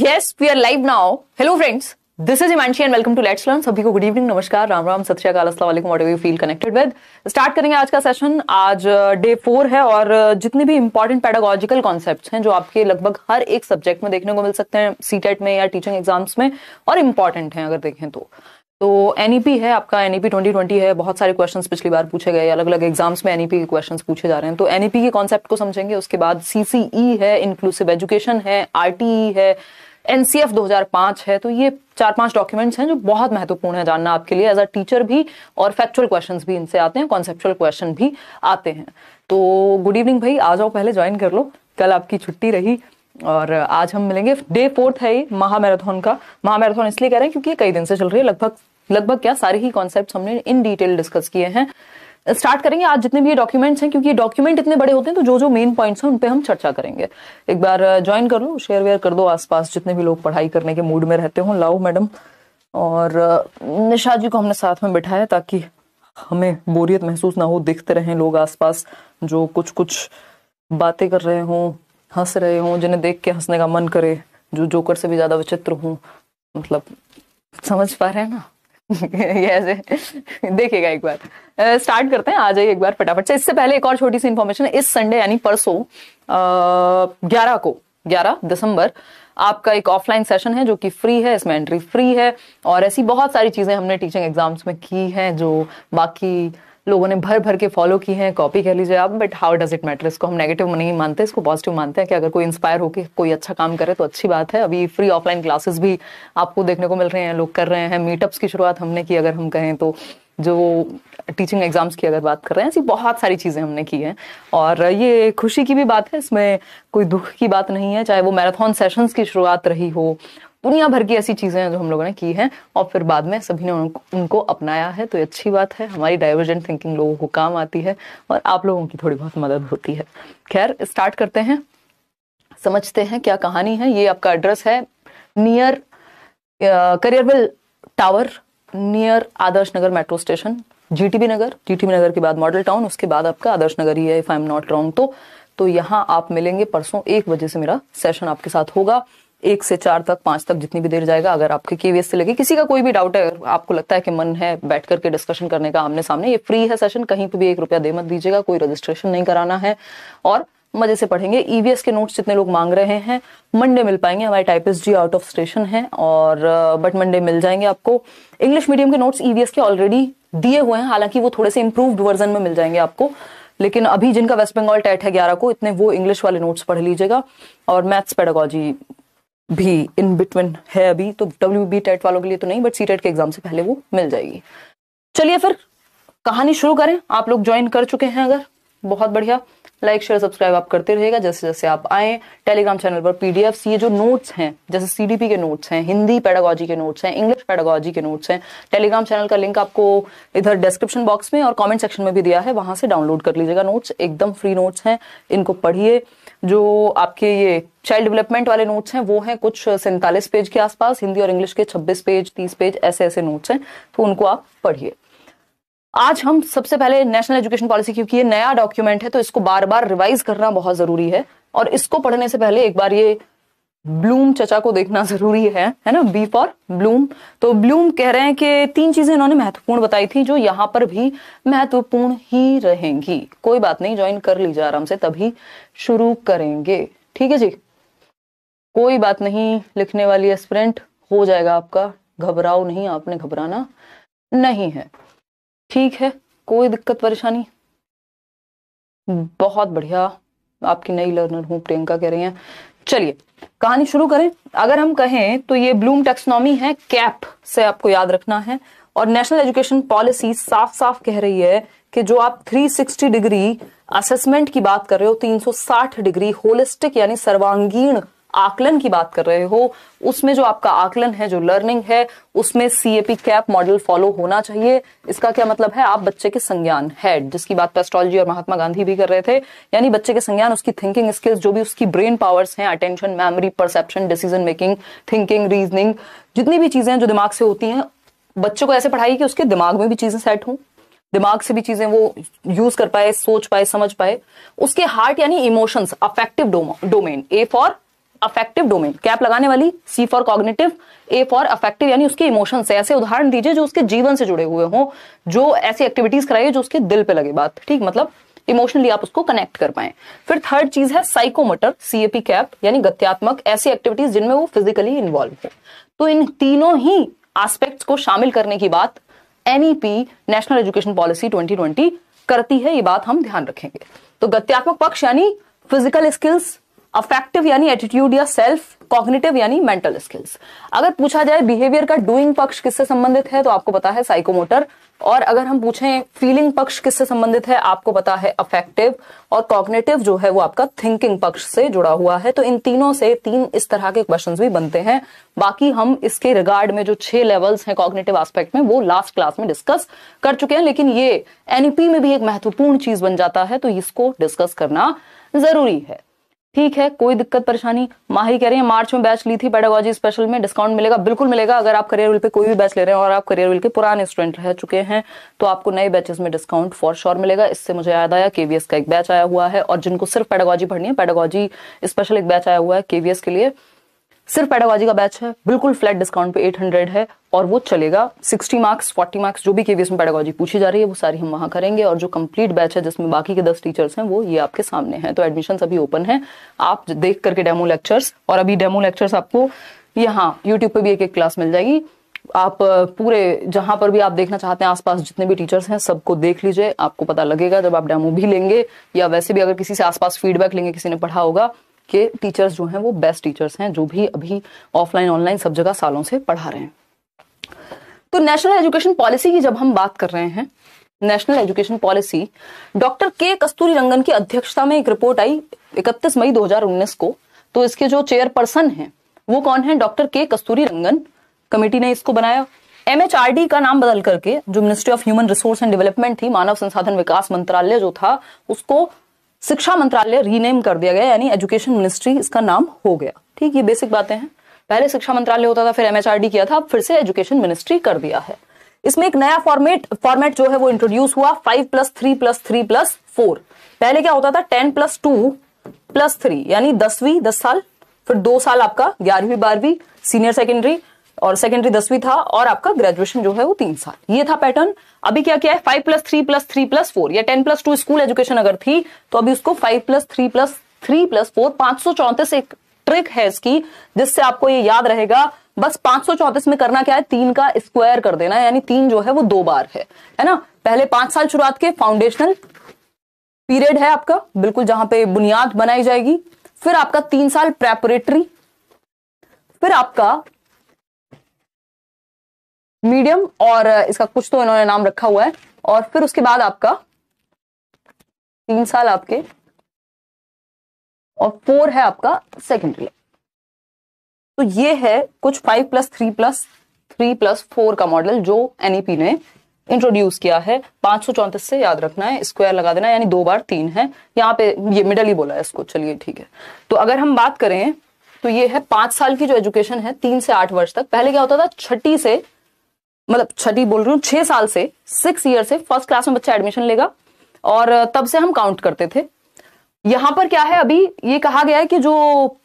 Yes we are live now hello friends this is Himanshi and welcome to let's learn सभी को good evening नमस्कार Ram Ram Sat Sri Akal you feel connected with start करेंगे आज का session आज day uh, four है और uh, जितने भी इंपॉर्टेंट पैडागोजिकल कॉन्सेप्ट्स हैं जो आपके लगभग हर एक सब्जेक्ट में देखने को मिल सकते हैं सी टेट e में या टीचिंग एग्जाम्स में और इंपॉर्टेंट हैं अगर देखें तो तो एन e है आपका एन ई पी है बहुत सारे क्वेश्चंस पिछली बार पूछे गए अलग अलग एग्जाम्स में एन e के क्वेश्चंस पूछे जा रहे हैं तो एन e के कॉन्सेप्ट को समझेंगे उसके बाद सीसीई है इंक्लूसिव एजुकेशन है आर है एनसीएफ 2005 है तो ये चार पांच डॉक्यूमेंट्स हैं जो बहुत महत्वपूर्ण है जानना आपके लिए एज अ टीचर भी और फैक्चुअल क्वेश्चन भी इनसे आते हैं कॉन्सेप्चुअल क्वेश्चन भी आते हैं तो गुड इवनिंग भाई आ जाओ पहले ज्वाइन कर लो कल आपकी छुट्टी रही और आज हम मिलेंगे डे फोर्थ है ये महामैराथन का महामैराथन इसलिए कह रहे हैं क्योंकि ये कई दिन से चल रही है लगभग लगभग क्या सारे ही कॉन्सेप्ट हमने इन डिटेल डिस्कस किए हैं स्टार्ट करेंगे आज जितने भी डॉक्यूमेंट्स हैं क्योंकि डॉक्यूमेंट इतने बड़े होते हैं तो जो जो मेन पॉइंट्स हैं उन पे हम चर्चा करेंगे एक बार ज्वाइन uh, कर लो शेयर वेयर कर दो आसपास जितने भी लोग पढ़ाई करने के मूड में रहते हो लाओ मैडम और uh, निशा जी को हमने साथ में बिठाया ताकि हमें बोरियत महसूस ना हो दिखते रहें लोग आसपास जो कुछ कुछ बातें कर रहे हों हंस रहे हों जिन्हें देख के हंसने का मन करे जो जोकर से भी ज़्यादा विचित्र हों मतलब समझ पा रहे हैं ना ऐसे देखेगा एक बार स्टार्ट करते हैं आ जाइए एक बार फटाफट से इससे पहले एक और छोटी सी इन्फॉर्मेशन इस संडे यानी परसों ग्यारह को ग्यारह दिसंबर आपका एक ऑफलाइन सेशन है जो कि फ्री है इसमें एंट्री फ्री है और ऐसी बहुत सारी चीजें हमने टीचिंग एग्जाम्स में की हैं जो बाकी लोगों ने भर भर के फॉलो की हैं कॉपी कह लीजिए आप but how does it matter इसको हम नेगेटिव नहीं मानते इसको पॉजिटिव मानते हैं कि अगर कोई इंस्पायर होकर कोई अच्छा काम करे तो अच्छी बात है अभी फ्री ऑफलाइन क्लासेस भी आपको देखने को मिल रहे हैं लोग कर रहे हैं मीटअप्स की शुरुआत हमने की अगर हम कहें तो जो टीचिंग एग्जाम्स की अगर बात कर रहे हैं ऐसी बहुत सारी चीज़ें हमने की हैं और ये खुशी की भी बात है इसमें कोई दुख की बात नहीं है चाहे वो मैराथन सेशंस की शुरुआत रही हो दुनिया भर की ऐसी चीज़ें हैं जो हम लोगों ने की हैं और फिर बाद में सभी ने उनको उनको अपनाया है तो ये अच्छी बात है हमारी डाइवर्जेंट थिंकिंग लोगों को काम आती है और आप लोगों की थोड़ी बहुत मदद होती है खैर स्टार्ट करते हैं समझते हैं क्या कहानी है ये आपका एड्रेस है near Careerwill tower near Adarsh Nagar metro station GTB Nagar GTB Nagar के बाद मॉडल टाउन उसके बाद आपका आदर्श नगर ही है if I am not wrong तो तो यहाँ आप मिलेंगे परसों एक बजे से मेरा सेशन आपके साथ होगा एक से चार तक पांच तक जितनी भी देर जाएगा अगर आपके केवीएस से लगे किसी का कोई भी डाउट है आपको लगता है कि मन है बैठ करके डिस्कशन करने का आमने सामने ये फ्री है सेशन कहीं पर भी एक रुपया दे मत दीजिएगा कोई रजिस्ट्रेशन नहीं कराना है और मजे से पढ़ेंगे ईवीएस e के नोट्स जितने लोग मांग रहे हैं मंडे मिल पाएंगे हमारे typist ji out of station है और बट uh, मंडे मिल जाएंगे आपको इंग्लिश मीडियम के नोट्स ईवीएस e के ऑलरेडी दिए हुए हैं हालांकि वो थोड़े से इंप्रूव्ड वर्जन में मिल जाएंगे आपको लेकिन अभी जिनका वेस्ट बंगाल टेट है ग्यारह को इतने वो इंग्लिश वाले नोट्स पढ़ लीजिएगा और मैथ्स पेडोगोजी भी इन बिटवीन है अभी तो डब्ल्यू बी टेट वालों के लिए तो नहीं बट सी टेट के एग्जाम से पहले वो मिल जाएगी चलिए फिर कहानी शुरू करें आप लोग ज्वाइन कर चुके हैं अगर बहुत बढ़िया लाइक शेयर सब्सक्राइब आप करते रहेगा जैसे जैसे आप आए टेलीग्राम चैनल पर पीडीएफ ये जो नोट्स हैं जैसे सीडीपी के नोट्स हैं हिंदी पेडागोजी के नोट्स हैं इंग्लिश पेडागोजी के नोट्स हैं टेलीग्राम चैनल का लिंक आपको इधर डिस्क्रिप्शन बॉक्स में और कमेंट सेक्शन में भी दिया है वहां से डाउनलोड कर लीजिएगा नोट्स एकदम फ्री नोट्स हैं इनको पढ़िए जो आपके ये चाइल्ड डेवलपमेंट वाले नोट्स हैं वो हैं कुछ सैंतालीस पेज के आसपास हिंदी और इंग्लिश के छब्बीस पेज तीस पेज ऐसे ऐसे नोट्स हैं तो उनको आप पढ़िए आज हम सबसे पहले नेशनल एजुकेशन पॉलिसी क्योंकि ये नया डॉक्यूमेंट है तो इसको बार बार रिवाइज करना बहुत जरूरी है और इसको पढ़ने से पहले एक बार ये ब्लूम चचा को देखना जरूरी है है ना बी फॉर ब्लूम तो ब्लूम कह रहे हैं कि तीन चीजें इन्होंने महत्वपूर्ण बताई थी जो यहां पर भी महत्वपूर्ण ही रहेंगी कोई बात नहीं ज्वाइन कर लीजिए आराम से तभी शुरू करेंगे ठीक है जी कोई बात नहीं लिखने वाली एस्पिरेंट हो जाएगा आपका घबराओ नहीं आपने घबराना नहीं है ठीक है कोई दिक्कत परेशानी बहुत बढ़िया आपकी नई लर्नर हूं प्रियंका कह रही हैं चलिए कहानी शुरू करें अगर हम कहें तो ये ब्लूम टेक्सनॉमी है कैप से आपको याद रखना है और नेशनल एजुकेशन पॉलिसी साफ साफ कह रही है कि जो आप 360 डिग्री असेसमेंट की बात कर रहे हो 360 डिग्री होलिस्टिक यानी सर्वांगीण आकलन की बात कर रहे हो उसमें जो आपका आकलन है जो लर्निंग है उसमें सीएपी कैप मॉडल फॉलो होना चाहिए इसका क्या मतलब है आप बच्चे के संज्ञान हेड जिसकी बात पेस्ट्रोलॉजी और महात्मा गांधी भी कर रहे थे यानी बच्चे के संज्ञान उसकी थिंकिंग स्किल्स जो भी उसकी ब्रेन पावर्स हैं attention memory perception decision making thinking reasoning जितनी भी चीजें जो दिमाग से होती हैं बच्चे को ऐसे पढ़ाई कि उसके दिमाग में भी चीजें सेट हों दिमाग से भी चीजें वो यूज कर पाए सोच पाए समझ पाए उसके हार्ट यानी emotions affective domain A for affective domain cap लगाने वाली C for cognitive A for affective यानी उसके इमोशंस है ऐसे उदाहरण दीजिए जो उसके जीवन से जुड़े हुए हों जो ऐसी एक्टिविटीज कराइए जो उसके दिल पे लगे बात ठीक मतलब इमोशनली आप उसको कनेक्ट कर पाए फिर थर्ड चीज है साइकोमोटर सीएपी कैप यानी गत्यात्मक ऐसी एक्टिविटीज जिनमें वो फिजिकली इन्वॉल्व हो तो इन तीनों ही एस्पेक्ट्स को शामिल करने की बात एनईपी नेशनल एजुकेशन पॉलिसी 2020 करती है ये बात हम ध्यान रखेंगे तो गत्यात्मक पक्ष यानी फिजिकल स्किल्स अफेक्टिव यानी एटीट्यूड या सेल्फ कॉग्निटिव यानी मेंटल स्किल्स अगर पूछा जाए बिहेवियर का डूइंग पक्ष किससे संबंधित है तो आपको पता है साइकोमोटर और अगर हम पूछें फीलिंग पक्ष किससे संबंधित है आपको पता है अफेक्टिव और कॉग्नेटिव जो है वो आपका थिंकिंग पक्ष से जुड़ा हुआ है तो इन तीनों से तीन इस तरह के क्वेश्चन भी बनते हैं बाकी हम इसके रिगार्ड में जो छह लेवल्स हैं कॉग्नेटिव एस्पेक्ट में वो लास्ट क्लास में डिस्कस कर चुके हैं लेकिन ये एनईपी e में भी एक महत्वपूर्ण चीज बन जाता है तो इसको डिस्कस करना जरूरी है ठीक है कोई दिक्कत परेशानी माही कह रही है मार्च में बैच ली थी पेडागोजी स्पेशल में डिस्काउंट मिलेगा बिल्कुल मिलेगा अगर आप करियर विल पे कोई भी बैच ले रहे हैं और आप करियर विल के पुराने स्टूडेंट रह चुके हैं तो आपको नए बैचेस में डिस्काउंट फॉर श्योर मिलेगा इससे मुझे याद आया केवीएस का एक बैच आया हुआ है और जिनको सिर्फ पेडागोजी पढ़नी है पेडागोजी स्पेशल एक बैच आया हुआ है केवीएस के लिए सिर्फ पेडागोजी का बैच है बिल्कुल फ्लैट डिस्काउंट पे एट है और वो चलेगा 60 मार्क्स 40 मार्क्स जो भी केवीएस में पेडागोजी पूछी जा रही है वो सारी हम वहाँ करेंगे और जो कंप्लीट बैच है जिसमें बाकी के दस टीचर्स हैं वो ये आपके सामने हैं तो एडमिशन अभी ओपन है आप देख करके डेमो लेक्चर्स और अभी डेमो लेक्चर्स आपको यहाँ यूट्यूब पर भी एक एक क्लास मिल जाएगी आप पूरे जहां पर भी आप देखना चाहते हैं आसपास जितने भी टीचर्स हैं सबको देख लीजिए आपको पता लगेगा जब आप डेमो भी लेंगे या वैसे भी अगर किसी से आसपास फीडबैक लेंगे किसी ने पढ़ा होगा कि टीचर्स जो हैं वो बेस्ट टीचर्स हैं जो भी अभी ऑफलाइन ऑनलाइन सब जगह सालों से पढ़ा रहे हैं तो नेशनल एजुकेशन पॉलिसी की जब हम बात कर रहे हैं नेशनल एजुकेशन पॉलिसी डॉक्टर के कस्तूरी रंगन की अध्यक्षता में एक रिपोर्ट आई 31 मई 2019 को तो इसके जो चेयरपर्सन हैं वो कौन है डॉक्टर के कस्तूरी रंगन कमेटी ने इसको बनाया एमएचआरडी का नाम बदल करके जो ministry of human resource and development थी मानव संसाधन विकास मंत्रालय जो था उसको शिक्षा मंत्रालय रीनेम कर दिया गया यानी एजुकेशन मिनिस्ट्री इसका नाम हो गया ठीक ये बेसिक बातें हैं पहले शिक्षा मंत्रालय होता था फिर एमएचआरडी किया था अब फिर से एजुकेशन मिनिस्ट्री कर दिया है इसमें एक नया फॉर्मेट फॉर्मेट जो है वो इंट्रोड्यूस हुआ five plus three plus three plus four पहले क्या होता था ten plus two plus three यानी दसवीं दस साल फिर दो साल आपका ग्यारहवीं बारहवीं सीनियर सेकेंडरी और सेकेंडरी दसवीं था और आपका ग्रेजुएशन जो है वो तीन साल ये था पैटर्न अभी क्या क्या है five plus three plus three plus four या ten plus two school education अगर थी तो अभी उसको five plus three plus three plus four पांच सौ चौंतीस एक ट्रिक है इसकी जिससे आपको ये याद रहेगा बस पांच में करना क्या है तीन का स्क्वायर कर देना यानी तीन जो है वो दो बार है है ना पहले पांच साल शुरुआत के फाउंडेशनल पीरियड है आपका बिल्कुल जहां पे बुनियाद बनाई जाएगी फिर आपका तीन साल प्रेपरेटरी फिर आपका मीडियम और इसका कुछ तो इन्होंने नाम रखा हुआ है और फिर उसके बाद आपका तीन साल आपके और फोर है आपका सेकेंडरी तो ये है कुछ five plus three plus three plus four का मॉडल जो एनईपी e ने इंट्रोड्यूस किया है पांच सौ चौंतीस से याद रखना है स्क्वायर लगा देना यानी दो बार तीन है यहाँ पे ये मिडल ही बोला है इसको चलिए ठीक है तो अगर हम बात करें तो ये है पांच साल की जो एजुकेशन है तीन से आठ वर्ष तक पहले क्या होता था छठी से मतलब छठी बोल रही हूँ छह साल से सिक्स ईयर से फर्स्ट क्लास में बच्चा एडमिशन लेगा और तब से हम काउंट करते थे यहां पर क्या है अभी ये कहा गया है कि जो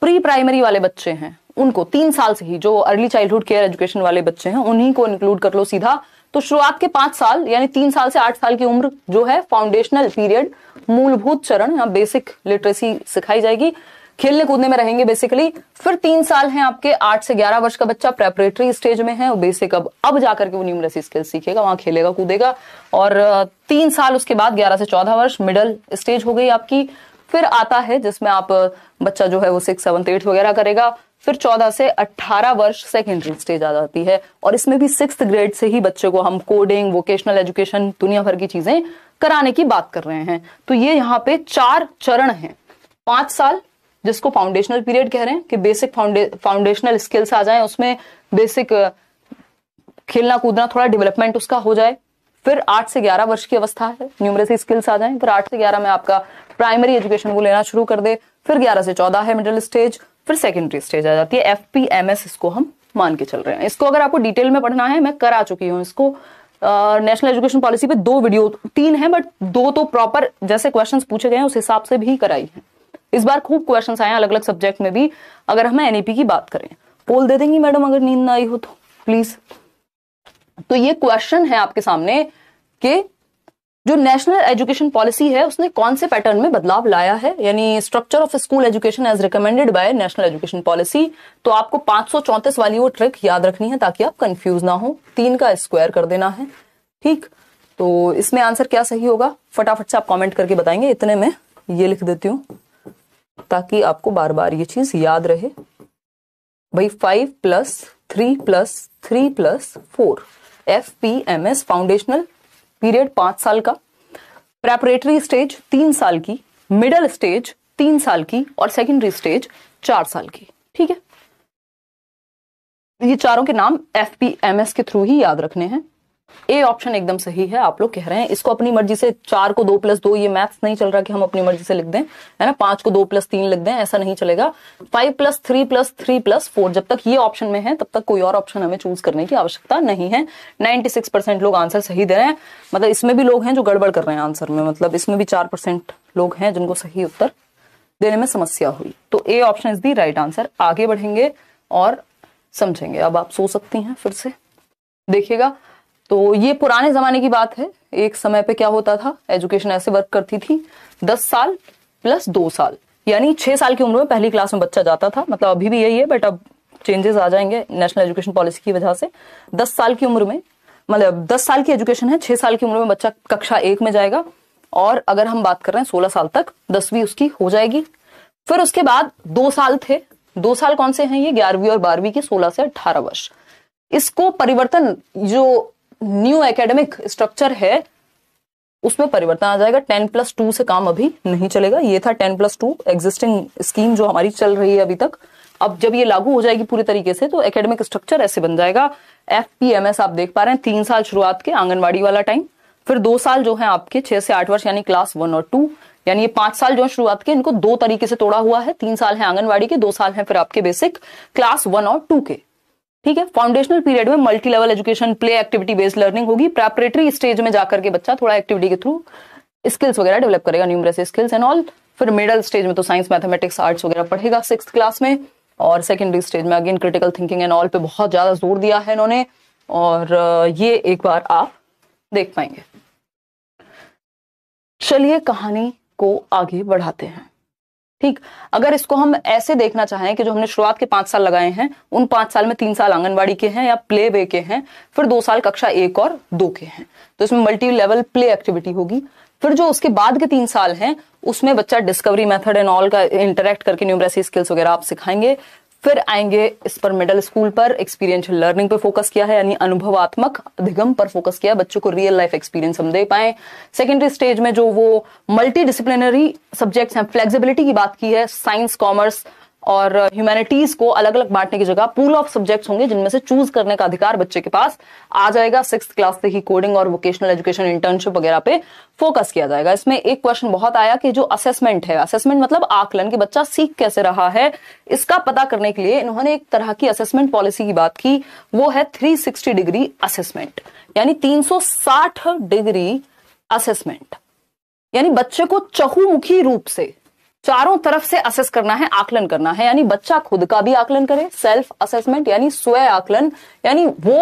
प्री प्राइमरी वाले बच्चे हैं उनको तीन साल से ही जो अर्ली चाइल्डहुड केयर एजुकेशन वाले बच्चे हैं उन्हीं को इंक्लूड कर लो सीधा तो शुरुआत के पांच साल यानी तीन साल से आठ साल की उम्र जो है फाउंडेशनल पीरियड मूलभूत चरण या बेसिक लिटरेसी सिखाई जाएगी खेलने कूदने में रहेंगे बेसिकली फिर तीन साल है आपके आठ से ग्यारह वर्ष का बच्चा प्रेपरेटरी स्टेज में है बेसिक अब अब जाकर के वो न्यूमरेसी स्किल सीखेगा वहां खेलेगा कूदेगा और तीन साल उसके बाद ग्यारह से चौदह वर्ष मिडल स्टेज हो गई आपकी फिर आता है जिसमें आप बच्चा जो है वो सिक्स सेवन्थ एट्थ वगैरह करेगा फिर चौदह से अट्ठारह वर्ष सेकेंडरी स्टेज आ जाती है और इसमें भी सिक्स ग्रेड से ही बच्चे को हम कोडिंग वोकेशनल एजुकेशन दुनिया भर की चीजें कराने की बात कर रहे हैं तो ये यहाँ पे चार चरण है पांच साल जिसको फाउंडेशनल पीरियड कह रहे हैं कि बेसिक फाउंडेशनल स्किल्स आ जाए उसमें बेसिक खेलना कूदना थोड़ा डेवलपमेंट उसका हो जाए फिर आठ से ग्यारह वर्ष की अवस्था है न्यूमरेसी स्किल्स आ जाए फिर आठ से ग्यारह में आपका प्राइमरी एजुकेशन को लेना शुरू कर दे फिर ग्यारह से चौदह है मिडिल स्टेज फिर सेकेंडरी स्टेज आ जाती है एफ पी एम एस इसको हम मान के चल रहे हैं इसको अगर आपको डिटेल में पढ़ना है मैं करा चुकी हूँ इसको नेशनल एजुकेशन पॉलिसी पे दो वीडियो तीन है बट दो तो प्रॉपर जैसे क्वेश्चंस पूछे गए हैं उस हिसाब से भी कराई है इस बार खूब क्वेश्चन आए अलग अलग सब्जेक्ट में भी अगर हम एनईपी की बात करें पोल दे देंगी मैडम अगर नींद ना आई हो तो प्लीज तो ये क्वेश्चन है आपके सामने कि जो नेशनल एजुकेशन पॉलिसी है उसने कौन से पैटर्न में बदलाव लाया है यानी structure of school education as recommended by national education policy तो आपको पांच वाली वो ट्रिक याद रखनी है ताकि आप कंफ्यूज ना हो तीन का स्क्वायर कर देना है ठीक तो इसमें आंसर क्या सही होगा फटाफट से आप कमेंट करके बताएंगे इतने में ये लिख देती हूं ताकि आपको बार बार ये चीज याद रहे भाई five plus three plus three plus four F P M S foundational period पांच साल का प्रेपरेटरी स्टेज तीन साल की मिडल स्टेज तीन साल की और सेकेंडरी स्टेज चार साल की ठीक है ये चारों के नाम एफ के थ्रू ही याद रखने हैं ए ऑप्शन एकदम सही है आप लोग कह रहे हैं इसको अपनी मर्जी से चार को दो प्लस दो ये मैथ्स नहीं चल रहा कि हम अपनी मर्जी से लिख दें है ना पांच को दो प्लस तीन लिख दें ऐसा नहीं चलेगा five plus three plus three plus four जब तक ये ऑप्शन में है तब तक कोई और ऑप्शन हमें चूज करने की आवश्यकता नहीं है नाइन्टी सिक्स परसेंट लोग आंसर सही दे रहे हैं मतलब इसमें भी लोग हैं जो गड़बड़ कर रहे हैं आंसर में मतलब इसमें भी चार परसेंट लोग हैं जिनको सही उत्तर देने में समस्या हुई तो A option is the right answer आगे बढ़ेंगे और समझेंगे अब आप सो सकती हैं फिर से देखिएगा तो ये पुराने ज़माने की बात है एक समय पे क्या होता था एजुकेशन ऐसे वर्क करती थी दस साल प्लस दो साल यानी छह साल की उम्र में पहली क्लास में बच्चा जाता था मतलब अभी भी यही है बट अब चेंजेस आ जाएंगे नेशनल एजुकेशन पॉलिसी की वजह से दस साल की उम्र में मतलब दस साल की एजुकेशन है छह साल की उम्र में बच्चा कक्षा एक में जाएगा और अगर हम बात कर रहे हैं सोलह साल तक दसवीं उसकी हो जाएगी फिर उसके बाद दो साल थे दो साल कौन से हैं ये ग्यारहवीं और बारहवीं के सोलह से अठारह वर्ष इसको परिवर्तन जो न्यू एकेडमिक स्ट्रक्चर है उसमें परिवर्तन आ जाएगा टेन प्लस टू से काम अभी नहीं चलेगा ये था ten plus two existing scheme जो हमारी चल रही है अभी तक अब जब ये लागू हो जाएगी पूरे तरीके से तो एकेडमिक स्ट्रक्चर ऐसे बन जाएगा एफ पी एम एस आप देख पा रहे हैं तीन साल शुरुआत के आंगनबाड़ी वाला टाइम फिर दो साल जो है आपके छह से आठ वर्ष यानी क्लास वन और टू यानी ये पांच साल जो है शुरुआत के इनको दो तरीके से तोड़ा हुआ है तीन साल है आंगनबाड़ी के दो साल है फिर आपके बेसिक क्लास वन और टू के ठीक है फाउंडेशनल पीरियड में multi level education play activity based learning होगी प्रेपरेटरी स्टेज में जाकर के बच्चा थोड़ा एक्टिविटी के थ्रू स्किल्स वगैरह डेवलप करेगा न्यूमरस स्किल्स एंड ऑल फिर मिडल स्टेज में तो साइंस मैथमेटिक्स आर्ट्स वगैरह पढ़ेगा सिक्स क्लास में और सेकेंडरी स्टेज में again critical thinking and all पे बहुत ज़्यादा जोर दिया है इन्होंने और ये एक बार आप देख पाएंगे चलिए कहानी को आगे बढ़ाते हैं ठीक अगर इसको हम ऐसे देखना चाहें कि जो हमने शुरुआत के पांच साल लगाए हैं उन पांच साल में तीन साल आंगनबाड़ी के हैं या प्ले वे के हैं फिर दो साल कक्षा एक और दो के हैं तो इसमें मल्टी लेवल प्ले एक्टिविटी होगी फिर जो उसके बाद के तीन साल हैं उसमें बच्चा डिस्कवरी मेथड एंड ऑल का इंटरेक्ट करके न्यूमरेसी स्किल्स वगैरह आप सिखाएंगे फिर आएंगे इस पर मिडल स्कूल पर एक्सपीरियंशियल लर्निंग पे फोकस किया है यानी अनुभवात्मक अधिगम पर फोकस किया बच्चों को रियल लाइफ एक्सपीरियंस हम दे पाए सेकेंडरी स्टेज में जो वो मल्टी डिसिप्लिनरी सब्जेक्ट्स हैं फ्लेक्सिबिलिटी की बात की है साइंस कॉमर्स और ह्यूमैनिटीज को अलग अलग बांटने की जगह पूल ऑफ सब्जेक्ट्स होंगे जिनमें से चूज करने का अधिकार बच्चे के पास आ जाएगा सिक्स क्लास से ही कोडिंग और वोकेशनल एजुकेशन इंटर्नशिप वगैरह पे फोकस किया जाएगा इसमें एक क्वेश्चन बहुत आया कि जो असेसमेंट है असेसमेंट मतलब आकलन की बच्चा सीख कैसे रहा है इसका पता करने के लिए इन्होंने एक तरह की असेसमेंट पॉलिसी की बात की वो है थ्री डिग्री असेसमेंट यानी तीन डिग्री असेसमेंट यानी बच्चे को चहुमुखी रूप से चारों तरफ से असेस करना है आकलन करना है यानी बच्चा खुद का भी आकलन करे सेल्फ असेसमेंट यानी स्वयं आकलन यानी वो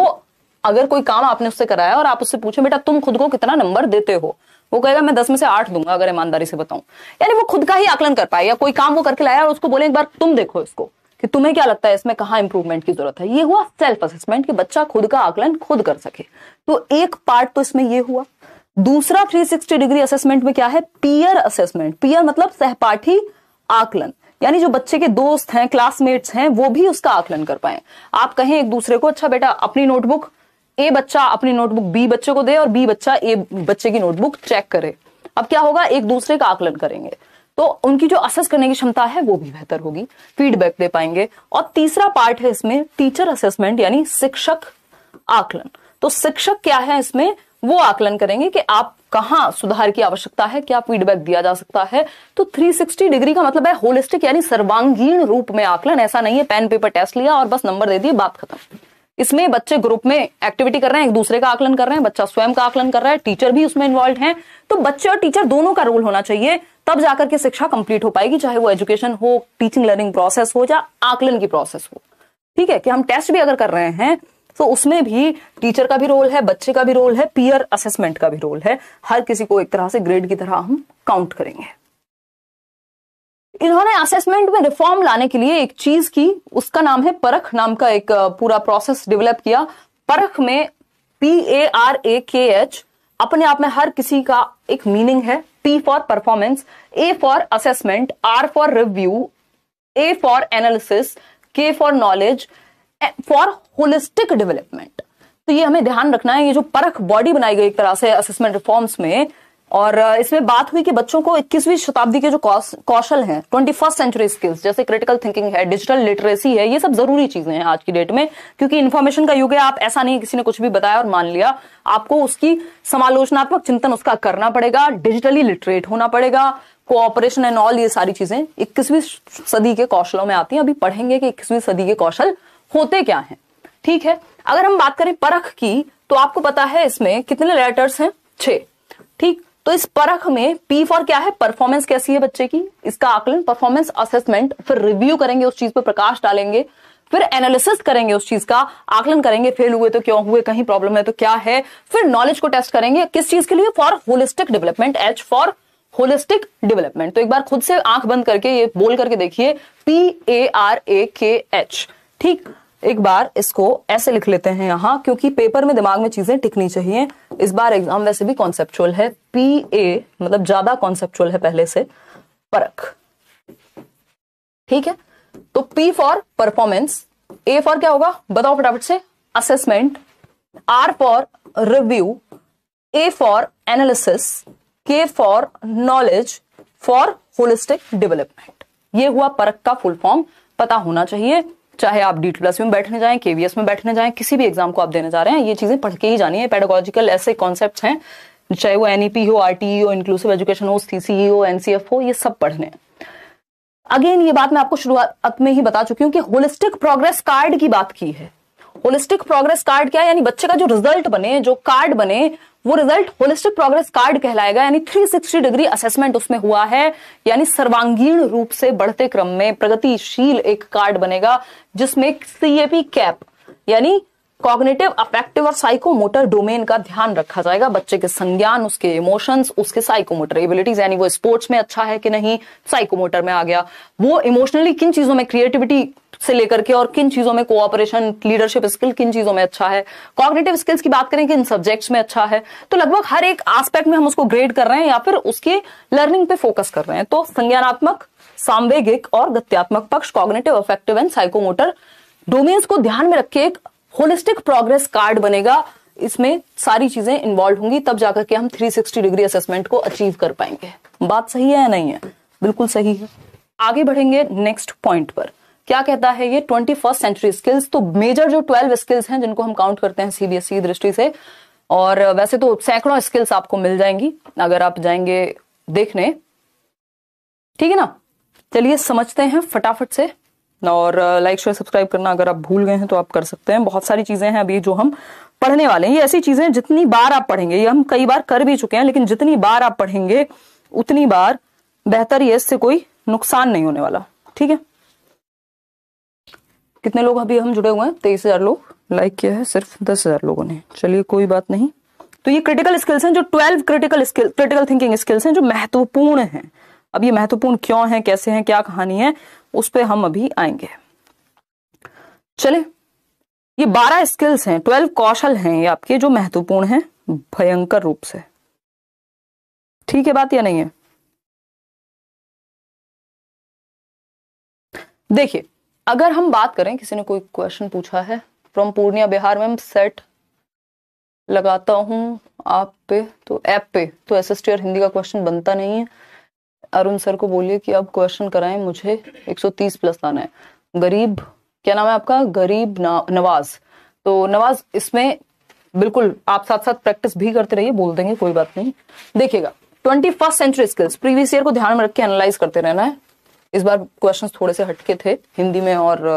अगर कोई काम आपने उससे कराया और आप उससे पूछे बेटा तुम खुद को कितना नंबर देते हो वो कहेगा मैं दस में से आठ दूंगा अगर ईमानदारी से बताऊं यानी वो खुद का ही आकलन कर पाए या कोई काम वो करके लाया और उसको बोले एक बार तुम देखो इसको कि तुम्हें क्या लगता है इसमें कहा इंप्रूवमेंट की जरूरत है ये हुआ सेल्फ असेसमेंट कि बच्चा खुद का आकलन खुद कर सके तो एक पार्ट तो इसमें ये हुआ दूसरा 360 डिग्री असेसमेंट में क्या है पीयर असेसमेंट पीयर मतलब सहपाठी आकलन यानी जो बच्चे के दोस्त हैं क्लासमेट्स हैं वो भी उसका आकलन कर पाए आप कहें एक दूसरे को अच्छा बेटा अपनी नोटबुक ए बच्चा अपनी नोटबुक बी बच्चे को दे और बी बच्चा ए बच्चे की नोटबुक चेक करे अब क्या होगा एक दूसरे का आकलन करेंगे तो उनकी जो असेस करने की क्षमता है वो भी बेहतर होगी फीडबैक दे पाएंगे और तीसरा पार्ट है इसमें टीचर असेसमेंट यानी शिक्षक आकलन तो शिक्षक क्या है इसमें वो आकलन करेंगे कि आप कहा सुधार की आवश्यकता है क्या फीडबैक दिया जा सकता है तो 360 डिग्री का मतलब है होलिस्टिक यानी सर्वांगीण रूप में आकलन ऐसा नहीं है पेन पेपर टेस्ट लिया और बस नंबर दे दिए बात खत्म इसमें बच्चे ग्रुप में एक्टिविटी कर रहे हैं एक दूसरे का आकलन कर रहे हैं बच्चा स्वयं का आकलन कर रहा है टीचर भी उसमें इन्वॉल्व है तो बच्चे और टीचर दोनों का रोल होना चाहिए तब जाकर के शिक्षा कंप्लीट हो पाएगी चाहे वो एजुकेशन हो टीचिंग लर्निंग प्रोसेस हो या आकलन की प्रोसेस हो ठीक है कि हम टेस्ट भी अगर कर रहे हैं सो so, उसमें भी टीचर का भी रोल है बच्चे का भी रोल है पीयर असेसमेंट का भी रोल है हर किसी को एक तरह से ग्रेड की तरह हम काउंट करेंगे इन्होंने असेसमेंट में रिफॉर्म लाने के लिए एक चीज की उसका नाम है परख नाम का एक पूरा प्रोसेस डेवलप किया परख में पी ए आर ए के एच अपने आप में हर किसी का एक मीनिंग है P for performance A for assessment R for review A for analysis K for knowledge for holistic development तो ये हमें ध्यान रखना है ये जो परख बॉडी बनाई गई एक तरह से असेसमेंट रिफॉर्म्स में और इसमें बात हुई कि बच्चों को 21वीं शताब्दी के जो कौशल हैं ट्वेंटी फर्स्ट सेंचुरी स्किल्स जैसे क्रिटिकल थिंकिंग है डिजिटल लिटरेसी है ये सब जरूरी चीजें हैं आज की डेट में क्योंकि इन्फॉर्मेशन का युग है आप ऐसा नहीं किसी ने कुछ भी बताया और मान लिया आपको उसकी समालोचनात्मक चिंतन उसका करना पड़ेगा डिजिटली लिटरेट होना पड़ेगा कोऑपरेशन एंड ऑल ये सारी चीजें इक्कीसवीं सदी के कौशलों में आती हैं अभी पढ़ेंगे कि इक्कीसवीं सदी के कौशल होते क्या हैं ठीक है अगर हम बात करें परख की तो आपको पता है इसमें कितने लेटर्स हैं छ ठीक तो इस परख में पी फॉर क्या है परफॉर्मेंस कैसी है बच्चे की इसका आकलन परफॉर्मेंस असेसमेंट फिर रिव्यू करेंगे उस चीज पर प्रकाश डालेंगे फिर एनालिसिस करेंगे उस चीज का आकलन करेंगे फेल हुए तो क्यों हुए कहीं प्रॉब्लम है तो क्या है फिर नॉलेज को टेस्ट करेंगे किस चीज के लिए for holistic development H for holistic development तो एक बार खुद से आंख बंद करके ये बोल करके देखिए पी ए आर ए के एच ठीक एक बार इसको ऐसे लिख लेते हैं यहां क्योंकि पेपर में दिमाग में चीजें टिकनी चाहिए इस बार एग्जाम वैसे भी कॉन्सेप्चुअल है पी ए मतलब ज्यादा कॉन्सेप्चुअल है पहले से परख ठीक है तो P for performance A for क्या होगा बताओ फटाफट से assessment R for review A for analysis K for knowledge for holistic development ये हुआ परख का फुल फॉर्म पता होना चाहिए चाहे आप डी प्लस में बैठने जाएं केवीएस में बैठने जाएं किसी भी एग्जाम को आप देने जा रहे हैं ये चीजें पढ़ के ही जानी है पेडागोजिकल ऐसे कॉन्सेप्ट हैं चाहे वो एनईपी e हो आरटीई e हो इंक्लूसिव एजुकेशन हो सीसीई e हो एनसीएफ हो ये सब पढ़ने अगेन ये बात मैं आपको शुरुआत में ही बता चुकी हूँ कि होलिस्टिक प्रोग्रेस कार्ड की बात की है होलिस्टिक प्रोग्रेस कार्ड क्या है यानी बच्चे का जो रिजल्ट बने जो कार्ड बने वो रिजल्ट होलिस्टिक प्रोग्रेस कार्ड कहलाएगा यानी 360 डिग्री असेसमेंट उसमें हुआ है यानी सर्वांगीण रूप से बढ़ते क्रम में प्रगतिशील एक कार्ड बनेगा जिसमें सीएपी कैप यानी कॉग्निटिव अफेक्टिव और साइकोमोटर डोमेन का ध्यान रखा जाएगा बच्चे के संज्ञान उसके इमोशंस उसके साइकोमोटर एबिलिटीज यानी वो स्पोर्ट्स में अच्छा है कि नहीं साइकोमोटर में आ गया वो इमोशनली किन चीजों में क्रिएटिविटी से लेकर के और किन चीजों में कोऑपरेशन लीडरशिप स्किल किन चीजों में अच्छा है कॉग्नेटिव स्किल्स की बात करें किन सब्जेक्ट्स में अच्छा है तो लगभग हर एक एस्पेक्ट में हम उसको ग्रेड कर रहे हैं या फिर उसके लर्निंग पे फोकस कर रहे हैं तो संज्ञानात्मक सांवेगिक और गत्यात्मक पक्ष cognitive affective and psychomotor domains को ध्यान में रखिए एक होलिस्टिक प्रोग्रेस कार्ड बनेगा इसमें सारी चीजें इन्वॉल्व होंगी तब जाकर के हम 360 डिग्री असेसमेंट को अचीव कर पाएंगे बात सही है या नहीं है बिल्कुल सही है आगे बढ़ेंगे नेक्स्ट पॉइंट पर क्या कहता है ये ट्वेंटी फर्स्ट सेंचुरी स्किल्स तो मेजर जो ट्वेल्व स्किल्स हैं जिनको हम काउंट करते हैं सीबीएसई e दृष्टि से और वैसे तो सैकड़ों स्किल्स आपको मिल जाएंगी अगर आप जाएंगे देखने ठीक है ना चलिए समझते हैं फटाफट से और लाइक शेयर सब्सक्राइब करना अगर आप भूल गए हैं तो आप कर सकते हैं बहुत सारी चीजें हैं अभी जो हम पढ़ने वाले हैं ये ऐसी चीजें जितनी बार आप पढ़ेंगे ये हम कई बार कर भी चुके हैं लेकिन जितनी बार आप पढ़ेंगे उतनी बार बेहतर ये इससे कोई नुकसान नहीं होने वाला ठीक है कितने लोग अभी हम जुड़े हुए हैं तेईस हजार लोग लाइक किया है सिर्फ दस हजार लोगों ने चलिए कोई बात नहीं तो ये क्रिटिकल स्किल्स हैं जो twelve critical skill critical thinking skills हैं जो महत्वपूर्ण हैं अब ये महत्वपूर्ण क्यों हैं कैसे हैं क्या कहानी है उस पर हम अभी आएंगे चले ये बारह स्किल्स हैं ट्वेल्व कौशल हैं ये आपके जो महत्वपूर्ण है भयंकर रूप से ठीक है बात या नहीं है देखिए अगर हम बात करें किसी ने कोई क्वेश्चन पूछा है फ्रॉम पूर्णिया बिहार में सेट लगाता हूँ आप पे तो ऐप पे तो एस एस टी और हिंदी का क्वेश्चन बनता नहीं है अरुण सर को बोलिए कि आप क्वेश्चन कराएं मुझे 130 प्लस लाना है गरीब क्या नाम है आपका गरीब नवाज तो नवाज इसमें बिल्कुल आप साथ साथ प्रैक्टिस भी करते रहिए बोल देंगे कोई बात नहीं देखिएगा twenty first century skills previous year को ध्यान में रख के एनालाइज करते रहना है इस बार क्वेश्चंस थोड़े से हटके थे हिंदी में और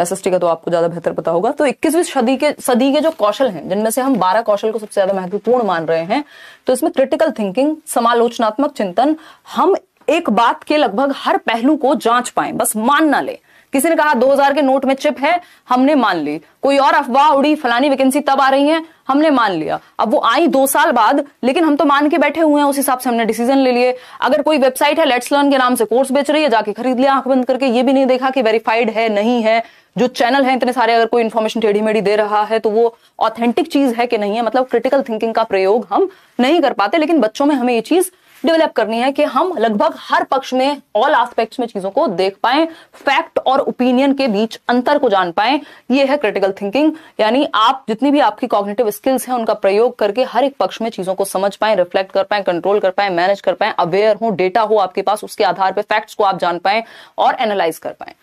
एसएसटी का तो आपको ज्यादा बेहतर पता होगा तो 21वीं सदी के सदी के जो कौशल हैं जिनमें से हम 12 कौशल को सबसे ज्यादा महत्वपूर्ण मान रहे हैं तो इसमें क्रिटिकल थिंकिंग समालोचनात्मक चिंतन हम एक बात के लगभग हर पहलू को जांच पाए बस मान ना ले किसी ने कहा 2000 के नोट में चिप है हमने मान ली कोई और अफवाह उड़ी फलानी वैकेंसी तब आ रही है हमने मान लिया अब वो आई दो साल बाद लेकिन हम तो मान के बैठे हुए हैं उस हिसाब से हमने डिसीजन ले लिए अगर कोई वेबसाइट है लेट्स लर्न के नाम से कोर्स बेच रही है जाके खरीद लिया आंख बंद करके ये भी नहीं देखा कि वेरीफाइड है नहीं है जो चैनल है इतने सारे अगर कोई इन्फॉर्मेशन टेढ़ी मेढ़ी दे रहा है तो वो ऑथेंटिक चीज है कि नहीं है मतलब क्रिटिकल थिंकिंग का प्रयोग हम नहीं कर पाते लेकिन बच्चों में हमें ये चीज डेवलप करनी है कि हम लगभग हर पक्ष में ऑल एस्पेक्ट्स में चीजों को देख पाए फैक्ट और ओपिनियन के बीच अंतर को जान पाए ये है क्रिटिकल थिंकिंग यानी आप जितनी भी आपकी कॉग्निटिव स्किल्स हैं उनका प्रयोग करके हर एक पक्ष में चीजों को समझ पाए रिफ्लेक्ट कर पाए कंट्रोल कर पाए मैनेज कर पाए अवेयर हो डेटा हो आपके पास उसके आधार पर फैक्ट्स को आप जान पाए और एनालाइज कर पाए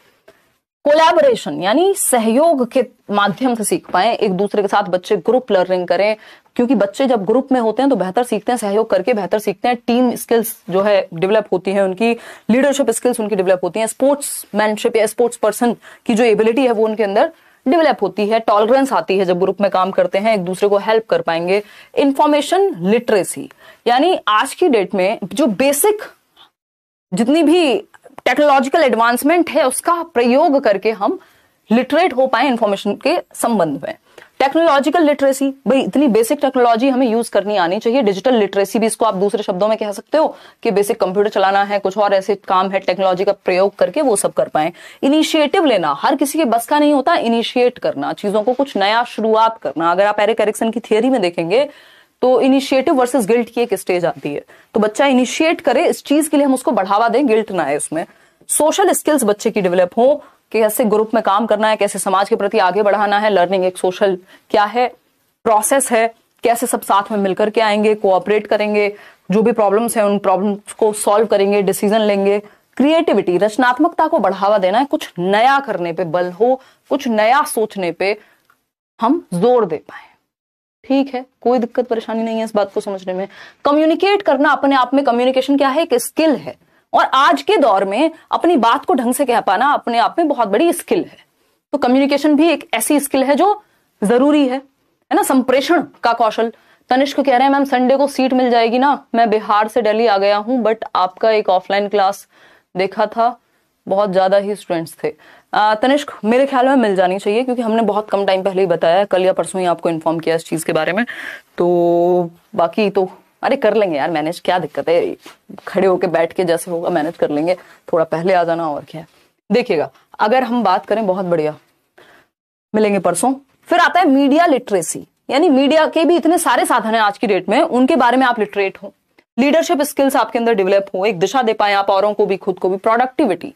कोलैबोरेशन यानी सहयोग के माध्यम से सीख पाए एक दूसरे के साथ बच्चे ग्रुप लर्निंग करें क्योंकि बच्चे जब ग्रुप में होते हैं तो बेहतर सीखते हैं सहयोग करके बेहतर सीखते हैं टीम स्किल्स जो है डेवलप होती है उनकी लीडरशिप स्किल्स उनकी डेवलप होती है स्पोर्ट्स मैनशिप या स्पोर्ट्स पर्सन की जो एबिलिटी है वो उनके अंदर डेवलप होती है टॉलरेंस आती है जब ग्रुप में काम करते हैं एक दूसरे को हेल्प कर पाएंगे इंफॉर्मेशन लिटरेसी यानी आज की डेट में जो बेसिक जितनी भी टेक्नोलॉजिकल एडवांसमेंट है उसका प्रयोग करके हम लिटरेट हो पाए इंफॉर्मेशन के संबंध में टेक्नोलॉजिकल लिटरेसी भाई इतनी बेसिक टेक्नोलॉजी हमें यूज करनी आनी चाहिए डिजिटल लिटरेसी भी इसको आप दूसरे शब्दों में कह सकते हो कि बेसिक कंप्यूटर चलाना है कुछ और ऐसे काम है टेक्नोलॉजी का प्रयोग करके वो सब कर पाए इनिशिएटिव लेना हर किसी के बस का नहीं होता इनिशिएट करना चीजों को कुछ नया शुरुआत करना अगर आप एरिक एरिक्सन की थियोरी में देखेंगे तो इनिशिएटिव वर्सेस गिल्ट की एक स्टेज आती है तो बच्चा इनिशिएट करे इस चीज के लिए हम उसको बढ़ावा दें गिल्ट ना है इसमें सोशल स्किल्स बच्चे की डेवलप हो कैसे ग्रुप में काम करना है कैसे समाज के प्रति आगे बढ़ाना है लर्निंग एक सोशल क्या है प्रोसेस है कैसे सब साथ में मिलकर के आएंगे कोऑपरेट करेंगे जो भी प्रॉब्लम्स हैं उन प्रॉब्लम्स को सॉल्व करेंगे डिसीजन लेंगे क्रिएटिविटी रचनात्मकता को बढ़ावा देना है कुछ नया करने पे बल हो कुछ नया सोचने पे हम जोर दे पाए ठीक है कोई दिक्कत परेशानी नहीं है इस बात को समझने में कम्युनिकेट करना अपने आप में कम्युनिकेशन क्या है एक स्किल है और आज के दौर में अपनी बात को ढंग से कह पाना अपने आप में बहुत बड़ी स्किल है तो कम्युनिकेशन भी एक ऐसी स्किल है जो जरूरी है है ना संप्रेषण का कौशल तनिष्क कह रहे हैं मैम संडे को सीट मिल जाएगी ना मैं बिहार से दिल्ली आ गया हूं बट आपका एक ऑफलाइन क्लास देखा था बहुत ज्यादा ही स्टूडेंट्स थे तनिष्क मेरे ख्याल में मिल जानी चाहिए क्योंकि हमने बहुत कम टाइम पहले ही बताया कल या परसों ही आपको इन्फॉर्म किया इस चीज़ के बारे में तो बाकी तो अरे कर लेंगे यार मैनेज क्या दिक्कत है खड़े होके बैठ के जैसे होगा मैनेज कर लेंगे थोड़ा पहले आ जाना और क्या देखिएगा अगर हम बात करें बहुत बढ़िया मिलेंगे परसों फिर आता है मीडिया लिटरेसी यानी मीडिया के भी इतने सारे साधन है आज की डेट में उनके बारे में आप लिटरेट हो लीडरशिप स्किल्स आपके अंदर डेवलप हो एक दिशा दे पाए आप औरों को भी खुद को भी प्रोडक्टिविटी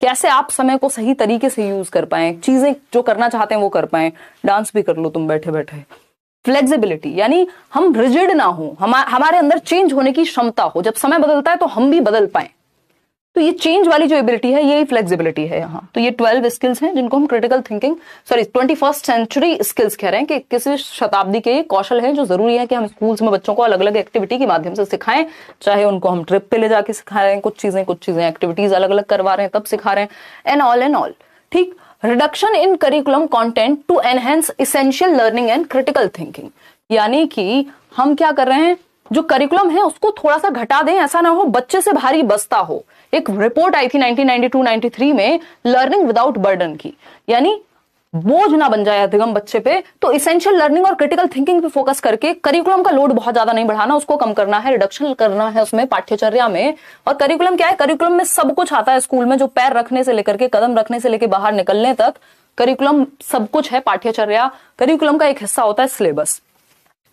कैसे आप समय को सही तरीके से यूज कर पाए चीजें जो करना चाहते हैं वो कर पाए डांस भी कर लो तुम बैठे बैठे फ्लेक्सिबिलिटी यानी हम रिजिड ना हो हमारे अंदर चेंज होने की क्षमता हो जब समय बदलता है तो हम भी बदल पाए तो ये चेंज वाली जो एबिलिटी है ये फ्लेक्सिबिलिटी है यहाँ तो ये ट्वेल्व स्किल्स हैं जिनको हम critical thinking sorry twenty first century skills कह रहे हैं कि इक्कीसवीं शताब्दी के कौशल हैं जो जरूरी है कि हम स्कूल्स में बच्चों को अलग अलग एक्टिविटी के माध्यम से सिखाएं चाहे उनको हम ट्रिप पे ले जाके सिखा रहे हैं कुछ चीजें कुछ चीजें एक्टिविटीज अलग अलग करवा रहे हैं तब सिखा रहे हैं एंड ऑल एंड ऑल ठीक reduction in curriculum content to enhance essential learning and critical thinking यानी कि हम क्या कर रहे हैं जो करिकुलम है उसको थोड़ा सा घटा दें ऐसा ना हो बच्चे से भारी बसता हो एक रिपोर्ट आई थी 1992-93 में लर्निंग विदाउट बर्डन की यानी बोझ ना बन जाए अधिगम बच्चे पे तो इसेंशियल लर्निंग और क्रिटिकल थिंकिंग पे फोकस करके करिकुलम का लोड बहुत ज्यादा नहीं बढ़ाना उसको कम करना है रिडक्शन करना है उसमें पाठ्यचर्या में और करिकुलम क्या है करिकुलम में सब कुछ आता है स्कूल में जो पैर रखने से लेकर के कदम रखने से लेकर बाहर निकलने तक करिकुलम सब कुछ है पाठ्यचर्या करिकुलम का एक हिस्सा होता है सिलेबस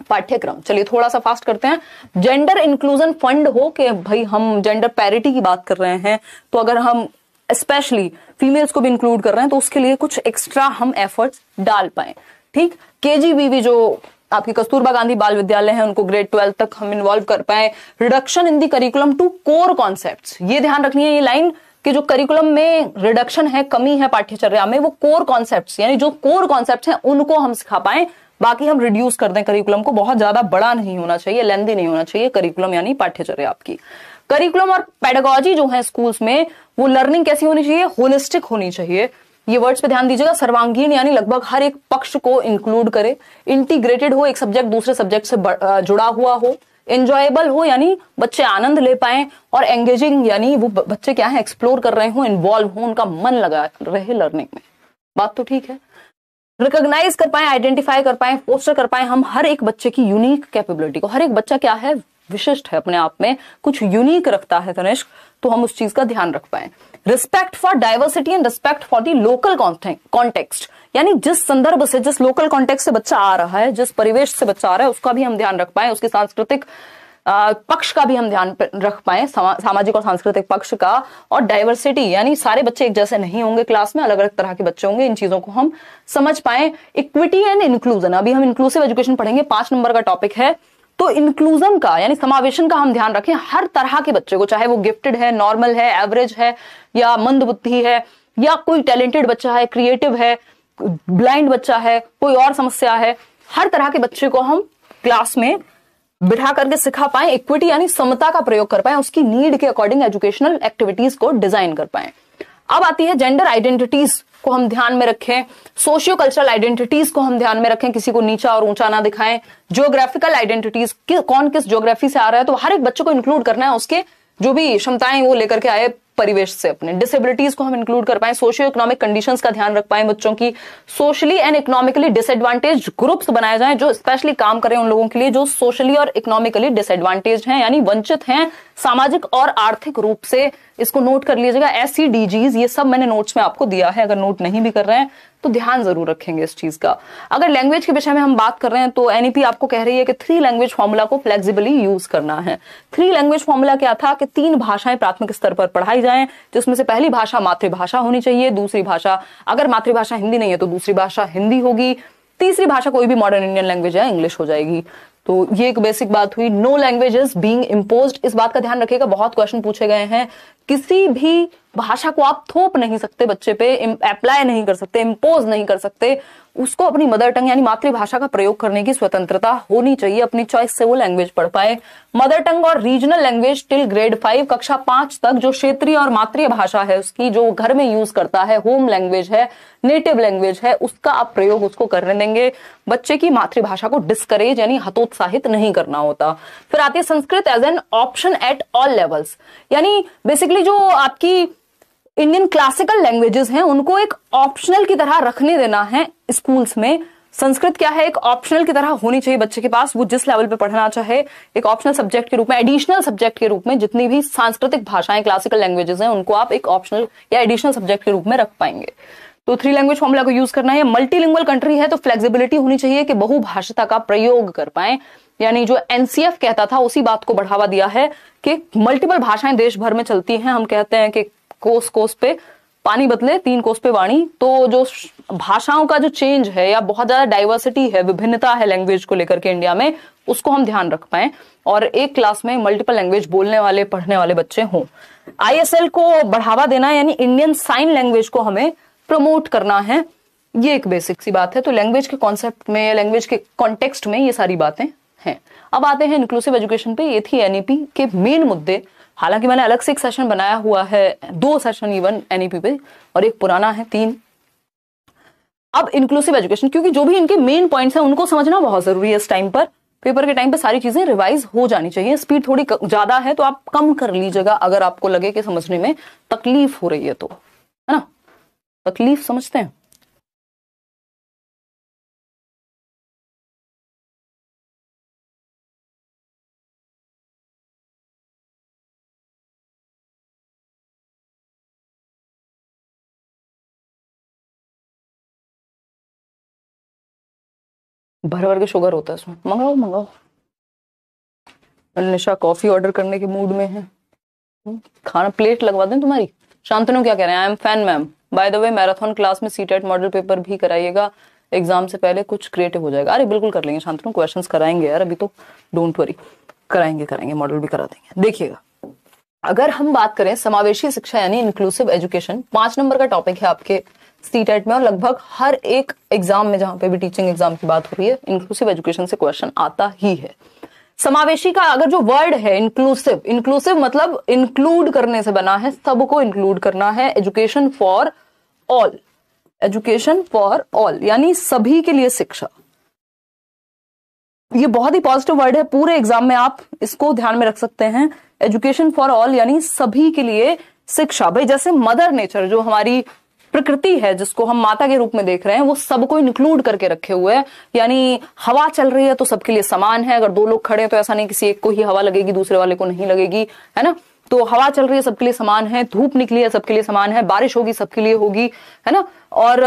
पाठ्यक्रम चलिए थोड़ा सा फास्ट करते हैं जेंडर इंक्लूजन फंड हो के भाई हम जेंडर पैरिटी की बात कर रहे हैं तो अगर हम स्पेशली फीमेल्स को भी इंक्लूड कर रहे हैं तो उसके लिए कुछ एक्स्ट्रा हम एफर्ट्स डाल पाए ठीक के जो आपके कस्तूरबा गांधी बाल विद्यालय है उनको ग्रेड ट्वेल्व तक हम इन्वॉल्व कर पाए reduction in the curriculum to core concept ये ध्यान रखनी है ये लाइन कि जो करिकुलम में रिडक्शन है कमी है पाठ्यचर्या में वो कोर कॉन्सेप्ट यानी जो कोर कॉन्सेप्ट हैं उनको हम सिखा पाए बाकी हम रिड्यूस कर दें करिकुलम को बहुत ज्यादा बड़ा नहीं होना चाहिए लेंदी नहीं होना चाहिए करिकुलम यानी पाठ्यचर्या आपकी करिकुलम और पेडागोजी जो है स्कूल्स में वो लर्निंग कैसी होनी चाहिए होलिस्टिक होनी चाहिए ये वर्ड्स पे ध्यान दीजिएगा सर्वांगीण यानी लगभग हर एक पक्ष को इंक्लूड करे इंटीग्रेटेड हो एक सब्जेक्ट दूसरे सब्जेक्ट से जुड़ा हुआ हो एंजॉयबल हो यानी बच्चे आनंद ले पाए और एंगेजिंग यानी वो बच्चे क्या है एक्सप्लोर कर रहे हो इन्वॉल्व हो उनका मन लगा रहे लर्निंग में बात तो ठीक है रिकोगनाइज कर पाए आइडेंटिफाई कर पाए पोस्टर कर पाए हम हर एक बच्चे की यूनिक कैपेबिलिटी को हर एक बच्चा क्या है विशिष्ट है अपने आप में कुछ यूनिक रखता है तनिष्क तो हम उस चीज का ध्यान रख पाए respect for diversity and respect for the local context यानी जिस संदर्भ से जिस लोकल कॉन्टेक्स्ट से बच्चा आ रहा है जिस परिवेश से बच्चा आ रहा है उसका भी हम ध्यान रख पाए उसकी सांस्कृतिक पक्ष का भी हम ध्यान रख पाए सामा, सामाजिक और सांस्कृतिक पक्ष का और डाइवर्सिटी यानी सारे बच्चे एक जैसे नहीं होंगे क्लास में अलग अलग तरह के बच्चे होंगे इन चीजों को हम समझ पाए इक्विटी एंड इंक्लूजन अभी हम इंक्लूसिव एजुकेशन पढ़ेंगे पांच नंबर का टॉपिक है तो इंक्लूजन का यानी समावेशन का हम ध्यान रखें हर तरह के बच्चे को चाहे वो गिफ्टेड है नॉर्मल है एवरेज है या मंद बुद्धि है या कोई टैलेंटेड बच्चा है क्रिएटिव है ब्लाइंड बच्चा है कोई और समस्या है हर तरह के बच्चे को हम क्लास में बिठा करके सिखा पाए इक्विटी यानी समता का प्रयोग कर पाए उसकी नीड के अकॉर्डिंग एजुकेशनल एक्टिविटीज को डिजाइन कर पाए अब आती है जेंडर आइडेंटिटीज को हम ध्यान में रखें सोशियो कल्चरल आइडेंटिटीज को हम ध्यान में रखें किसी को नीचा और ऊंचा ना दिखाएं जियोग्राफिकल आइडेंटिटीज कौन किस ज्योग्राफी से आ रहा है तो हर एक बच्चे को इंक्लूड करना है उसके जो भी क्षमताएं वो लेकर के आए परिवेश से अपने डिसेबिलिटीज को हम इंक्लूड कर पाए सोशियो इकोनॉमिक कंडीशंस का ध्यान रख पाए बच्चों की socially and economically disadvantage groups बनाए जाएं जो स्पेशली काम करें उन लोगों के लिए जो सोशली और इकोनॉमिकली डिसएडवांटेज हैं यानी वंचित हैं सामाजिक और आर्थिक रूप से इसको नोट कर लीजिएगा ऐसी डीजीज ये सब मैंने नोट्स में आपको दिया है अगर नोट नहीं भी कर रहे हैं तो ध्यान जरूर रखेंगे इस चीज का अगर लैंग्वेज के विषय में हम बात कर रहे हैं तो एनईपी आपको कह रही है कि थ्री लैंग्वेज फॉर्मूला को फ्लेक्सिबली यूज करना है थ्री लैंग्वेज फॉर्मूला क्या था कि तीन भाषाएं प्राथमिक स्तर पर पढ़ाई जाए जिसमें से पहली भाषा मातृभाषा होनी चाहिए दूसरी भाषा अगर मातृभाषा हिंदी नहीं है तो दूसरी भाषा हिंदी होगी तीसरी भाषा कोई भी मॉडर्न इंडियन लैंग्वेज है इंग्लिश हो जाएगी तो ये एक बेसिक बात हुई no language being being impose इस बात का ध्यान रखिएगा बहुत क्वेश्चन पूछे गए हैं किसी भी भाषा को आप थोप नहीं सकते बच्चे पे अप्लाई नहीं कर सकते इम्पोज नहीं कर सकते उसको अपनी मदर टंग यानी मातृभाषा का प्रयोग करने की स्वतंत्रता होनी चाहिए अपनी चॉइस से वो लैंग्वेज पढ़ पाए मदर टंग और regional language till grade five कक्षा पांच तक जो क्षेत्रीय और मातृभाषा है उसकी जो घर में यूज करता है होम लैंग्वेज है नेटिव लैंग्वेज है उसका आप प्रयोग उसको करने देंगे बच्चे की मातृभाषा को डिस्करेज यानी हतोत्साहित नहीं करना होता फिर आती है Sanskrit as an option at all levels यानी बेसिकली जो आपकी इंडियन क्लासिकल लैंग्वेजेस हैं उनको एक ऑप्शनल की तरह रखने देना है स्कूल्स में संस्कृत क्या है एक ऑप्शनल की तरह होनी चाहिए बच्चे के पास वो जिस लेवल पे पढ़ना चाहे एक ऑप्शनल सब्जेक्ट के रूप में एडिशनल सब्जेक्ट के रूप में जितनी भी सांस्कृतिक भाषाएं क्लासिकल लैंग्वेजेस हैं उनको आप एक ऑप्शनल या एडिशनल सब्जेक्ट के रूप में रख पाएंगे तो थ्री लैंग्वेज फॉर्मूला को यूज करना है मल्टी कंट्री है तो फ्लेक्सिबिलिटी होनी चाहिए कि बहुभाषिता का प्रयोग कर पाए यानी जो एनसीएफ कहता था उसी बात को बढ़ावा दिया है कि मल्टीपल भाषाएं देश भर में चलती हैं हम कहते हैं कि कोस कोस पे पानी बदले तीन कोस पे वाणी तो जो भाषाओं का जो चेंज है या बहुत ज्यादा डाइवर्सिटी है विभिन्नता है लैंग्वेज को लेकर के इंडिया में उसको हम ध्यान रख पाए और एक क्लास में मल्टीपल लैंग्वेज बोलने वाले पढ़ने वाले बच्चे हों आई को बढ़ावा देना यानी इंडियन साइन लैंग्वेज को हमें प्रमोट करना है ये एक बेसिक सी बात है तो लैंग्वेज के कॉन्सेप्ट में या लैंग्वेज के कॉन्टेक्स्ट में ये सारी बातें हैं अब आते हैं इंक्लूसिव एजुकेशन पे ये थी एनईपी e के मेन मुद्दे हालांकि मैंने अलग से एक सेशन बनाया हुआ है दो सेशन इवन एनईपी पे और एक पुराना है तीन अब इंक्लूसिव एजुकेशन क्योंकि जो भी इनके मेन पॉइंट्स हैं उनको समझना बहुत जरूरी है इस टाइम पर पेपर के टाइम पर सारी चीजें रिवाइज हो जानी चाहिए स्पीड थोड़ी ज्यादा है तो आप कम कर लीजिएगा अगर आपको लगे कि समझने में तकलीफ हो रही है तो है ना तकलीफ समझते हैं भर भर के शुगर होता है उसमें मंगाओ मंगाओ निशा कॉफी ऑर्डर करने के मूड में है खाना प्लेट लगवा दें तुम्हारी शांतनु क्या कह रहे हैं I am fan ma'am by the way marathon class में सी टेट मॉडल पेपर भी कराइएगा एग्जाम से पहले कुछ क्रिएटिव हो जाएगा अरे बिल्कुल कर लेंगे शांतनु क्वेश्चन कराएंगे यार अभी तो डोंट वरी कराएंगे कराएंगे मॉडल भी करा देंगे देखिएगा अगर हम बात करें समावेशी शिक्षा यानी इंक्लूसिव एजुकेशन पांच नंबर का टॉपिक है आपके सी टेट e में और लगभग हर एक एग्जाम में जहां पे भी टीचिंग एग्जाम की बात हो रही है इंक्लूसिव एजुकेशन से क्वेश्चन आता ही है समावेशी का अगर जो वर्ड है इंक्लूसिव इंक्लूसिव मतलब इंक्लूड करने से बना है सबको इंक्लूड करना है education for all education for all यानी सभी के लिए शिक्षा ये बहुत ही पॉजिटिव वर्ड है पूरे एग्जाम में आप इसको ध्यान में रख सकते हैं एजुकेशन फॉर ऑल यानी सभी के लिए शिक्षा भाई जैसे मदर नेचर जो हमारी प्रकृति है जिसको हम माता के रूप में देख रहे हैं वो सबको इंक्लूड करके रखे हुए है यानी हवा चल रही है तो सबके लिए समान है अगर दो लोग खड़े हैं तो ऐसा नहीं किसी एक को ही हवा लगेगी दूसरे वाले को नहीं लगेगी है ना तो हवा चल रही है सबके लिए समान है धूप निकली है सबके लिए समान है बारिश होगी सबके लिए होगी है ना और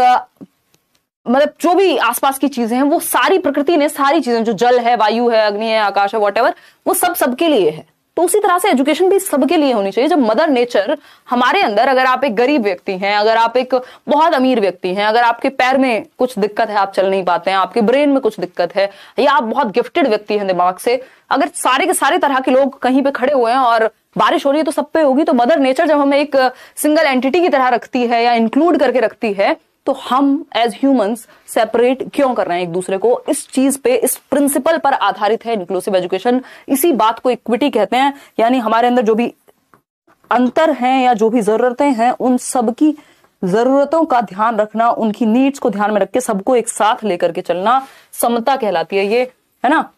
मतलब जो भी आसपास की चीजें हैं वो सारी प्रकृति ने सारी चीजें जो जल है वायु है अग्नि है आकाश है वॉट वो सब सबके लिए है तो उसी तरह से एजुकेशन भी सबके लिए होनी चाहिए जब मदर नेचर हमारे अंदर अगर आप एक गरीब व्यक्ति हैं अगर आप एक बहुत अमीर व्यक्ति हैं अगर आपके पैर में कुछ दिक्कत है आप चल नहीं पाते हैं आपके ब्रेन में कुछ दिक्कत है या आप बहुत गिफ्टेड व्यक्ति हैं दिमाग से अगर सारे के सारे तरह के लोग कहीं पे खड़े हुए हैं और बारिश हो रही है तो सब पे होगी तो मदर नेचर जब हमें एक सिंगल एंटिटी की तरह रखती है या इंक्लूड करके रखती है तो हम एज ह्यूमंस सेपरेट क्यों कर रहे हैं एक दूसरे को इस चीज पे इस प्रिंसिपल पर आधारित है इंक्लूसिव एजुकेशन इसी बात को इक्विटी कहते हैं यानी हमारे अंदर जो भी अंतर हैं या जो भी जरूरतें हैं उन सबकी जरूरतों का ध्यान रखना उनकी नीड्स को ध्यान में रख के सबको एक साथ लेकर के चलना समता कहलाती है ये है ना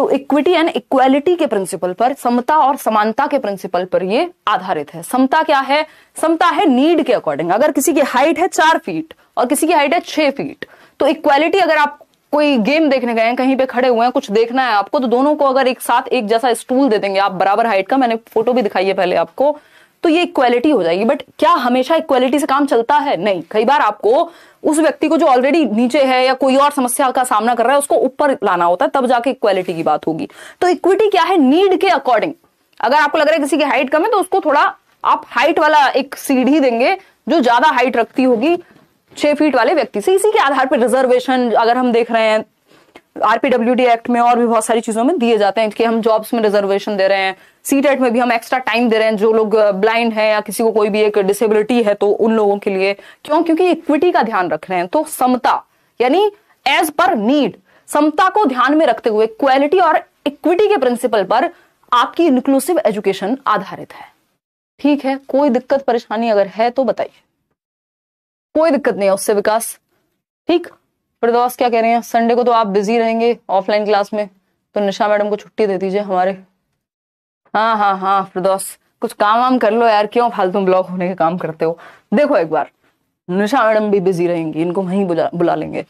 तो इक्विटी एंड इक्वालिटी के प्रिंसिपल पर समता और समानता के प्रिंसिपल पर ये आधारित है समता क्या है समता है नीड के अकॉर्डिंग अगर किसी की हाइट है चार फीट और किसी की हाइट है छह फीट तो इक्वालिटी अगर आप कोई गेम देखने गए हैं कहीं पे खड़े हुए हैं कुछ देखना है आपको तो दोनों को अगर एक साथ एक जैसा स्टूल दे देंगे आप बराबर हाइट का मैंने फोटो भी दिखाई है पहले आपको तो ये इक्वालिटी हो जाएगी बट क्या हमेशा इक्वालिटी से काम चलता है नहीं कई बार आपको उस व्यक्ति को जो ऑलरेडी नीचे है या कोई और समस्या का सामना कर रहा है उसको ऊपर लाना होता है तब जाके इक्वालिटी की बात होगी तो इक्विटी क्या है नीड के अकॉर्डिंग अगर आपको लग रहा है किसी की हाइट कम है तो उसको थोड़ा आप हाइट वाला एक सीढ़ी देंगे जो ज्यादा हाइट रखती होगी छह फीट वाले व्यक्ति से इसी के आधार पर रिजर्वेशन अगर हम देख रहे हैं आरपीडब्ल्यूडी एक्ट में और भी बहुत सारी चीजों में दिए जाते हैं कि हम जॉब्स में रिजर्वेशन दे रहे हैं सी टेट में भी हम एक्स्ट्रा टाइम दे रहे हैं जो लोग ब्लाइंड uh, हैं या किसी को कोई भी एक डिसेबिलिटी है तो उन लोगों के लिए क्यों क्योंकि इक्विटी का ध्यान रख रहे हैं तो समता यानी एज पर नीड समता को ध्यान में रखते हुए क्वालिटी और इक्विटी के प्रिंसिपल पर आपकी इंक्लूसिव एजुकेशन आधारित है ठीक है कोई दिक्कत परेशानी अगर है तो बताइए कोई दिक्कत नहीं है उससे विकास ठीक प्रदास क्या कह रहे हैं संडे को तो आप बिजी रहेंगे ऑफलाइन क्लास में तो निशा मैडम को छुट्टी दे दीजिए हमारे हाँ हाँ हाँ प्रदास कुछ काम वाम कर लो यार क्यों फालतू ब्लॉक होने के काम करते हो देखो एक बार निशा मैडम भी बिजी रहेंगी इनको वहीं बुला, बुला लेंगे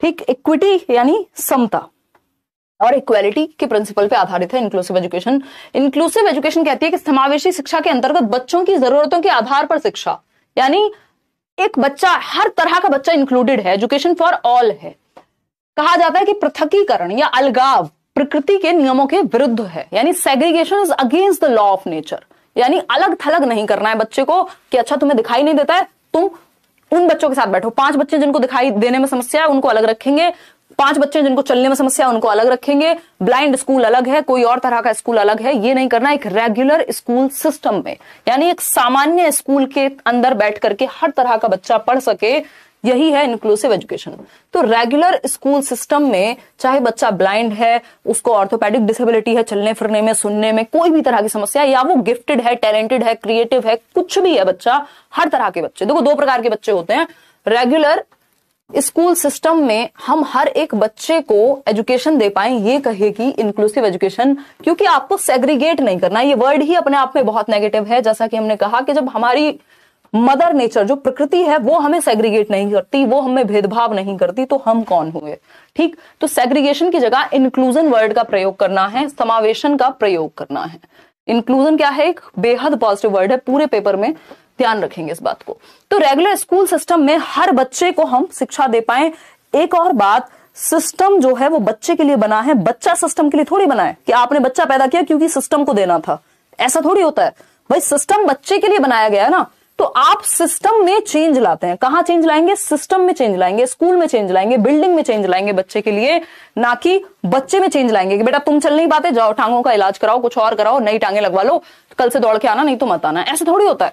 ठीक इक्विटी यानी समता और इक्वालिटी के प्रिंसिपल पे आधारित है इंक्लूसिव एजुकेशन इंक्लूसिव एजुकेशन कहती है कि समावेशी शिक्षा के अंतर्गत बच्चों की जरूरतों के आधार पर शिक्षा यानी एक बच्चा हर तरह का बच्चा इंक्लूडेड है एजुकेशन फॉर ऑल है कहा जाता है कि पृथकीकरण या अलगाव प्रकृति के नियमों के विरुद्ध है यानी segregation is against the law of nature यानी अलग थलग नहीं करना है बच्चे को कि अच्छा तुम्हें दिखाई नहीं देता है तुम उन बच्चों के साथ बैठो पांच बच्चे जिनको दिखाई देने में समस्या है उनको अलग रखेंगे पांच बच्चे जिनको चलने में समस्या उनको अलग रखेंगे ब्लाइंड स्कूल अलग है कोई और तरह का स्कूल अलग है ये नहीं करना एक रेगुलर स्कूल सिस्टम में यानी एक सामान्य स्कूल के अंदर बैठ करके हर तरह का बच्चा पढ़ सके यही है इंक्लूसिव एजुकेशन तो रेगुलर स्कूल सिस्टम में चाहे बच्चा ब्लाइंड है उसको ऑर्थोपेडिक डिसेबिलिटी है चलने फिरने में सुनने में कोई भी तरह की समस्या या वो गिफ्टेड है टैलेंटेड है क्रिएटिव है कुछ भी है बच्चा हर तरह के बच्चे देखो दो प्रकार के बच्चे होते हैं रेगुलर स्कूल सिस्टम में हम हर एक बच्चे को एजुकेशन दे पाए ये कहे कि इंक्लूसिव एजुकेशन क्योंकि आपको सेग्रीगेट नहीं करना ये वर्ड ही अपने आप में बहुत नेगेटिव है जैसा कि हमने कहा कि जब हमारी मदर नेचर जो प्रकृति है वो हमें सेग्रीगेट नहीं करती वो हमें भेदभाव नहीं करती तो हम कौन हुए ठीक तो सेग्रीगेशन की जगह इंक्लूजन वर्ड का प्रयोग करना है समावेशन का प्रयोग करना है इंक्लूजन क्या है एक बेहद पॉजिटिव वर्ड है पूरे पेपर में ध्यान रखेंगे इस बात को तो रेगुलर स्कूल सिस्टम में हर बच्चे को हम शिक्षा दे पाए एक और बात सिस्टम जो है वो बच्चे के लिए बना है बच्चा सिस्टम के लिए थोड़ी बना है कि आपने बच्चा पैदा किया क्योंकि सिस्टम को देना था ऐसा थोड़ी होता है भाई सिस्टम बच्चे के लिए बनाया गया है ना तो आप सिस्टम में चेंज लाते हैं कहां चेंज लाएंगे सिस्टम में चेंज लाएंगे स्कूल में चेंज लाएंगे बिल्डिंग में चेंज लाएंगे बच्चे के लिए ना कि बच्चे में चेंज लाएंगे कि बेटा तुम चल नहीं पाते जाओ टांगों का इलाज कराओ कुछ और कराओ नई टांगे लगवा लो कल से दौड़ के आना नहीं तो मत आना ऐसा थोड़ी होता है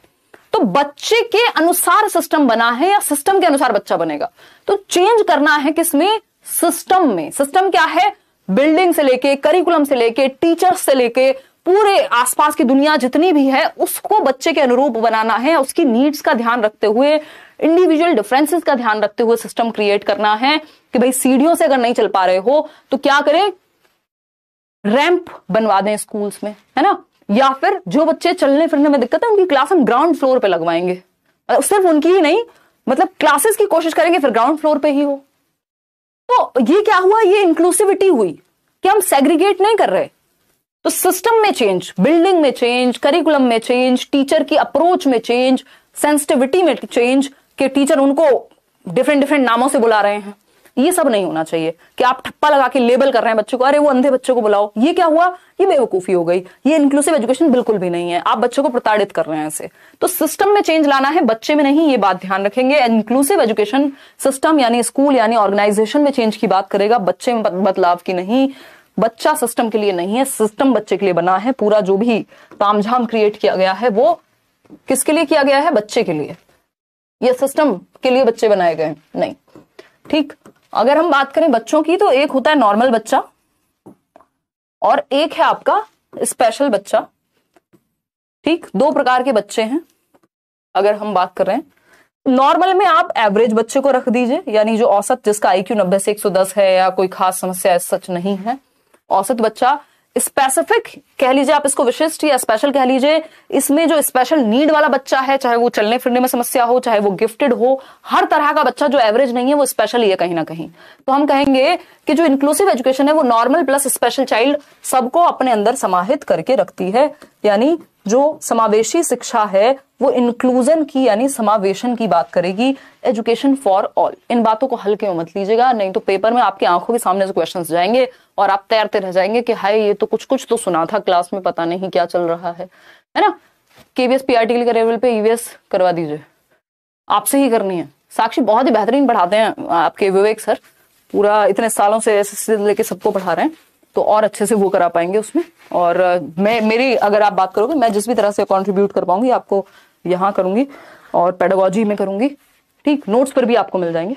तो बच्चे के अनुसार सिस्टम बना है या सिस्टम के अनुसार बच्चा बनेगा तो चेंज करना है किसमें सिस्टम में सिस्टम क्या है बिल्डिंग से लेके करिकुलम से लेके टीचर्स से लेके पूरे आसपास की दुनिया जितनी भी है उसको बच्चे के अनुरूप बनाना है उसकी नीड्स का ध्यान रखते हुए इंडिविजुअल डिफरेंसेस का ध्यान रखते हुए सिस्टम क्रिएट करना है कि भाई सीढ़ियों से अगर नहीं चल पा रहे हो तो क्या करें रैंप बनवा दें स्कूल्स में है ना या फिर जो बच्चे चलने फिरने में दिक्कत है उनकी क्लास हम ग्राउंड फ्लोर पे लगवाएंगे सिर्फ उनकी ही नहीं मतलब क्लासेस की कोशिश करेंगे फिर ग्राउंड फ्लोर पे ही हो तो ये क्या हुआ ये इंक्लूसिविटी हुई कि हम सेग्रीगेट नहीं कर रहे तो सिस्टम में चेंज बिल्डिंग में चेंज करिकुलम में चेंज टीचर की अप्रोच में चेंज सेंसिटिविटी में चेंज के टीचर उनको डिफरेंट डिफरेंट नामों से बुला रहे हैं ये सब नहीं होना चाहिए कि आप ठप्पा लगा के लेबल कर रहे हैं बच्चों को अरे वो अंधे बच्चों को बुलाओ ये क्या हुआ ये बेवकूफी हो गई ये इंक्लूसिव एजुकेशन बिल्कुल भी नहीं है आप बच्चों को प्रताड़ित कर रहे हैं इसे तो सिस्टम में चेंज लाना है बच्चे में नहीं ये बात ध्यान रखेंगे इंक्लूसिव एजुकेशन सिस्टम यानी स्कूल यानी ऑर्गेनाइजेशन में चेंज की बात करेगा बच्चे में बदलाव की नहीं बच्चा सिस्टम के लिए नहीं है सिस्टम बच्चे के लिए बना है पूरा जो भी तामझाम क्रिएट किया गया है वो किसके लिए किया गया है बच्चे के लिए ये सिस्टम के लिए बच्चे बनाए गए नहीं ठीक अगर हम बात करें बच्चों की तो एक होता है नॉर्मल बच्चा और एक है आपका स्पेशल बच्चा ठीक दो प्रकार के बच्चे हैं अगर हम बात कर रहे हैं नॉर्मल में आप एवरेज बच्चे को रख दीजिए यानी जो औसत जिसका आईक्यू 90 से 110 है या कोई खास समस्या सच नहीं है औसत बच्चा स्पेसिफिक कह लीजिए आप इसको विशिष्ट या स्पेशल कह लीजिए इसमें जो स्पेशल नीड वाला बच्चा है चाहे वो चलने फिरने में समस्या हो चाहे वो गिफ्टेड हो हर तरह का बच्चा जो एवरेज नहीं है वो स्पेशल ही है कहीं ना कहीं तो हम कहेंगे कि जो इंक्लूसिव एजुकेशन है वो नॉर्मल प्लस स्पेशल चाइल्ड सबको अपने अंदर समाहित करके रखती है यानी जो समावेशी शिक्षा है वो इंक्लूजन की यानी समावेशन की बात करेगी एजुकेशन फॉर ऑल इन बातों को हल्के में मत लीजिएगा नहीं तो पेपर में आपकी आंखों के सामने से क्वेश्चंस जाएंगे और आप तैरते रह जाएंगे कि हाय ये तो कुछ कुछ तो सुना था क्लास में पता नहीं क्या चल रहा है है ना केवीएस पीआरटी के लेवल पे ईवीएस e करवा दीजिए आपसे ही करनी है साक्षी बहुत ही बेहतरीन पढ़ाते हैं आपके विवेक सर पूरा इतने सालों से लेके सबको पढ़ा रहे हैं तो और अच्छे से वो करा पाएंगे उसमें और मैं मेरी अगर आप बात करोगे मैं जिस भी तरह से कॉन्ट्रीब्यूट कर पाऊंगी आपको यहाँ करूंगी और पेडागोजी में करूंगी ठीक नोट्स पर भी आपको मिल जाएंगे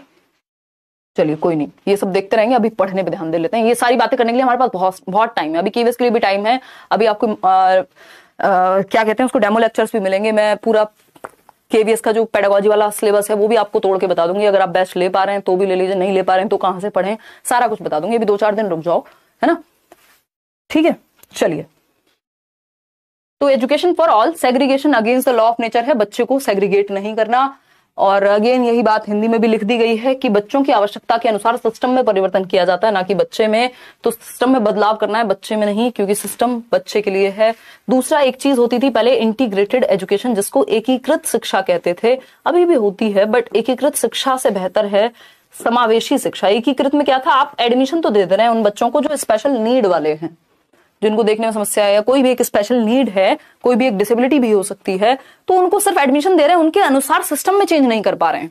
चलिए कोई नहीं ये सब देखते रहेंगे अभी पढ़ने पर ध्यान दे लेते हैं ये सारी बातें करने के लिए हमारे पास बहुत बहुत टाइम है अभी केवीएस के लिए भी टाइम है अभी आपको क्या कहते हैं उसको डेमो लेक्चर्स भी मिलेंगे मैं पूरा केवीएस का जो पेडागोजी वाला सिलेबस है वो भी आपको तोड़ के बता दूंगी अगर आप बेस्ट ले पा रहे हैं तो भी ले लीजिए नहीं ले पा रहे हैं तो कहाँ से पढ़ें सारा कुछ बता दूंगी अभी दो चार दिन रुक जाओ है ना ठीक है चलिए तो education for all segregation against the law of nature है बच्चे को सेग्रीगेट नहीं करना और अगेन यही बात हिंदी में भी लिख दी गई है कि बच्चों की आवश्यकता के अनुसार सिस्टम में परिवर्तन किया जाता है ना कि बच्चे में तो सिस्टम में बदलाव करना है बच्चे में नहीं क्योंकि सिस्टम बच्चे के लिए है दूसरा एक चीज होती थी पहले इंटीग्रेटेड एजुकेशन जिसको एकीकृत शिक्षा कहते थे अभी भी होती है बट एकीकृत शिक्षा से बेहतर है समावेशी शिक्षा एकीकृत में क्या था आप एडमिशन तो दे दे रहे हैं उन बच्चों को जो स्पेशल नीड वाले हैं जिनको देखने में समस्या है या कोई भी एक स्पेशल नीड है कोई भी एक डिसेबिलिटी भी हो सकती है तो उनको सिर्फ एडमिशन दे रहे हैं उनके अनुसार सिस्टम में चेंज नहीं कर पा रहे हैं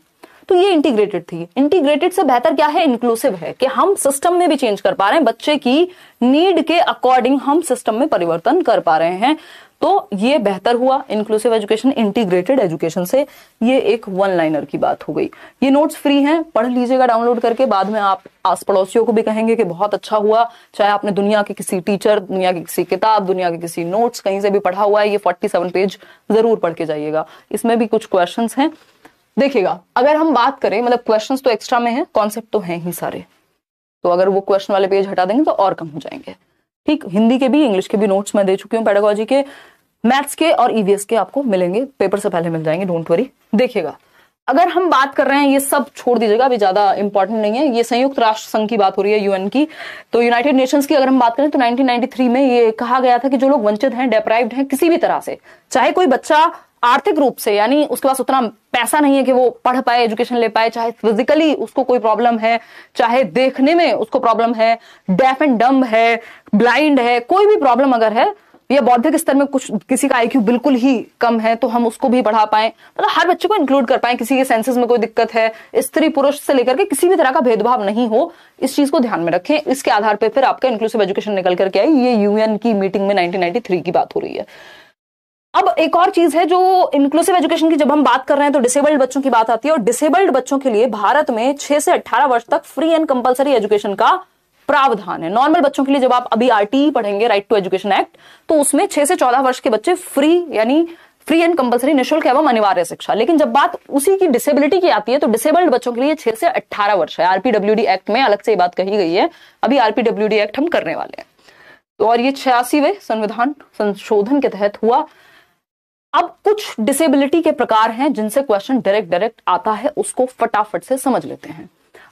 तो ये इंटीग्रेटेड थी इंटीग्रेटेड से बेहतर क्या है इंक्लूसिव है कि हम सिस्टम में भी चेंज कर पा रहे हैं बच्चे की नीड के अकॉर्डिंग हम सिस्टम में परिवर्तन कर पा रहे हैं तो ये बेहतर हुआ इंक्लूसिव एजुकेशन इंटीग्रेटेड एजुकेशन से ये एक वन लाइनर की बात हो गई ये नोट्स फ्री हैं पढ़ लीजिएगा डाउनलोड करके बाद में आप आस पड़ोसियों को भी कहेंगे कि बहुत अच्छा हुआ चाहे आपने दुनिया के किसी टीचर दुनिया की किसी किताब दुनिया के किसी नोट्स कहीं से भी पढ़ा हुआ है ये फोर्टी सेवन पेज जरूर पढ़ के जाइएगा इसमें भी कुछ क्वेश्चन है देखिएगा अगर हम बात करें मतलब क्वेश्चन तो एक्स्ट्रा में है कॉन्सेप्ट तो है ही सारे तो अगर वो क्वेश्चन वाले पेज हटा देंगे तो और कम हो जाएंगे ठीक हिंदी के भी इंग्लिश के भी नोट्स मैं दे चुकी हूँ पेडागोजी के मैथ्स के और ईवीएस e के आपको मिलेंगे पेपर से पहले मिल जाएंगे डोंट वरी देखिएगा अगर हम बात कर रहे हैं ये सब छोड़ दीजिएगा अभी ज्यादा इंपॉर्टेंट नहीं है ये संयुक्त राष्ट्र संघ की बात हो रही है यूएन की तो यूनाइटेड नेशंस की अगर हम बात करें तो 1993 में ये कहा गया था कि जो लोग वंचित हैं डेप्राइव्ड हैं किसी भी तरह से चाहे कोई बच्चा आर्थिक रूप से यानी उसके पास उतना पैसा नहीं है कि वो पढ़ पाए एजुकेशन ले पाए चाहे फिजिकली उसको कोई प्रॉब्लम है चाहे देखने में उसको प्रॉब्लम है डेफ एंड डम्ब है ब्लाइंड है कोई भी प्रॉब्लम अगर है या बौद्धिक स्तर में कुछ किसी का आईक्यू बिल्कुल ही कम है तो हम उसको भी बढ़ा पाए मतलब हर बच्चे को इंक्लूड कर पाए किसी के सेंसेस में कोई दिक्कत है स्त्री पुरुष से लेकर के किसी भी तरह का भेदभाव नहीं हो इस चीज को ध्यान में रखें इसके आधार पर फिर आपका इंक्लूसिव एजुकेशन निकल करके आई ये यूएन की मीटिंग में नाइनटीन की बात हो रही है अब एक और चीज है जो इंक्लूसिव एजुकेशन की जब हम बात कर रहे हैं तो डिसेबल्ड बच्चों की बात आती है और डिसेबल्ड बच्चों के लिए भारत में 6 से 18 वर्ष तक फ्री एंड कंपलसरी एजुकेशन का प्रावधान है नॉर्मल बच्चों के लिए जब आप अभी आर e पढ़ेंगे राइट टू एजुकेशन एक्ट तो उसमें छह से चौदह वर्ष के बच्चे फ्री यानी फ्री एंड कंपलसरी निःशुल्क एवं अनिवार्य शिक्षा लेकिन जब बात उसी की डिसेबिलिटी की आती है तो डिसेबल्ड बच्चों के लिए छह से अट्ठारह वर्ष है आरपीडब्ल्यूडी एक्ट में अलग से ये बात कही गई है अभी आरपीडब्ल्यू एक्ट हम करने वाले हैं तो और ये छियासीवे संविधान संशोधन के तहत हुआ अब कुछ डिसेबिलिटी के प्रकार हैं जिनसे क्वेश्चन डायरेक्ट डायरेक्ट आता है उसको फटाफट से समझ लेते हैं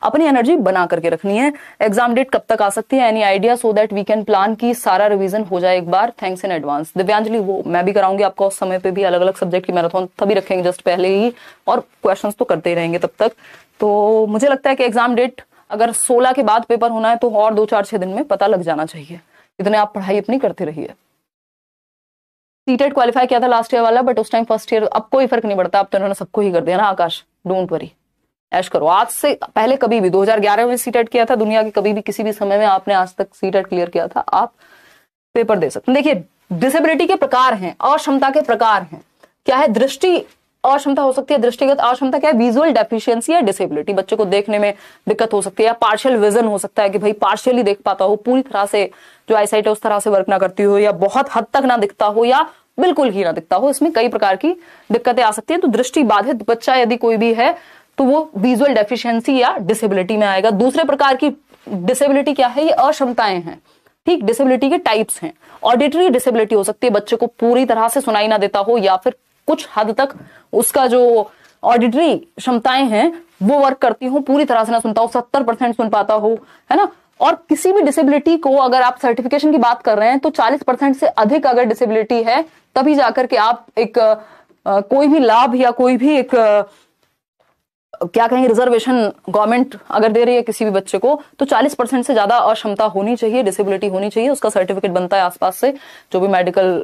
अपनी एनर्जी बना करके रखनी है एग्जाम डेट कब तक आ सकती है any idea so that we can plan की सारा रिवीजन हो जाए एक बार थैंक्स इन एडवांस दिव्यांजलि वो मैं भी कराऊंगी आपका उस समय पे भी अलग अलग सब्जेक्ट की मैराथन तभी रखेंगे जस्ट पहले ही और क्वेश्चन तो करते ही रहेंगे तब तक तो मुझे लगता है कि एग्जाम डेट अगर सोलह के बाद पेपर होना है तो और दो चार छह दिन में पता लग जाना चाहिए इतने आप पढ़ाई अपनी करते रहिए सीटेड क्वालिफाई किया था लास्ट ईयर वाला बट उस टाइम फर्स्ट ईयर अब कोई फर्क नहीं पड़ता अब तो उन्होंने सबको ही कर दिया ना आकाश डोंट वरी ऐश करो आज से पहले कभी भी 2011 में सीटेट किया था दुनिया के कभी भी किसी भी समय में आपने आज तक सीटेट क्लियर किया था आप पेपर दे सकते देखिए डिसेबिलिटी के प्रकार हैं और क्षमता के प्रकार हैं क्या है दृष्टि अक्षमता हो सकती है दृष्टिगत अक्षमता क्या है विजुअल डेफिशिएंसी या डिसेबिलिटी बच्चे को देखने में दिक्कत हो सकती है या पार्शियल विजन हो सकता है कि भाई पार्शियली देख पाता हो पूरी तरह से जो आईसाइट है उस तरह से वर्क ना करती हो या बहुत हद तक ना दिखता हो या बिल्कुल ही ना दिखता हो इसमें कई प्रकार की दिक्कतें आ सकती है तो दृष्टि बाधित बच्चा यदि कोई भी है तो वो विजुअल डेफिशिएंसी या डिसेबिलिटी में आएगा दूसरे प्रकार की डिसेबिलिटी क्या है ये अक्षमताएं हैं ठीक डिसेबिलिटी के टाइप्स हैं ऑडिटरी डिसेबिलिटी हो सकती है बच्चे को पूरी तरह से सुनाई ना देता हो या फिर कुछ हद तक उसका जो ऑडिटरी क्षमताएं हैं वो वर्क करती हूँ पूरी तरह से ना सुनता हूँ सत्तर परसेंट सुन पाता हूँ है ना और किसी भी डिसेबिलिटी को अगर आप सर्टिफिकेशन की बात कर रहे हैं तो 40 परसेंट से अधिक अगर डिसेबिलिटी है तभी जाकर के आप एक आ, कोई भी लाभ या कोई भी एक आ, क्या कहेंगे रिजर्वेशन गवर्नमेंट अगर दे रही है किसी भी बच्चे को तो 40 परसेंट से ज्यादा अक्षमता होनी चाहिए डिसेबिलिटी होनी चाहिए उसका सर्टिफिकेट बनता है आसपास से जो भी मेडिकल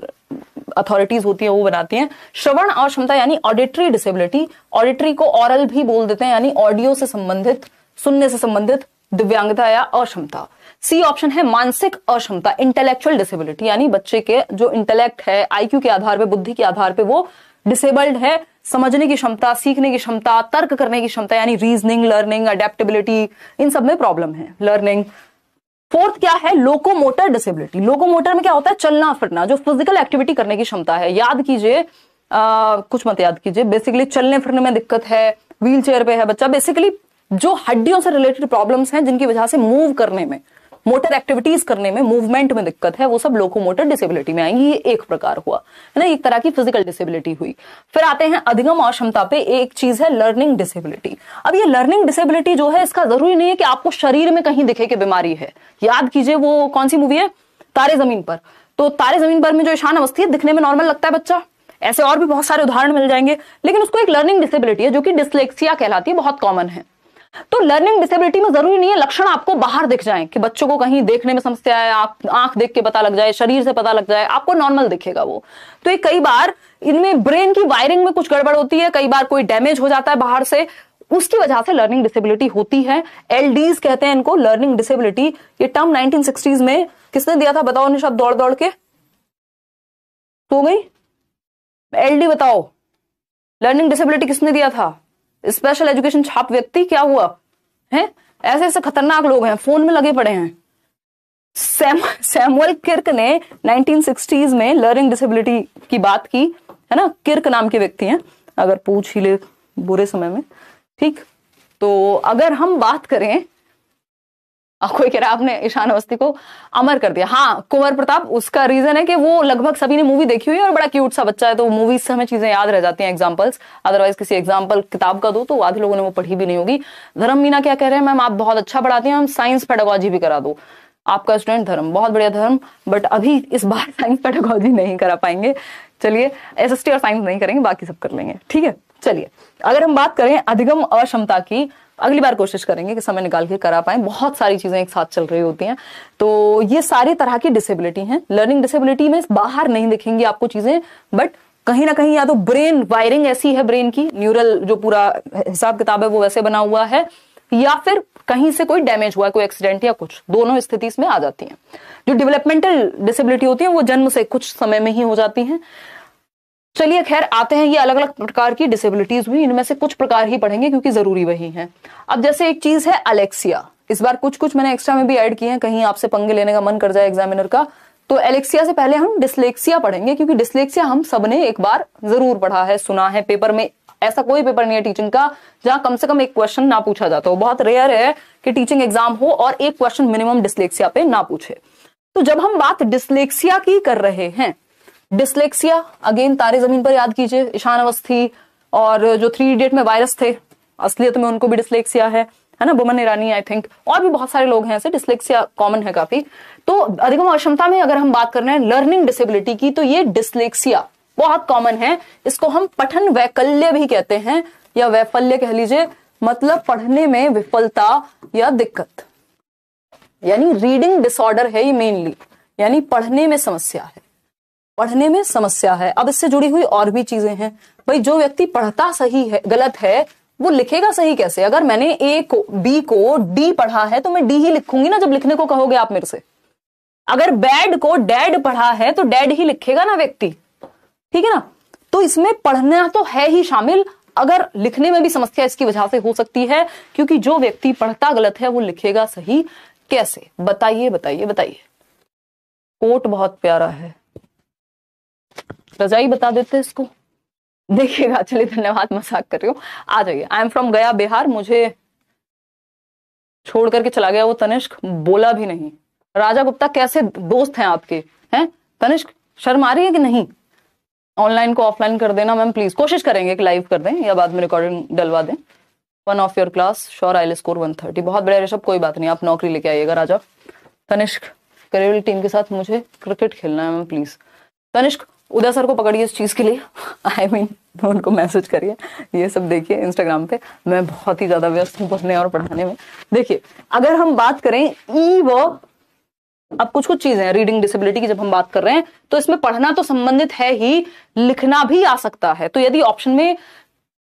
अथॉरिटीज होती है वो बनाती हैं श्रवण अक्षमता यानी ऑडिटरी डिसेबिलिटी ऑडिटरी को ऑरल भी बोल देते हैं यानी ऑडियो से संबंधित सुनने से संबंधित दिव्यांगता या अक्षमता सी ऑप्शन है मानसिक अक्षमता इंटेलेक्चुअल डिसेबिलिटी यानी बच्चे के जो इंटेलेक्ट है आईक्यू के आधार पर बुद्धि के आधार पर वो डिसेबल्ड है समझने की क्षमता सीखने की क्षमता तर्क करने की क्षमता यानी रीजनिंग लर्निंग अडेप्टेबिलिटी इन सब में प्रॉब्लम है लर्निंग फोर्थ क्या है लोकोमोटर डिसेबिलिटी लोकोमोटर में क्या होता है चलना फिरना जो फिजिकल एक्टिविटी करने की क्षमता है याद कीजिए कुछ मत याद कीजिए बेसिकली चलने फिरने में दिक्कत है व्हील चेयर पे है बच्चा बेसिकली जो हड्डियों से रिलेटेड प्रॉब्लम्स हैं जिनकी वजह से मूव करने में मोटर एक्टिविटीज करने में मूवमेंट में दिक्कत है वो सब लोकोमोटर डिसेबिलिटी में आएंगी ये एक प्रकार हुआ है ना एक तरह की फिजिकल डिसेबिलिटी हुई फिर आते हैं अधिगम अक्षमता पे एक चीज है लर्निंग डिसेबिलिटी अब ये लर्निंग डिसेबिलिटी जो है इसका जरूरी नहीं है कि आपको शरीर में कहीं दिखे कि बीमारी है याद कीजिए वो कौन सी मूवी है तारे जमीन पर तो तारे जमीन पर में जो ईशान अवस्थी है दिखने में नॉर्मल लगता है बच्चा ऐसे और भी बहुत सारे उदाहरण मिल जाएंगे लेकिन उसको एक लर्निंग डिसेबिलिटी है जो कि डिसलेक्सिया कहलाती है बहुत कॉमन है तो लर्निंग डिसेबिलिटी में जरूरी नहीं है लक्षण आपको बाहर दिख जाए कि बच्चों को कहीं देखने में समस्या है आंख देख के पता लग जाए शरीर से पता लग जाए आपको नॉर्मल दिखेगा वो तो ये कई बार इनमें ब्रेन की वायरिंग में कुछ गड़बड़ होती है कई बार कोई डैमेज हो जाता है बाहर से उसकी वजह से लर्निंग डिसेबिलिटी होती है एल कहते हैं इनको लर्निंग डिसेबिलिटी ये टर्म नाइनटीन में किसने दिया था बताओ निशा दौड़ दौड़ के हो गई एल बताओ लर्निंग डिसेबिलिटी किसने दिया था स्पेशल एजुकेशन छाप व्यक्ति क्या हुआ है ऐसे ऐसे खतरनाक लोग हैं फोन में लगे पड़े हैं सैम सैमुअल किर्क ने 1960s में लर्निंग डिसेबिलिटी की बात की है ना किर्क नाम के व्यक्ति हैं अगर पूछ ही ले बुरे समय में ठीक तो अगर हम बात करें कोई कह रहा आपने ईशान अवस्थी को अमर कर दिया हाँ कुंवर प्रताप उसका रीजन है कि वो लगभग सभी ने मूवी देखी हुई है और बड़ा क्यूट सा बच्चा है तो मूवीज से हमें चीजें याद रह जाती हैं एग्जाम्पल्स अदरवाइज किसी एग्जाम्पल किताब का दो तो आधे लोगों ने वो पढ़ी भी नहीं होगी धर्म मीना क्या कह रहे हैं मैम आप बहुत अच्छा पढ़ाती हैं हम साइंस पेडोलॉजी भी करा दो आपका स्टूडेंट धर्म बहुत बढ़िया धर्म बट अभी इस बार साइंस पेडोलॉजी नहीं करा पाएंगे चलिए एस और साइंस नहीं करेंगे बाकी सब कर लेंगे ठीक है चलिए अगर हम बात करें अधिगम अक्षमता की अगली बार कोशिश करेंगे कि समय निकाल के करा पाए बहुत सारी चीजें एक साथ चल रही होती हैं तो ये सारी तरह की डिसेबिलिटी हैं लर्निंग डिसेबिलिटी में बाहर नहीं दिखेंगी आपको चीजें बट कहीं ना कहीं या तो ब्रेन वायरिंग ऐसी है ब्रेन की न्यूरल जो पूरा हिसाब किताब है वो वैसे बना हुआ है या फिर कहीं से कोई डैमेज हुआ कोई एक्सीडेंट या कुछ दोनों स्थिति इसमें आ जाती है जो डेवलपमेंटल डिसेबिलिटी होती है वो जन्म से कुछ समय में ही हो जाती है चलिए खैर आते हैं ये अलग अलग प्रकार की डिसेबिलिटीज हुई इनमें से कुछ प्रकार ही पढ़ेंगे क्योंकि जरूरी वही है अब जैसे एक चीज है अलेक्सिया इस बार कुछ कुछ मैंने एक्स्ट्रा में भी ऐड किए हैं कहीं आपसे पंगे लेने का मन कर जाए एग्जामिनर का तो एलेक्सिया से पहले हम डिस्लेक्सिया पढ़ेंगे क्योंकि डिस्लेक्सिया हम सबने एक बार जरूर पढ़ा है सुना है पेपर में ऐसा कोई पेपर नहीं है टीचिंग का जहां कम से कम एक क्वेश्चन ना पूछा जाता हो बहुत रेयर है कि टीचिंग एग्जाम हो और एक क्वेश्चन मिनिमम डिस्लेक्सिया पे ना पूछे तो जब हम बात डिस्लेक्सिया की कर रहे हैं डिसलेक्सिया अगेन तारे जमीन पर याद कीजिए ईशान अवस्थी और जो थ्री इडियट में वायरस थे असलियत में उनको भी डिसलेक्सिया है है ना बुमन ईरानी आई थिंक और भी बहुत सारे लोग हैं ऐसे डिसलेक्सिया कॉमन है काफी तो अधिगम अक्षमता में अगर हम बात कर रहे हैं लर्निंग डिसेबिलिटी की तो ये डिसलेक्सिया बहुत कॉमन है इसको हम पठन वैकल्य भी कहते हैं या वैफल्य कह लीजिए मतलब पढ़ने में विफलता या दिक्कत यानी रीडिंग डिसऑर्डर है ये मेनली यानी पढ़ने में समस्या है पढ़ने में समस्या है अब इससे जुड़ी हुई और भी चीजें हैं भाई जो व्यक्ति पढ़ता सही है गलत है वो लिखेगा सही कैसे अगर मैंने ए को बी को डी पढ़ा है तो मैं डी ही लिखूंगी ना जब लिखने को कहोगे आप मेरे से अगर बैड को डैड पढ़ा है तो डैड ही लिखेगा ना व्यक्ति ठीक है ना तो इसमें पढ़ना तो है ही शामिल अगर लिखने में भी समस्या इसकी वजह से हो सकती है क्योंकि जो व्यक्ति पढ़ता गलत है वो लिखेगा सही कैसे बताइए बताइए बताइए कोट बहुत प्यारा है रजाई बता देते इसको देखिएगा चलिए धन्यवाद मजाक कर रही हूँ आ जाइए आई एम फ्रॉम गया बिहार मुझे छोड़ करके चला गया वो तनिष्क बोला भी नहीं राजा गुप्ता कैसे दोस्त हैं आपके हैं तनिष्क शर्म आ रही है कि नहीं ऑनलाइन को ऑफलाइन कर देना मैम प्लीज कोशिश करेंगे कि लाइव कर दें या बाद में रिकॉर्डिंग डलवा दें one of your class sure I score one thirty बहुत बड़े ऋषभ कोई बात नहीं आप नौकरी लेके आइएगा राजा तनिष्क करेवल टीम के साथ मुझे क्रिकेट खेलना है ma'am please Tanishk Uday sir को पकड़िए इस चीज़ के लिए आई I मीन mean, उनको मैसेज करिए ये सब देखिए इंस्टाग्राम पे मैं बहुत ही ज़्यादा व्यस्त हूँ पढ़ने और पढ़ाने में देखिए अगर हम बात करें ई वो अब कुछ कुछ चीजें हैं रीडिंग डिसेबिलिटी की जब हम बात कर रहे हैं तो इसमें पढ़ना तो संबंधित है ही लिखना भी आ सकता है तो यदि ऑप्शन में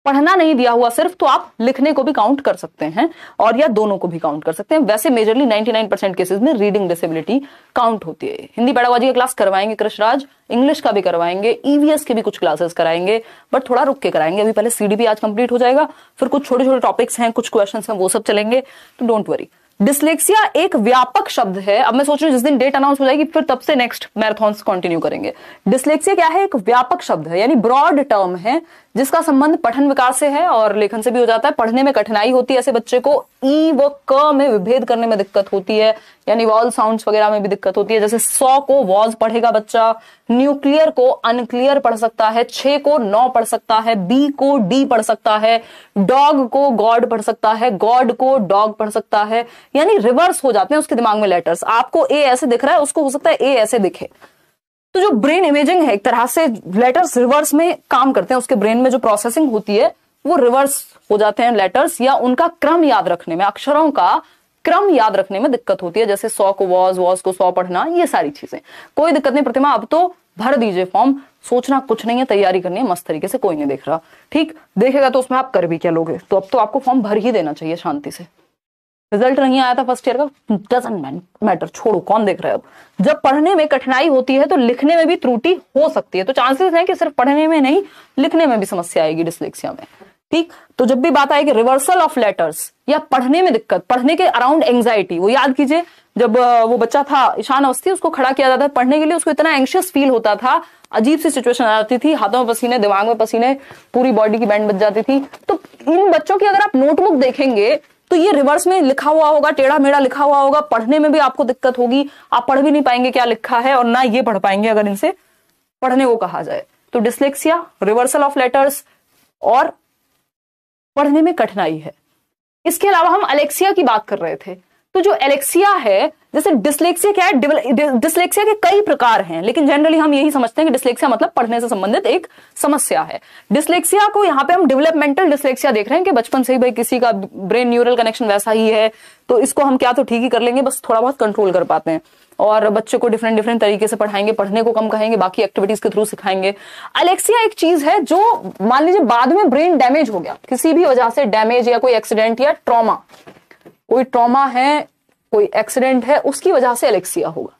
पढ़ना नहीं दिया हुआ सिर्फ तो आप लिखने को भी काउंट कर सकते हैं और या दोनों को भी काउंट कर सकते हैं वैसे मेजरली 99 परसेंट केसेज में रीडिंग डिसेबिलिटी काउंट होती है हिंदी पैडावाजी का क्लास करवाएंगे कृष्णराज इंग्लिश का भी करवाएंगे ईवीएस e के भी कुछ क्लासेस कराएंगे बट थोड़ा रुक के कराएंगे अभी पहले सी आज कंप्लीट हो जाएगा फिर कुछ छोटे छोटे टॉपिक्स हैं कुछ क्वेश्चन हैं वो सब चलेंगे तो डोंट वरी डिस्लेक्सिया एक व्यापक शब्द है अब मैं सोच रही हूँ जिस दिन डेट अनाउंस हो जाएगी फिर तब से नेक्स्ट मैराथन कंटिन्यू करेंगे डिसलेक्सिया क्या है एक व्यापक शब्द है यानी ब्रॉड टर्म है जिसका संबंध पठन विकास से है और लेखन से भी हो जाता है पढ़ने में कठिनाई होती है ऐसे बच्चे को ई व क में विभेद करने में दिक्कत होती है यानी वॉल साउंड वगैरह में भी दिक्कत होती है जैसे सौ को वॉज पढ़ेगा बच्चा न्यूक्लियर को अनक्लियर पढ़ सकता है छे को नौ पढ़ सकता है बी को डी पढ़ सकता है डॉग को गॉड पढ़ सकता है गॉड को डॉग पढ़ सकता है यानी रिवर्स हो जाते हैं उसके दिमाग में लेटर्स आपको ए ऐसे दिख रहा है उसको हो सकता है ए ऐसे दिखे तो जो ब्रेन इमेजिंग है एक तरह से लेटर्स रिवर्स में काम करते हैं उसके ब्रेन में जो प्रोसेसिंग होती है वो रिवर्स हो जाते हैं लेटर्स या उनका क्रम याद रखने में अक्षरों का क्रम याद रखने में दिक्कत होती है जैसे सौ को वॉज वॉज को सौ पढ़ना ये सारी चीजें कोई दिक्कत नहीं प्रतिमा अब तो भर दीजिए फॉर्म सोचना कुछ नहीं है तैयारी करनी है मस्त तरीके से कोई नहीं देख रहा ठीक देखेगा तो उसमें आप कर भी क्या लोगे तो अब तो आपको फॉर्म भर ही देना चाहिए शांति से रिजल्ट नहीं आया था फर्स्ट ईयर का डजेंट मैटर छोड़ो कौन देख रहे हो जब पढ़ने में कठिनाई होती है तो लिखने में भी त्रुटि हो सकती है तो चांसेस हैं कि सिर्फ पढ़ने में नहीं लिखने में भी समस्या आएगी डिस्लेक्सिया में ठीक तो जब भी बात आएगी रिवर्सल ऑफ लेटर्स या पढ़ने में दिक्कत पढ़ने के अराउंड एंग्जाइटी वो याद कीजिए जब वो बच्चा था ईशान अवस्थी उसको खड़ा किया जाता था पढ़ने के लिए उसको इतना एंशियस फील होता था अजीब सी सिचुएशन आ जाती थी हाथों में पसीने दिमाग में पसीने पूरी बॉडी की बैंड बच जाती थी तो इन बच्चों की अगर आप नोटबुक देखेंगे तो ये रिवर्स में लिखा हुआ होगा टेढ़ा मेढ़ा लिखा हुआ होगा पढ़ने में भी आपको दिक्कत होगी आप पढ़ भी नहीं पाएंगे क्या लिखा है और ना ये पढ़ पाएंगे अगर इनसे पढ़ने को कहा जाए तो डिसलेक्सिया रिवर्सल ऑफ लेटर्स और पढ़ने में कठिनाई है इसके अलावा हम अलेक्सिया की बात कर रहे थे तो जो एलेक्सिया है जैसे डिस्लेक्सिया क्या है डिस्लेक्सिया के कई प्रकार हैं लेकिन जनरली हम यही समझते हैं कि डिस्लेक्सिया मतलब पढ़ने से संबंधित एक समस्या है डिस्लेक्सिया को यहाँ पे हम डेवलपमेंटल डिस्लेक्सिया देख रहे हैं कि बचपन से ही भाई किसी का ब्रेन न्यूरल कनेक्शन वैसा ही है तो इसको हम क्या तो ठीक ही कर लेंगे बस थोड़ा बहुत कंट्रोल कर पाते हैं और बच्चों को डिफरेंट डिफरेंट तरीके से पढ़ाएंगे पढ़ने को कम कहेंगे बाकी एक्टिविटीज के थ्रू सिखाएंगे अलेक्सिया एक चीज है जो मान लीजिए बाद में ब्रेन डैमेज हो गया किसी भी वजह से डैमेज या कोई एक्सीडेंट या ट्रॉमा कोई ट्रॉमा है कोई एक्सीडेंट है उसकी वजह से एलेक्सिया होगा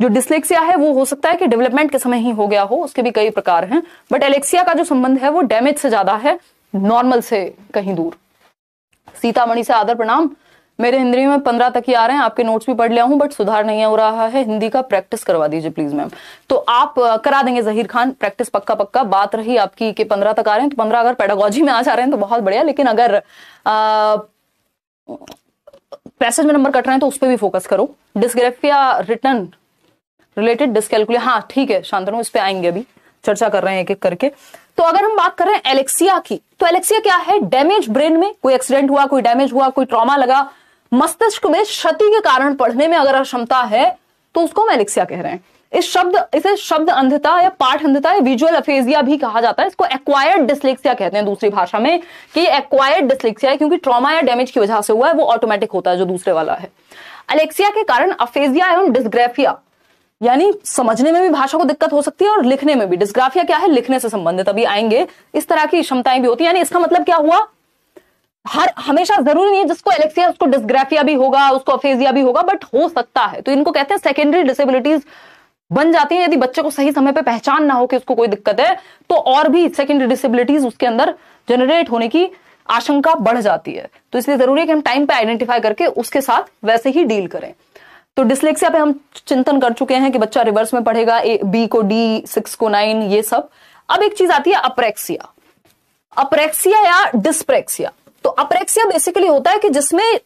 जो डिसलेक्सिया है वो हो सकता है कि डेवलपमेंट के समय ही हो गया हो उसके भी कई प्रकार हैं बट एलेक्सिया का जो संबंध है वो डैमेज से ज्यादा है नॉर्मल से कहीं दूर सीतामणि से आदर प्रणाम मेरे हिंदी में पंद्रह तक ही आ रहे हैं आपके नोट्स भी पढ़ लिया हूं बट सुधार नहीं हो रहा है हिंदी का प्रैक्टिस करवा दीजिए प्लीज मैम तो आप करा देंगे जहीर खान प्रैक्टिस पक्का पक्का बात रही आपकी कि पंद्रह तक आ रहे हैं तो पंद्रह अगर पेडागोजी में आ जा रहे हैं तो बहुत बढ़िया लेकिन अगर आ, पैसेज में नंबर कट रहे हैं तो उस पर भी फोकस करो डिस्ग्रेफिया रिटर्न रिलेटेड डिस्कैलकुलेट हाँ ठीक है शांतनु इस पर आएंगे अभी चर्चा कर रहे हैं एक एक करके तो अगर हम बात कर रहे हैं एलेक्सिया की तो एलेक्सिया क्या है डैमेज ब्रेन में कोई एक्सीडेंट हुआ कोई डैमेज हुआ कोई ट्रॉमा लगा मस्तिष्क में क्षति के कारण पढ़ने में अगर अक्षमता है तो उसको हम एलेक्सिया कह रहे हैं इस शब्द इसे शब्द अंधता या पाठ अंधता या विजुअल अफेजिया भी कहा जाता है इसको एक्वायर्ड डिस्लेक्सिया कहते हैं दूसरी भाषा में कि एक्वायर्ड डिस्लेक्सिया है क्योंकि ट्रॉमा या डैमेज की वजह से हुआ है वो ऑटोमेटिक होता है जो दूसरे वाला है अलेक्सिया के कारण अफेजिया एवं डिस्ग्राफिया यानी समझने में भी भाषा को दिक्कत हो सकती है और लिखने में भी डिस्ग्राफिया क्या है लिखने से संबंधित अभी आएंगे इस तरह की क्षमताएं भी होती है यानी इसका मतलब क्या हुआ हर हमेशा जरूरी नहीं है जिसको एलेक्सिया उसको डिस्ग्राफिया भी होगा उसको अफेजिया भी होगा बट हो सकता है तो इनको कहते हैं सेकेंडरी डिसेबिलिटीज बन जाती है यदि बच्चे को सही समय पर पहचान ना हो कि उसको कोई दिक्कत है तो और भी सेकेंडरी डिसेबिलिटीज उसके अंदर जनरेट होने की आशंका बढ़ जाती है तो इसलिए जरूरी है कि हम टाइम पे आइडेंटिफाई करके उसके साथ वैसे ही डील करें तो डिसलेक्सिया पे हम चिंतन कर चुके हैं कि बच्चा रिवर्स में पढ़ेगा ए बी को डी सिक्स को नाइन ये सब अब एक चीज आती है अप्रेक्सिया अप्रेक्सिया या डिस्प्रेक्सिया तो अप्रेक्सिया बेसिकली होता है कि जिसमें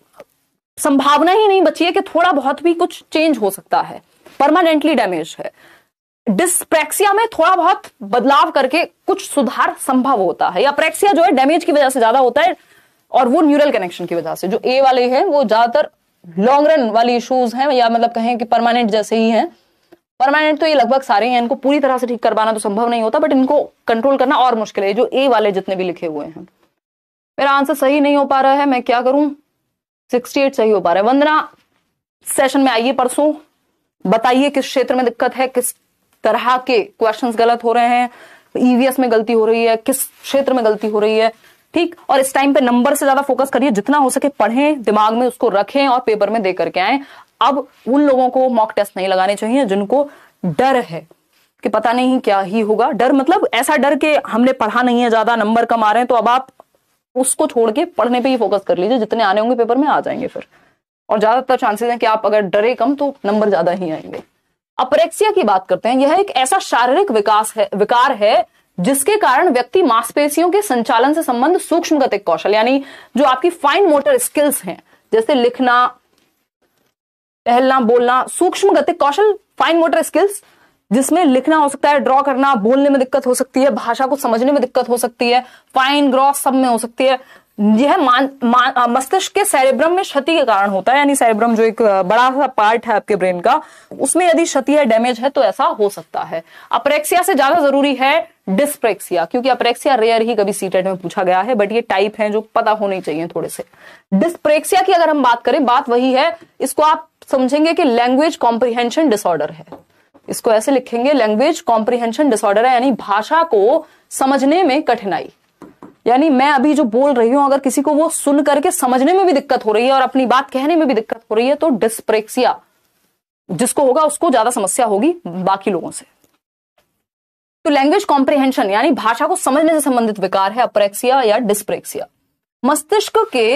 संभावना ही नहीं बची है कि थोड़ा बहुत भी कुछ चेंज हो सकता है परमानेंटली डैमेज है डिस्प्रेक्सिया में थोड़ा बहुत बदलाव करके कुछ सुधार संभव होता है या प्रेक्सिया जो है डैमेज की वजह से ज्यादा होता है और वो न्यूरल कनेक्शन की वजह से जो ए वाले हैं वो ज्यादातर लॉन्ग रन वाली इश्यूज हैं या मतलब कहें कि परमानेंट जैसे ही हैं परमानेंट तो ये लगभग सारे हैं इनको पूरी तरह से ठीक करवाना तो संभव नहीं होता बट इनको कंट्रोल करना और मुश्किल है जो ए वाले जितने भी लिखे हुए हैं मेरा आंसर सही नहीं हो पा रहा है मैं क्या करूं 68 सही हो पा रहा है वंदना सेशन में आइए परसों बताइए किस क्षेत्र में दिक्कत है किस तरह के क्वेश्चन गलत हो रहे हैं ईवीएस में गलती हो रही है किस क्षेत्र में गलती हो रही है ठीक और इस टाइम पे नंबर से ज्यादा फोकस करिए जितना हो सके पढ़ें दिमाग में उसको रखें और पेपर में दे करके आए अब उन लोगों को मॉक टेस्ट नहीं लगाने चाहिए जिनको डर है कि पता नहीं क्या ही होगा डर मतलब ऐसा डर कि हमने पढ़ा नहीं है ज्यादा नंबर कम आ रहे हैं तो अब आप उसको छोड़ के पढ़ने पे ही फोकस कर लीजिए जितने आने होंगे पेपर में आ जाएंगे फिर और ज्यादातर चांसेस हैं कि आप अगर डरे कम तो नंबर ज्यादा ही आएंगे अपरेक्सिया की बात करते हैं यह एक ऐसा शारीरिक विकास है विकार है जिसके कारण व्यक्ति मांसपेशियों के संचालन से संबंध सूक्ष्म गतिक कौशल यानी जो आपकी फाइन मोटर स्किल्स हैं जैसे लिखना टहलना बोलना सूक्ष्म गतिक कौशल फाइन मोटर स्किल्स जिसमें लिखना हो सकता है ड्रॉ करना बोलने में दिक्कत हो सकती है भाषा को समझने में दिक्कत हो सकती है फाइन ग्रॉस सब में हो सकती है यह मान, मस्तिष्क के सेरेब्रम में क्षति के कारण होता है यानी सेरेब्रम जो एक बड़ा सा पार्ट है आपके ब्रेन का उसमें यदि क्षति है डैमेज है तो ऐसा हो सकता है अप्रेक्सिया से ज्यादा जरूरी है डिस्प्रेक्सिया क्योंकि अप्रेक्सिया रेयर ही कभी सीटेड में पूछा गया है बट ये टाइप है जो पता होने चाहिए थोड़े से डिस्प्रेक्सिया की अगर हम बात करें बात वही है इसको आप समझेंगे कि लैंग्वेज कॉम्प्रिहेंशन डिसऑर्डर है इसको ऐसे लिखेंगे लैंग्वेज कॉम्प्रिहेंशन डिसऑर्डर है यानी भाषा को समझने में कठिनाई यानी मैं अभी जो बोल रही हूं अगर किसी को वो सुन करके समझने में भी दिक्कत हो रही है और अपनी बात कहने में भी दिक्कत हो रही है तो डिस्प्रेक्सिया जिसको होगा उसको ज्यादा समस्या होगी बाकी लोगों से तो लैंग्वेज कॉम्प्रिहेंशन यानी भाषा को समझने से संबंधित विकार है अप्रेक्सिया या डिस्प्रेक्सिया मस्तिष्क के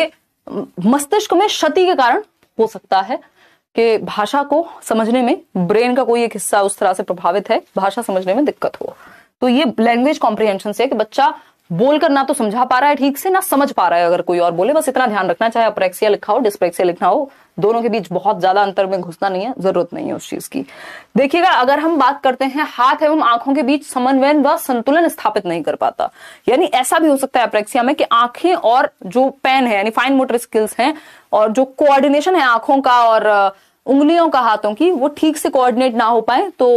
मस्तिष्क में क्षति के कारण हो सकता है कि भाषा को समझने में ब्रेन का कोई एक हिस्सा उस तरह से प्रभावित है भाषा समझने में दिक्कत हो तो ये लैंग्वेज कॉम्प्रिहेंशन से कि बच्चा बोलकर ना तो समझा पा रहा है ठीक से ना समझ पा रहा है अगर कोई और बोले बस इतना ध्यान रखना चाहे अप्रेक्सिया लिखा हो डिस्प्रेक्सिया लिखा हो दोनों के बीच बहुत ज्यादा अंतर में घुसना नहीं है जरूरत नहीं है उस चीज की देखिएगा अगर हम बात करते हैं हाथ एवं आंखों के बीच समन्वय व संतुलन स्थापित नहीं कर पाता यानी ऐसा भी हो सकता है अप्रेक्सिया में कि आंखें और जो पेन है यानी फाइन मोटर स्किल्स हैं और जो कोऑर्डिनेशन है आंखों का और उंगलियों का हाथों की वो ठीक से कोऑर्डिनेट ना हो पाए तो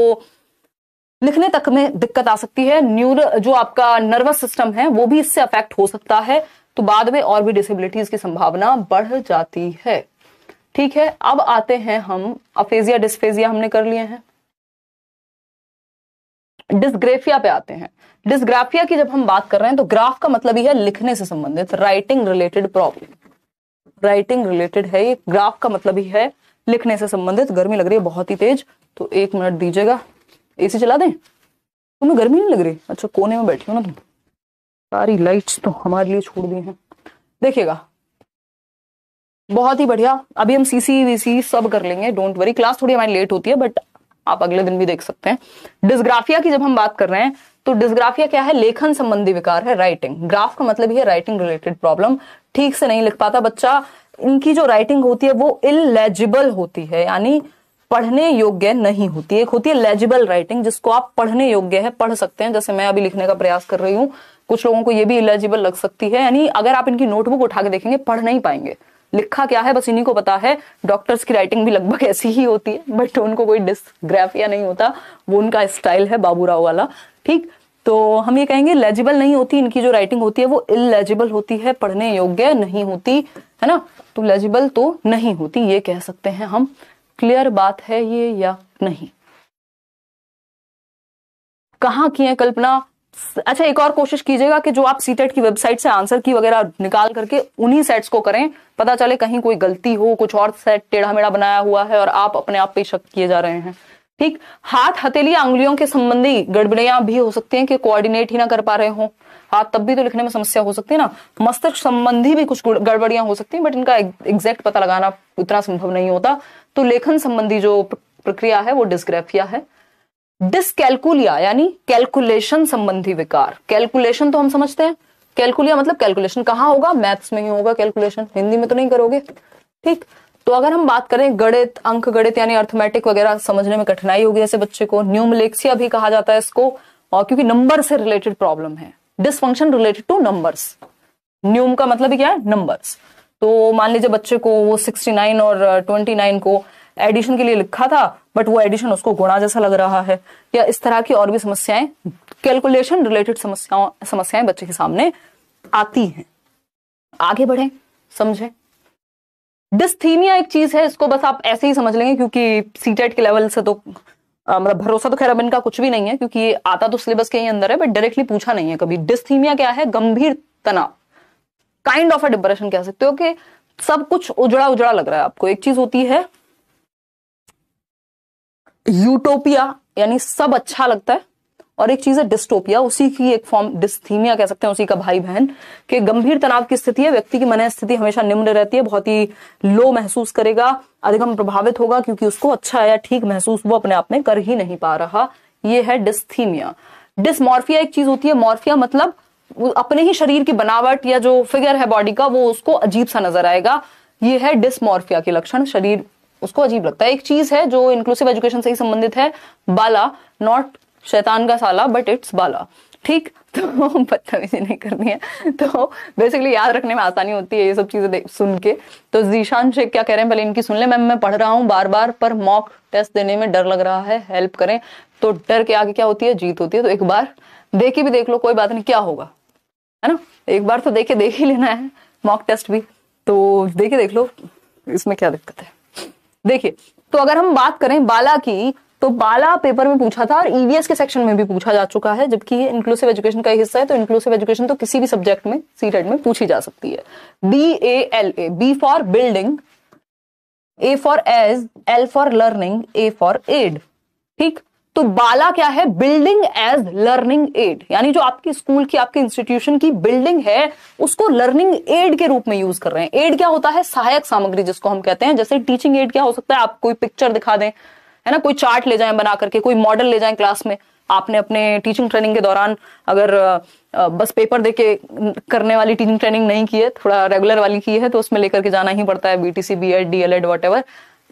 लिखने तक में दिक्कत आ सकती है न्यूर जो आपका नर्वस सिस्टम है वो भी इससे अफेक्ट हो सकता है तो बाद में और भी डिसेबिलिटीज की संभावना बढ़ जाती है ठीक है अब आते हैं हम अफेजिया डिस्फेजिया हमने कर लिए हैं डिस्ग्रेफिया पे आते हैं डिस्ग्राफिया की जब हम बात कर रहे हैं तो ग्राफ का मतलब ही है लिखने से संबंधित writing related problem writing related है ये ग्राफ का मतलब ही है लिखने से संबंधित गर्मी लग रही है बहुत ही तेज तो एक मिनट दीजिएगा एसी चला दें तुम्हें गर्मी नहीं लग रही अच्छा कोने में बैठी हो ना तुम सारी लाइट्स तो हमारे लिए छोड़ दी हैं देखिएगा बहुत ही बढ़िया अभी हम सीसी वीसी सब कर लेंगे डोंट वरी क्लास थोड़ी हमारी लेट होती है बट आप अगले दिन भी देख सकते हैं डिस्ग्राफिया की जब हम बात कर रहे हैं तो डिस्ग्राफिया क्या है लेखन संबंधी विकार है राइटिंग ग्राफ का मतलब है राइटिंग रिलेटेड प्रॉब्लम ठीक से नहीं लिख पाता बच्चा इनकी जो राइटिंग होती है वो इलेजिबल होती है यानी पढ़ने योग्य नहीं होती एक होती है लेजिबल राइटिंग जिसको आप पढ़ने योग्य है पढ़ सकते हैं जैसे मैं अभी लिखने का प्रयास कर रही हूँ कुछ लोगों को ये भी इलेजिबल लग सकती है यानी अगर आप इनकी नोटबुक उठा के देखेंगे पढ़ नहीं पाएंगे लिखा क्या है बस इन्हीं को पता है डॉक्टर्स की राइटिंग भी लगभग ऐसी ही होती है बट उनको कोई डिस्ग्राफिया नहीं होता वो उनका स्टाइल है बाबूराव वाला ठीक तो हम ये कहेंगे लेजिबल नहीं होती इनकी जो राइटिंग होती है वो इलेजिबल होती है पढ़ने योग्य नहीं होती है ना तो लेजिबल तो नहीं होती ये कह सकते हैं हम क्लियर बात है ये या नहीं कहा की है कल्पना अच्छा एक और कोशिश कीजिएगा कि जो आप सीटेट e की वेबसाइट से आंसर की वगैरह निकाल करके उन्हीं सेट्स को करें पता चले कहीं कोई गलती हो कुछ और सेट टेढ़ा मेढ़ा बनाया हुआ है और आप अपने आप पे शक किए जा रहे हैं ठीक हाथ हथेली अंगुलियों के संबंधी गड़बड़ियां भी हो सकती हैं कि कोऑर्डिनेट ही ना कर पा रहे हो हाथ तब भी तो लिखने में समस्या हो सकती है ना मस्तिष्क संबंधी भी कुछ गड़बड़ियां हो सकती हैं बट इनका एग्जैक्ट पता लगाना इतना संभव नहीं होता तो लेखन संबंधी जो प्रक्रिया है वो डिस्ग्रेफिया है डिसकैलकुलिया यानी कैलकुलेशन संबंधी विकार कैलकुलेशन तो हम समझते हैं कैलकुलिया मतलब कैलकुलेशन कहां होगा मैथ्स में ही होगा कैलकुलेशन हिंदी में तो नहीं करोगे ठीक तो अगर हम बात करें गणित अंक गणित यानी अर्थमेटिक वगैरह समझने में कठिनाई होगी ऐसे बच्चे को न्यूमलेक्सिया भी कहा जाता है इसको और क्योंकि नंबर से रिलेटेड प्रॉब्लम है डिसफंक्शन रिलेटेड टू नंबर्स न्यूम का मतलब क्या है नंबर्स तो मान लीजिए बच्चे को वो सिक्सटी नाइन और ट्वेंटी नाइन को एडिशन के लिए लिखा था बट वो एडिशन उसको गुणा जैसा लग रहा है या इस तरह की और भी समस्याएं कैलकुलेशन रिलेटेड समस्याओं समस्याएं बच्चे के सामने आती हैं आगे बढ़े समझे डिस्थीमिया एक चीज है इसको बस आप ऐसे ही समझ लेंगे क्योंकि सीटेट e के लेवल से तो मतलब भरोसा तो खैर अब इनका कुछ भी नहीं है क्योंकि ये आता तो सिलेबस के ही अंदर है बट डायरेक्टली पूछा नहीं है कभी डिस्थीमिया क्या है गंभीर तनाव काइंड ऑफ अ डिप्रेशन कह सकते हो कि सब कुछ उजड़ा उजड़ा लग रहा है आपको एक चीज होती है यूटोपिया यानी सब अच्छा लगता है और एक चीज है डिस्टोपिया उसी की एक फॉर्म डिस्थीमिया कह सकते हैं उसी का भाई बहन के गंभीर तनाव की स्थिति है व्यक्ति की मन स्थिति हमेशा निम्न रहती है बहुत ही लो महसूस करेगा अधिकम प्रभावित होगा क्योंकि उसको अच्छा या ठीक महसूस वो अपने आप में कर ही नहीं पा रहा ये है डिस्थीमिया डिसमोर्फिया एक चीज होती है मोर्फिया मतलब अपने ही शरीर की बनावट या जो फिगर है बॉडी का वो उसको अजीब सा नजर आएगा ये है डिसमोर्फिया के लक्षण शरीर उसको अजीब लगता है एक चीज है जो इंक्लूसिव एजुकेशन से ही संबंधित है बाला नॉट शैतान का साला बट इट्स बाला ठीक तो बदतमीजी नहीं करनी है तो बेसिकली याद रखने में आसानी होती है ये सब चीजें सुन के तो जीशान शेख क्या कह रहे हैं पहले इनकी सुन ले मैम मैं पढ़ रहा हूँ बार बार पर मॉक टेस्ट देने में डर लग रहा है हेल्प करें तो डर के आगे क्या होती है जीत होती है तो एक बार देखी भी देख लो कोई बात नहीं क्या होगा है ना एक बार तो देखे देख ही लेना है मॉक टेस्ट भी तो देखे देख लो इसमें क्या दिक्कत है देखिए तो अगर हम बात करें बाला की तो बाला पेपर में पूछा था और ईवीएस e के सेक्शन में भी पूछा जा चुका है जबकि ये इंक्लूसिव एजुकेशन का हिस्सा है तो इंक्लूसिव एजुकेशन तो किसी भी सब्जेक्ट में सी में पूछी जा सकती है B A L A B for building A for age L for learning A for aid ठीक तो बाला क्या है बिल्डिंग एज लर्निंग एड यानी जो आपकी स्कूल की आपके इंस्टीट्यूशन की बिल्डिंग है उसको लर्निंग एड के रूप में यूज कर रहे हैं एड क्या होता है सहायक सामग्री जिसको हम कहते हैं जैसे टीचिंग एड क्या हो सकता है आप कोई पिक्चर दिखा दें है ना कोई चार्ट ले जाए बना करके कोई मॉडल ले जाए क्लास में आपने अपने टीचिंग ट्रेनिंग के दौरान अगर बस पेपर देके करने वाली टीचिंग ट्रेनिंग नहीं की है थोड़ा रेगुलर वाली की है तो उसमें लेकर के जाना ही पड़ता है बीटीसी बीएड डीएलएड डी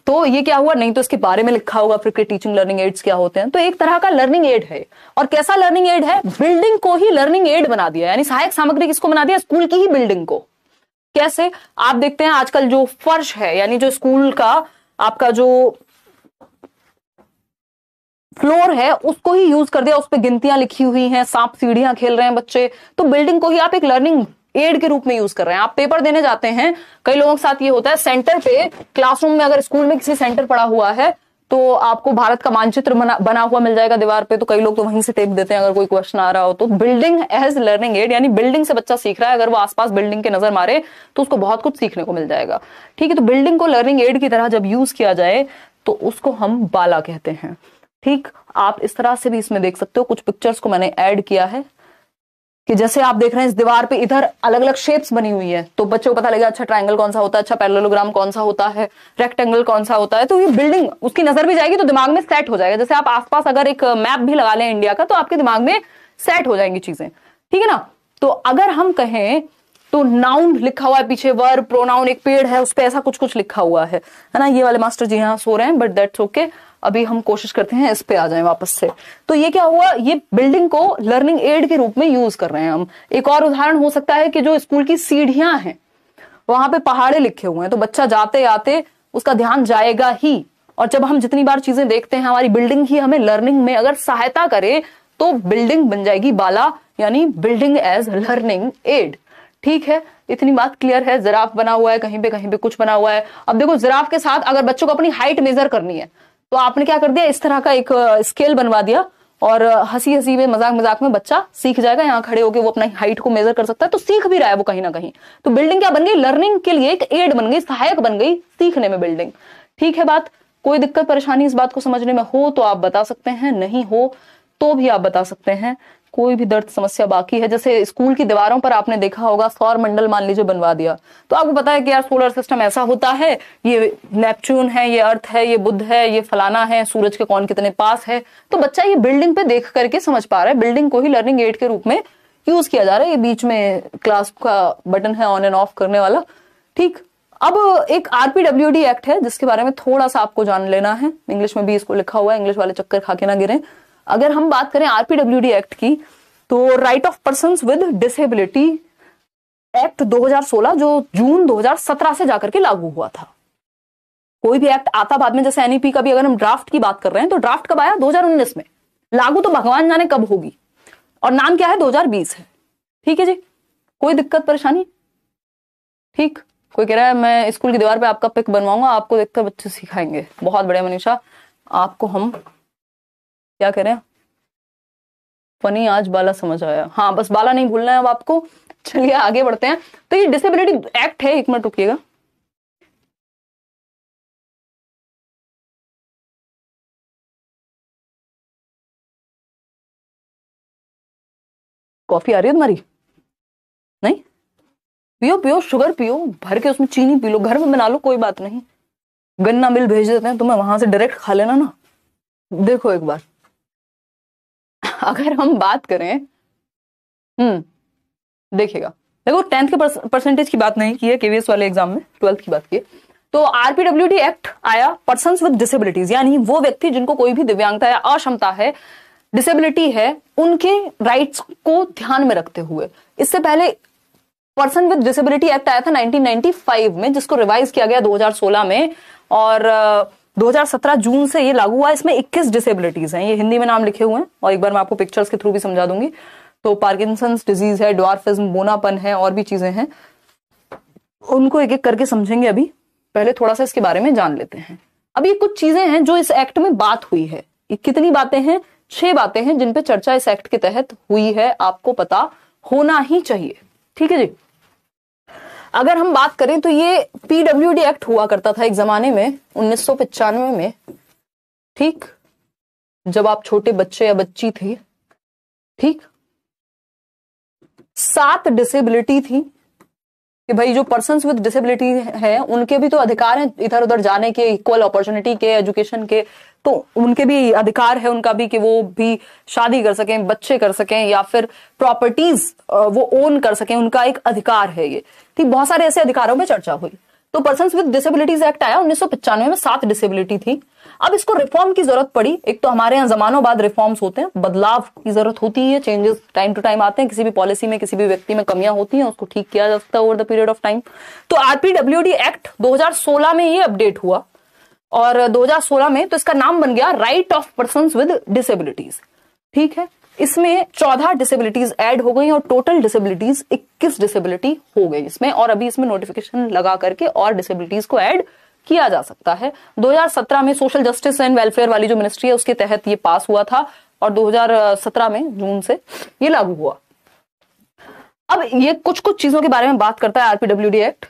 तो ये क्या हुआ नहीं तो इसके बारे में लिखा होगा फिर के टीचिंग लर्निंग एड्स क्या होते हैं तो एक तरह का लर्निंग एड है और कैसा लर्निंग एड है बिल्डिंग को ही लर्निंग एड बना दिया यानी सहायक सामग्री किसको बना दिया स्कूल की ही बिल्डिंग को कैसे आप देखते हैं आजकल जो फर्श है यानी जो स्कूल का आपका जो फ्लोर है उसको ही यूज कर दिया उस पर गिनतियां लिखी हुई हैं सांप सीढ़ियां खेल रहे हैं बच्चे तो बिल्डिंग को ही आप एक लर्निंग एड के रूप में यूज कर रहे हैं आप पेपर देने जाते हैं कई लोगों के साथ ये होता है सेंटर पे क्लासरूम में अगर स्कूल में किसी सेंटर पड़ा हुआ है तो आपको भारत का मानचित्र बना, बना हुआ मिल जाएगा दीवार पे तो कई लोग तो वहीं से टेप देते हैं अगर कोई क्वेश्चन आ रहा हो तो बिल्डिंग एज लर्निंग एड यानी बिल्डिंग से बच्चा सीख रहा है अगर वो आसपास बिल्डिंग के नजर मारे तो उसको बहुत कुछ सीखने को मिल जाएगा ठीक है तो बिल्डिंग को लर्निंग एड की तरह जब यूज किया जाए तो उसको हम बाला कहते हैं ठीक आप इस तरह से भी इसमें देख सकते हो कुछ पिक्चर्स को मैंने ऐड किया है कि जैसे आप देख रहे हैं इस दीवार पे इधर अलग अलग शेप्स बनी हुई है तो बच्चों को पता लगेगा अच्छा ट्राइंगल कौन सा होता है अच्छा पैरेललोग्राम कौन सा होता है रेक्टेंगल कौन सा होता है तो ये बिल्डिंग उसकी नजर भी जाएगी तो दिमाग में सेट हो जाएगा जैसे आप आसपास अगर एक मैप uh, भी लगा लें इंडिया का तो आपके दिमाग में सेट हो जाएंगी चीजें ठीक है ना तो अगर हम कहें तो नाउन लिखा हुआ है पीछे वर्ब प्रोनाउन एक पेड़ है उस पर ऐसा कुछ कुछ लिखा हुआ है है ना ये वाले मास्टर जी यहाँ सो रहे हैं बट दैट्स ओके अभी हम कोशिश करते हैं इस पे आ जाए वापस से तो ये क्या हुआ ये बिल्डिंग को लर्निंग एड के रूप में यूज कर रहे हैं हम एक और उदाहरण हो सकता है कि जो स्कूल की सीढ़ियां हैं वहां पे पहाड़े लिखे हुए हैं तो बच्चा जाते आते उसका ध्यान जाएगा ही और जब हम जितनी बार चीजें देखते हैं हमारी बिल्डिंग ही हमें लर्निंग में अगर सहायता करे तो बिल्डिंग बन जाएगी बाला यानी बिल्डिंग एज लर्निंग एड ठीक है इतनी बात क्लियर है जराफ बना हुआ है कहीं पे कहीं पे कुछ बना हुआ है अब देखो जराफ के साथ अगर बच्चों को अपनी हाइट मेजर करनी है तो आपने क्या कर दिया इस तरह का एक स्केल बनवा दिया और हंसी हंसी में मजाक मजाक में बच्चा सीख जाएगा यहाँ खड़े होकर वो अपना हाइट को मेजर कर सकता है तो सीख भी रहा है वो कहीं ना कहीं तो बिल्डिंग क्या बन गई लर्निंग के लिए एक एड बन गई सहायक बन गई सीखने में बिल्डिंग ठीक है बात कोई दिक्कत परेशानी इस बात को समझने में हो तो आप बता सकते हैं नहीं हो तो भी आप बता सकते हैं कोई भी दर्द समस्या बाकी है जैसे स्कूल की दीवारों पर आपने देखा होगा सौर मंडल मान लीजिए बनवा दिया तो आपको पता है कि यार सोलर सिस्टम ऐसा होता है ये नेपच्यून है ये अर्थ है ये बुद्ध है ये फलाना है सूरज के कौन कितने पास है तो बच्चा ये बिल्डिंग पे देख करके समझ पा रहा है बिल्डिंग को ही लर्निंग एड के रूप में यूज किया जा रहा है ये बीच में क्लास का बटन है ऑन एंड ऑफ करने वाला ठीक अब एक आरपीडब्ल्यू एक्ट है जिसके बारे में थोड़ा सा आपको जान लेना है इंग्लिश में भी इसको लिखा हुआ है इंग्लिश वाले चक्कर खा के ना गिरे अगर हम बात करें आरपीडब्ल्यू एक्ट की तो right of person with disability act 2016 जो जून 2017 से जाकर के लागू हुआ था कोई भी एक्ट आता बाद में जैसे एनईपी e का भी अगर हम ड्राफ्ट की बात कर रहे हैं तो ड्राफ्ट कब आया 2019 में लागू तो भगवान जाने कब होगी और नाम क्या है 2020 है ठीक है जी कोई दिक्कत परेशानी ठीक कोई कह रहा है मैं स्कूल की दीवार पे आपका पिक बनवाऊंगा आपको देखकर बच्चे सिखाएंगे बहुत बढ़िया मनीषा आपको हम क्या कह रहे हैं फनी आज बाला समझ आया हाँ बस बाला नहीं भूलना है अब आपको चलिए आगे बढ़ते हैं तो ये डिसेबिलिटी एक्ट है एक मिनट रुकिएगा कॉफी आ रही है तुम्हारी नहीं पियो पियो शुगर पियो भर के उसमें चीनी पी लो घर में बना लो कोई बात नहीं गन्ना मिल भेज देते हैं तुम्हें वहां से डायरेक्ट खा लेना ना देखो एक बार अगर हम बात करें हम्म देखिएगा देखो टेंथ के परसेंटेज की बात नहीं की है केवीएस वाले एग्जाम में ट्वेल्थ की बात की तो आरपीडब्ल्यू एक्ट आया पर्सन विद डिसेबिलिटीज यानी वो व्यक्ति जिनको कोई भी दिव्यांगता या अक्षमता है डिसेबिलिटी है उनके राइट्स को ध्यान में रखते हुए इससे पहले पर्सन विद डिसेबिलिटी एक्ट आया था 1995 में जिसको रिवाइज किया गया 2016 में और 2017 जून से ये लागू हुआ इसमें 21 डिसेबिलिटीज हैं ये हिंदी में नाम लिखे हुए हैं और एक बार मैं आपको पिक्चर्स के थ्रू भी समझा दूंगी तो पार्किंसंस डिजीज है डॉर्फिज्म बोनापन है और भी चीजें हैं उनको एक एक करके समझेंगे अभी पहले थोड़ा सा इसके बारे में जान लेते हैं अब ये कुछ चीजें हैं जो इस एक्ट में बात हुई है ये कितनी बातें हैं छह बातें हैं जिन पे चर्चा इस एक्ट के तहत हुई है आपको पता होना ही चाहिए ठीक है जी अगर हम बात करें तो ये पीडब्ल्यू एक्ट हुआ करता था एक जमाने में उन्नीस में ठीक जब आप छोटे बच्चे या बच्ची थे ठीक सात डिसेबिलिटी थी कि भाई जो पर्सन विद डिसेबिलिटी है उनके भी तो अधिकार हैं इधर उधर जाने के इक्वल अपॉर्चुनिटी के एजुकेशन के तो उनके भी अधिकार है उनका भी कि वो भी शादी कर सकें बच्चे कर सकें या फिर प्रॉपर्टीज वो ओन कर सकें उनका एक अधिकार है ये थी बहुत सारे ऐसे अधिकारों पर चर्चा हुई तो पर्सन विद डिसेबिलिटीज एक्ट आया उन्नीस में सात डिसेबिलिटी थी अब इसको रिफॉर्म की जरूरत पड़ी एक तो हमारे यहाँ जमानों बाद रिफॉर्म्स होते हैं बदलाव की जरूरत होती है चेंजेस टाइम टू टाइम आते हैं किसी भी पॉलिसी में किसी भी व्यक्ति में कमियां होती हैं उसको ठीक किया जा सकता है over the period of time तो आरपीडब्ल्यू एक्ट दो में ये अपडेट हुआ और दो में तो इसका नाम बन गया right of person with disabilities ठीक है इसमें चौदह डिसेबिलिटीज ऐड हो गई और टोटल डिसेबिलिटीज इक्कीस डिसेबिलिटी हो गई इसमें और अभी इसमें नोटिफिकेशन लगा करके और डिसेबिलिटीज को ऐड किया जा सकता है 2017 में सोशल जस्टिस एंड वेलफेयर वाली जो मिनिस्ट्री है उसके तहत ये पास हुआ था और 2017 में जून से ये लागू हुआ अब ये कुछ कुछ चीजों के बारे में बात करता है आरपीडब्ल्यू एक्ट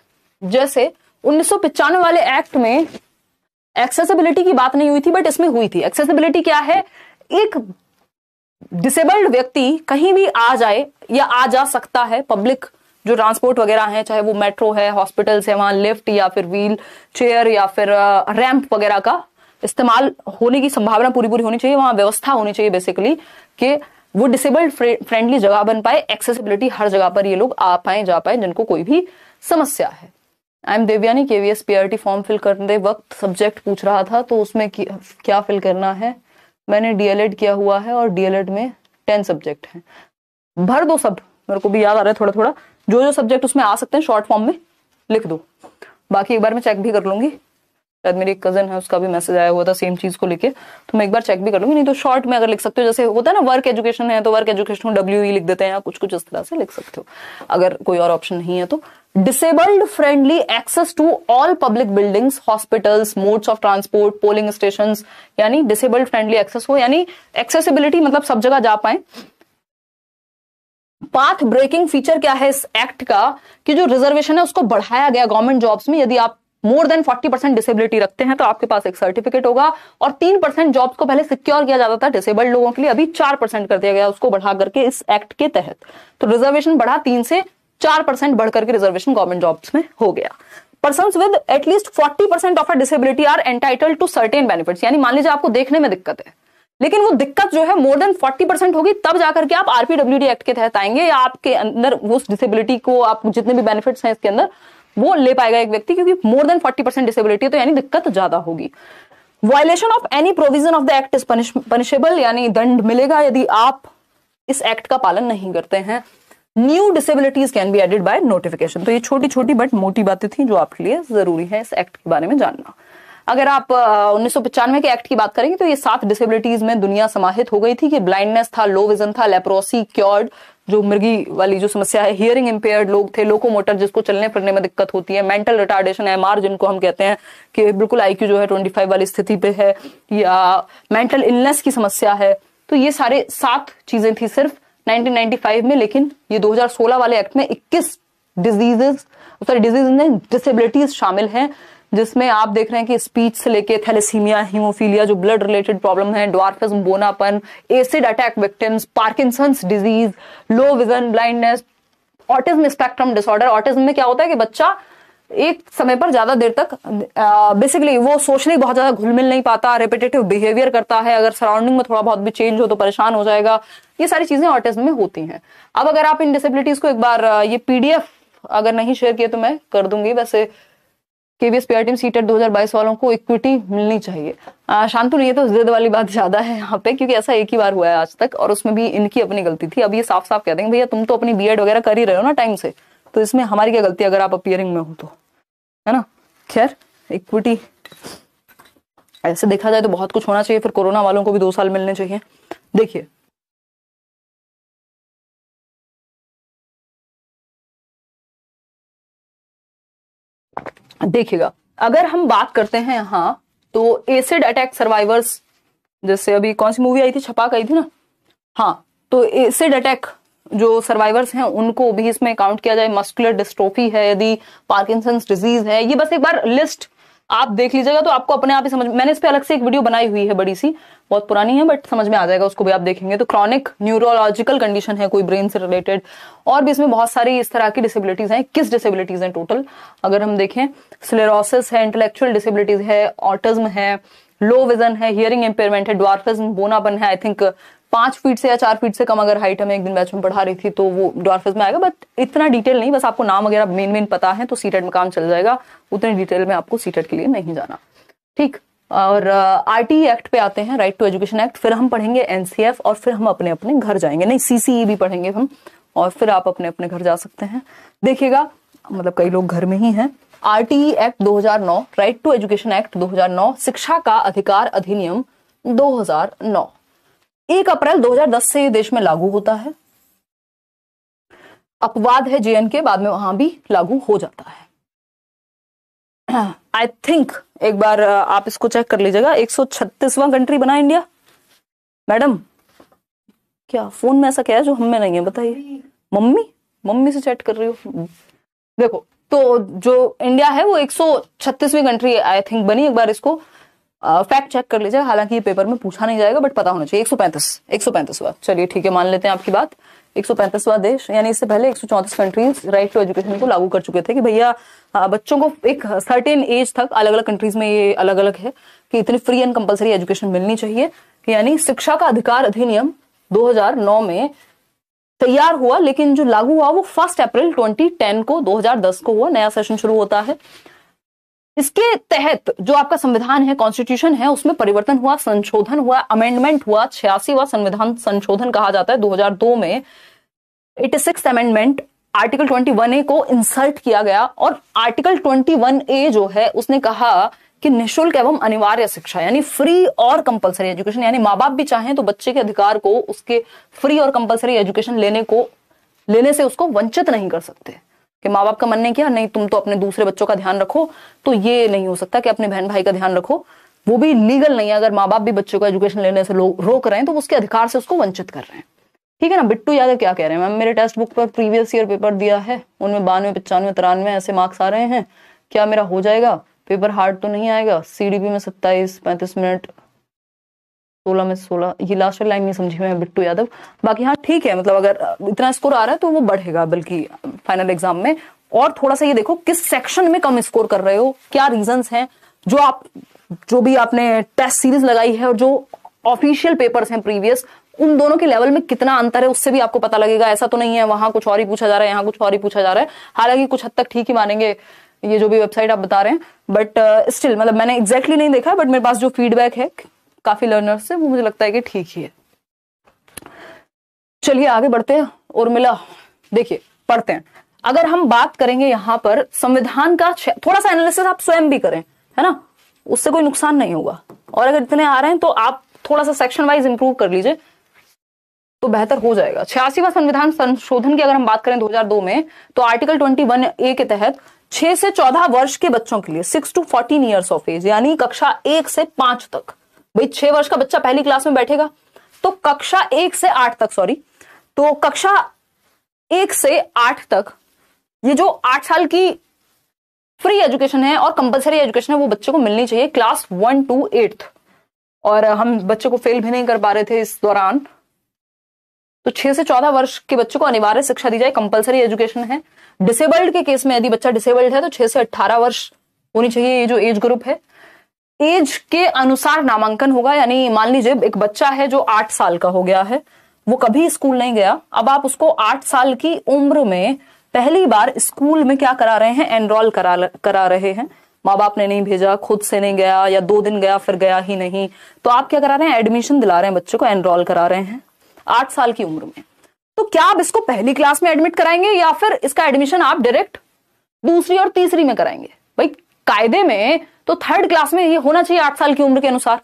जैसे उन्नीस वाले एक्ट में एक्सेसिबिलिटी की बात नहीं हुई थी बट इसमें हुई थी एक्सेसिबिलिटी क्या है एक डिसेबल्ड व्यक्ति कहीं भी आ जाए या आ जा सकता है पब्लिक जो ट्रांसपोर्ट वगैरह है चाहे वो मेट्रो है हॉस्पिटल्स है वहां लिफ्ट या फिर व्हील चेयर या फिर रैंप uh, वगैरह का इस्तेमाल होने की संभावना पूरी पूरी होनी चाहिए वहां व्यवस्था होनी चाहिए बेसिकली कि वो डिसेबल्ड फ्रेंडली जगह बन पाए एक्सेसिबिलिटी हर जगह पर ये लोग आ पाए जा पाए जिनको कोई भी समस्या है I am Devyani KVS PRT P R T form fill करते वक्त सब्जेक्ट पूछ रहा था तो उसमें क्या फिल करना है मैंने डीएलएड किया हुआ है और डीएलएड में टेन सब्जेक्ट हैं भर दो सब मेरे को भी याद आ रहा है थोड़ा थोड़ा जो जो सब्जेक्ट उसमें आ सकते हैं शॉर्ट फॉर्म में लिख दो बाकी एक बार मैं चेक भी कर लूंगी शायद मेरी एक कजन है उसका भी मैसेज आया हुआ था सेम चीज को लेके तो मैं एक बार चेक भी कर लूंगी नहीं तो शॉर्ट में अगर लिख सकते हो जैसे होता है ना वर्क एजुकेशन है तो वर्क एजुकेशन डब्ल्यू ई लिख देते हैं या कुछ कुछ इस तरह से लिख सकते हो अगर कोई और ऑप्शन नहीं है तो disabled friendly access to all public buildings hospitals modes of transport polling station यानी डिसेबल्ड फ्रेंडली एक्सेस हो यानी एक्सेसिबिलिटी मतलब सब जगह जा पाए पाथ ब्रेकिंग फीचर क्या है इस एक्ट का कि जो रिजर्वेशन है उसको बढ़ाया गया गवर्नमेंट जॉब्स में यदि आप more than forty percent disability रखते हैं तो आपके पास एक सर्टिफिकेट होगा और तीन परसेंट जॉब को पहले सिक्योर किया जाता था डिसेबल्ड लोगों के लिए अभी चार परसेंट कर दिया गया उसको बढ़ा करके इस एक्ट के तहत तो रिजर्वेशन बढ़ा तीन से चार परसेंट बढ़कर के रिजर्वेशन गवर्नमेंट जॉब में हो गया person with at least forty percent of a disability are entitle to certain benefit यानी मान लीजिए आपको देखने में दिक्कत है लेकिन वो दिक्कत जो है मोर देन फोर्टी परसेंट होगी तब जाकर के आप आरपीडब्ल्यूडी एक्ट के तहत आएंगे या आपके अंदर वो डिसेबिलिटी को आप जितने भी बेनिफिट्स हैं इसके अंदर वो ले पाएगा एक व्यक्ति क्योंकि more than forty percent disability तो यानी दिक्कत ज्यादा होगी violation of any provision of the act is punishable यानी दंड मिलेगा यदि आप इस एक्ट का पालन नहीं करते हैं new disabilities can be added by notification तो ये छोटी छोटी बट मोटी बातें थी जो आपके लिए जरूरी है इस एक्ट के बारे में जानना अगर आप उन्नीस के एक्ट की बात करेंगे तो ये सात डिसेबिलिटीज में दुनिया समाहित हो गई थी कि ब्लाइंडनेस था लो विजन था लेप्रोसी क्योर्ड जो मृगी वाली जो समस्या है हियरिंग इम्पेयर्ड लोग थे लोकोमोटर जिसको चलने फिरने में दिक्कत होती है मेंटल रिटार्डेशन एमआर जिनको हम कहते हैं कि बिल्कुल आई जो है ट्वेंटी वाली स्थिति पे है या मेंटल इलनेस की समस्या है तो ये सारे सात चीजें थी सिर्फ 1995 में लेकिन ये 2016 वाले एक्ट में 21 डिजीजेस सॉरी डिजीज में डिसेबिलिटीज शामिल हैं जिसमें आप देख रहे हैं कि स्पीच से लेके थैलेसीमिया हीमोफीलिया जो ब्लड रिलेटेड प्रॉब्लम है ड्वार्फिज्म बोनापन acid attack victims Parkinson's disease low vision blindness autism spectrum disorder autism में क्या होता है कि बच्चा एक समय पर ज्यादा देर तक बेसिकली वो सोशली बहुत ज्यादा घुल मिल नहीं पाता रिपीटेटिव बिहेवियर करता है अगर सराउंडिंग में थोड़ा बहुत भी चेंज हो तो परेशान हो जाएगा ये सारी चीजें ऑटिज्म में होती हैं अब अगर आप इन डिसेबिलिटीज को एक बार ये पीडीएफ अगर नहीं शेयर किए तो मैं कर दूंगी वैसे केवीएस पीआर टीम सीटेट 2022 वालों को इक्विटी मिलनी चाहिए शांतु ये तो जिद वाली बात ज्यादा है यहाँ पे क्योंकि ऐसा एक ही बार हुआ है आज तक और उसमें भी इनकी अपनी गलती थी अब ये साफ साफ कह देंगे भैया तुम तो अपनी बी वगैरह कर ही रहे हो ना टाइम से तो इसमें हमारी क्या गलती अगर आप अपियरिंग में हो तो है ना खैर इक्विटी ऐसे देखा जाए तो बहुत कुछ होना चाहिए फिर कोरोना वालों को भी दो साल मिलने चाहिए देखिए देखिएगा अगर हम बात करते हैं यहां तो एसिड अटैक सर्वाइवर्स जैसे अभी कौन सी मूवी आई थी छपा आई थी ना हाँ तो एसिड अटैक जो सर्वाइवर्स हैं उनको भी इसमें काउंट किया जाए मस्कुलर डिस्ट्रोफी है यदि पार्किंसंस डिजीज है ये बस एक बार लिस्ट आप देख लीजिएगा तो आपको अपने आप ही समझ मैंने इस पर अलग से एक वीडियो बनाई हुई है बड़ी सी बहुत पुरानी है बट समझ में आ जाएगा उसको भी आप देखेंगे तो क्रॉनिक न्यूरोलॉजिकल कंडीशन है कोई ब्रेन से रिलेटेड और भी इसमें बहुत सारी इस तरह की डिसेबिलिटीज हैं किस डिसेबिलिटीज हैं टोटल अगर हम देखें स्लेरोसिस है इंटेलेक्चुअल डिसेबिलिटीज है ऑटिज्म है लो विजन है हियरिंग इम्पेयरमेंट है डॉर्फिज्म बोनापन है आई थिंक पांच फीट से या चार फीट से कम अगर हाइट हमें एक दिन बैच में पढ़ा रही थी तो वो डॉर्फस में आएगा बट इतना डिटेल नहीं बस आपको नाम वगैरह मेन मेन पता है तो सीटेट में काम चल जाएगा उतने डिटेल में आपको सीटेट के लिए नहीं जाना ठीक और आर टी एक्ट पे आते हैं राइट टू एजुकेशन एक्ट फिर हम पढ़ेंगे एनसीएफ और फिर हम अपने अपने घर जाएंगे नहीं सीसीई e भी पढ़ेंगे हम और फिर आप अपने अपने घर जा सकते हैं देखिएगा मतलब कई लोग घर में ही हैं R T act 2009 right to education act 2009 शिक्षा का अधिकार अधिनियम 2009 एक अप्रैल 2010 से ये देश में लागू होता है अपवाद है जे के बाद में वहां भी लागू हो जाता है आई थिंक एक बार आप इसको चेक कर लीजिएगा 136वां कंट्री बना इंडिया मैडम क्या फोन में ऐसा क्या है जो हम में नहीं है बताइए मम्मी मम्मी से चैट कर रही हो देखो तो जो इंडिया है वो 136वीं कंट्री आई थिंक बनी एक बार इसको फैक्ट चेक कर लीजिएगा हालांकि ये पेपर में पूछा नहीं जाएगा बट पता होना चाहिए एक सौ पैंतीस एक सौ पैंतीसवा चलिए ठीक है मान लेते हैं आपकी बात एक सौ पैंतीसवा देश यानी इससे पहले एक सौ चौंतीस कंट्रीज राइट टू एजुकेशन को लागू कर चुके थे कि भैया बच्चों को एक सर्टेन एज तक अलग अलग कंट्रीज में ये अलग अलग है कि इतनी फ्री एंड कंपल्सरी एजुकेशन मिलनी चाहिए यानी शिक्षा का अधिकार अधिनियम 2009 में तैयार हुआ लेकिन जो लागू हुआ वो फर्स्ट अप्रैल 2010 को 2010 को हुआ नया सेशन शुरू होता है इसके तहत जो आपका संविधान है कॉन्स्टिट्यूशन है उसमें परिवर्तन हुआ संशोधन हुआ अमेंडमेंट हुआ छियासीवा संविधान संशोधन कहा जाता है 2002 में 86 अमेंडमेंट आर्टिकल 21 ए को इंसर्ट किया गया और आर्टिकल 21 ए जो है उसने कहा कि निशुल्क एवं अनिवार्य शिक्षा यानी फ्री और कंपलसरी एजुकेशन यानी माँ बाप भी चाहें तो बच्चे के अधिकार को उसके फ्री और कंपलसरी एजुकेशन लेने को लेने से उसको वंचित नहीं कर सकते कि माँ बाप का मन नहीं किया नहीं तुम तो अपने दूसरे बच्चों का ध्यान रखो तो ये नहीं हो सकता कि अपने बहन भाई का ध्यान रखो वो भी लीगल नहीं है अगर माँ बाप भी बच्चों का एजुकेशन लेने से रोक रहे हैं तो उसके अधिकार से उसको वंचित कर रहे हैं ठीक है ना बिट्टू यादव क्या कह रहे हैं मैम मेरे टेस्ट बुक पर प्रीवियस ईयर पेपर दिया है उनमें बानवे पचानवे तिरानवे ऐसे मार्क्स आ रहे हैं क्या मेरा हो जाएगा पेपर हार्ड तो नहीं आएगा सीडीपी में सत्ताईस पैंतीस मिनट सोलह में सोलह ये लास्ट लाइन नहीं समझी मैं बिट्टू यादव बाकी हाँ ठीक है मतलब अगर इतना स्कोर आ रहा है तो वो बढ़ेगा बल्कि फाइनल एग्जाम में और थोड़ा सा ये देखो किस सेक्शन में कम स्कोर कर रहे हो क्या रीजन है जो आप जो भी आपने टेस्ट सीरीज लगाई है और जो ऑफिशियल पेपर्स हैं प्रीवियस उन दोनों के लेवल में कितना अंतर है उससे भी आपको पता लगेगा ऐसा तो नहीं है वहां कुछ और ही पूछा जा रहा है यहाँ कुछ और ही पूछा जा रहा है हालांकि कुछ हद तक ठीक ही मानेंगे ये जो भी वेबसाइट आप बता रहे हैं बट स्टिल uh, मतलब मैंने एग्जैक्टली exactly नहीं देखा बट मेरे पास जो फीडबैक है काफ़ी लर्नर्स से वो मुझे लगता है कि ठीक ही है चलिए आगे बढ़ते हैं उर्मिला देखिए पढ़ते हैं अगर हम बात करेंगे यहां पर संविधान का थोड़ा सा एनालिसिस आप स्वयं भी करें है ना उससे कोई नुकसान नहीं होगा और अगर इतने आ रहे हैं तो आप थोड़ा सा सेक्शन वाइज इंप्रूव कर लीजिए तो बेहतर हो जाएगा छियासीवा संविधान संशोधन की अगर हम बात करें 2002 में तो आर्टिकल 21 ए के तहत 6 से 14 वर्ष के बच्चों के लिए 6 टू 14 इयर्स ऑफ एज यानी कक्षा 1 से 5 तक भाई छह वर्ष का बच्चा पहली क्लास में बैठेगा तो कक्षा एक से आठ तक सॉरी तो कक्षा एक से आठ तक ये जो आठ साल की फ्री एजुकेशन है और कंपलसरी एजुकेशन है वो बच्चे को मिलनी चाहिए क्लास वन टू एट और हम बच्चे को फेल भी नहीं कर पा रहे थे इस दौरान तो छह से चौदह वर्ष के बच्चों को अनिवार्य शिक्षा दी जाए कंपलसरी एजुकेशन है डिसेबल्ड के केस में यदि बच्चा डिसेबल्ड है तो छह से अट्ठारह वर्ष होनी चाहिए ये जो एज ग्रुप है एज के अनुसार नामांकन होगा यानी मान लीजिए एक बच्चा है जो आठ साल का हो गया है वो कभी स्कूल नहीं गया अब आप उसको आठ साल की उम्र में पहली बार स्कूल में क्या करा रहे हैं एनरोल करा करा रहे हैं माँ बाप ने नहीं भेजा खुद से नहीं गया या दो दिन गया फिर गया ही नहीं तो आप क्या करा रहे हैं एडमिशन दिला रहे हैं बच्चे को एनरोल करा रहे हैं आठ साल की उम्र में तो क्या आप इसको पहली क्लास में एडमिट कराएंगे या फिर इसका एडमिशन आप डायरेक्ट दूसरी और तीसरी में कराएंगे भाई कायदे में तो थर्ड क्लास में ये होना चाहिए आठ साल की उम्र के अनुसार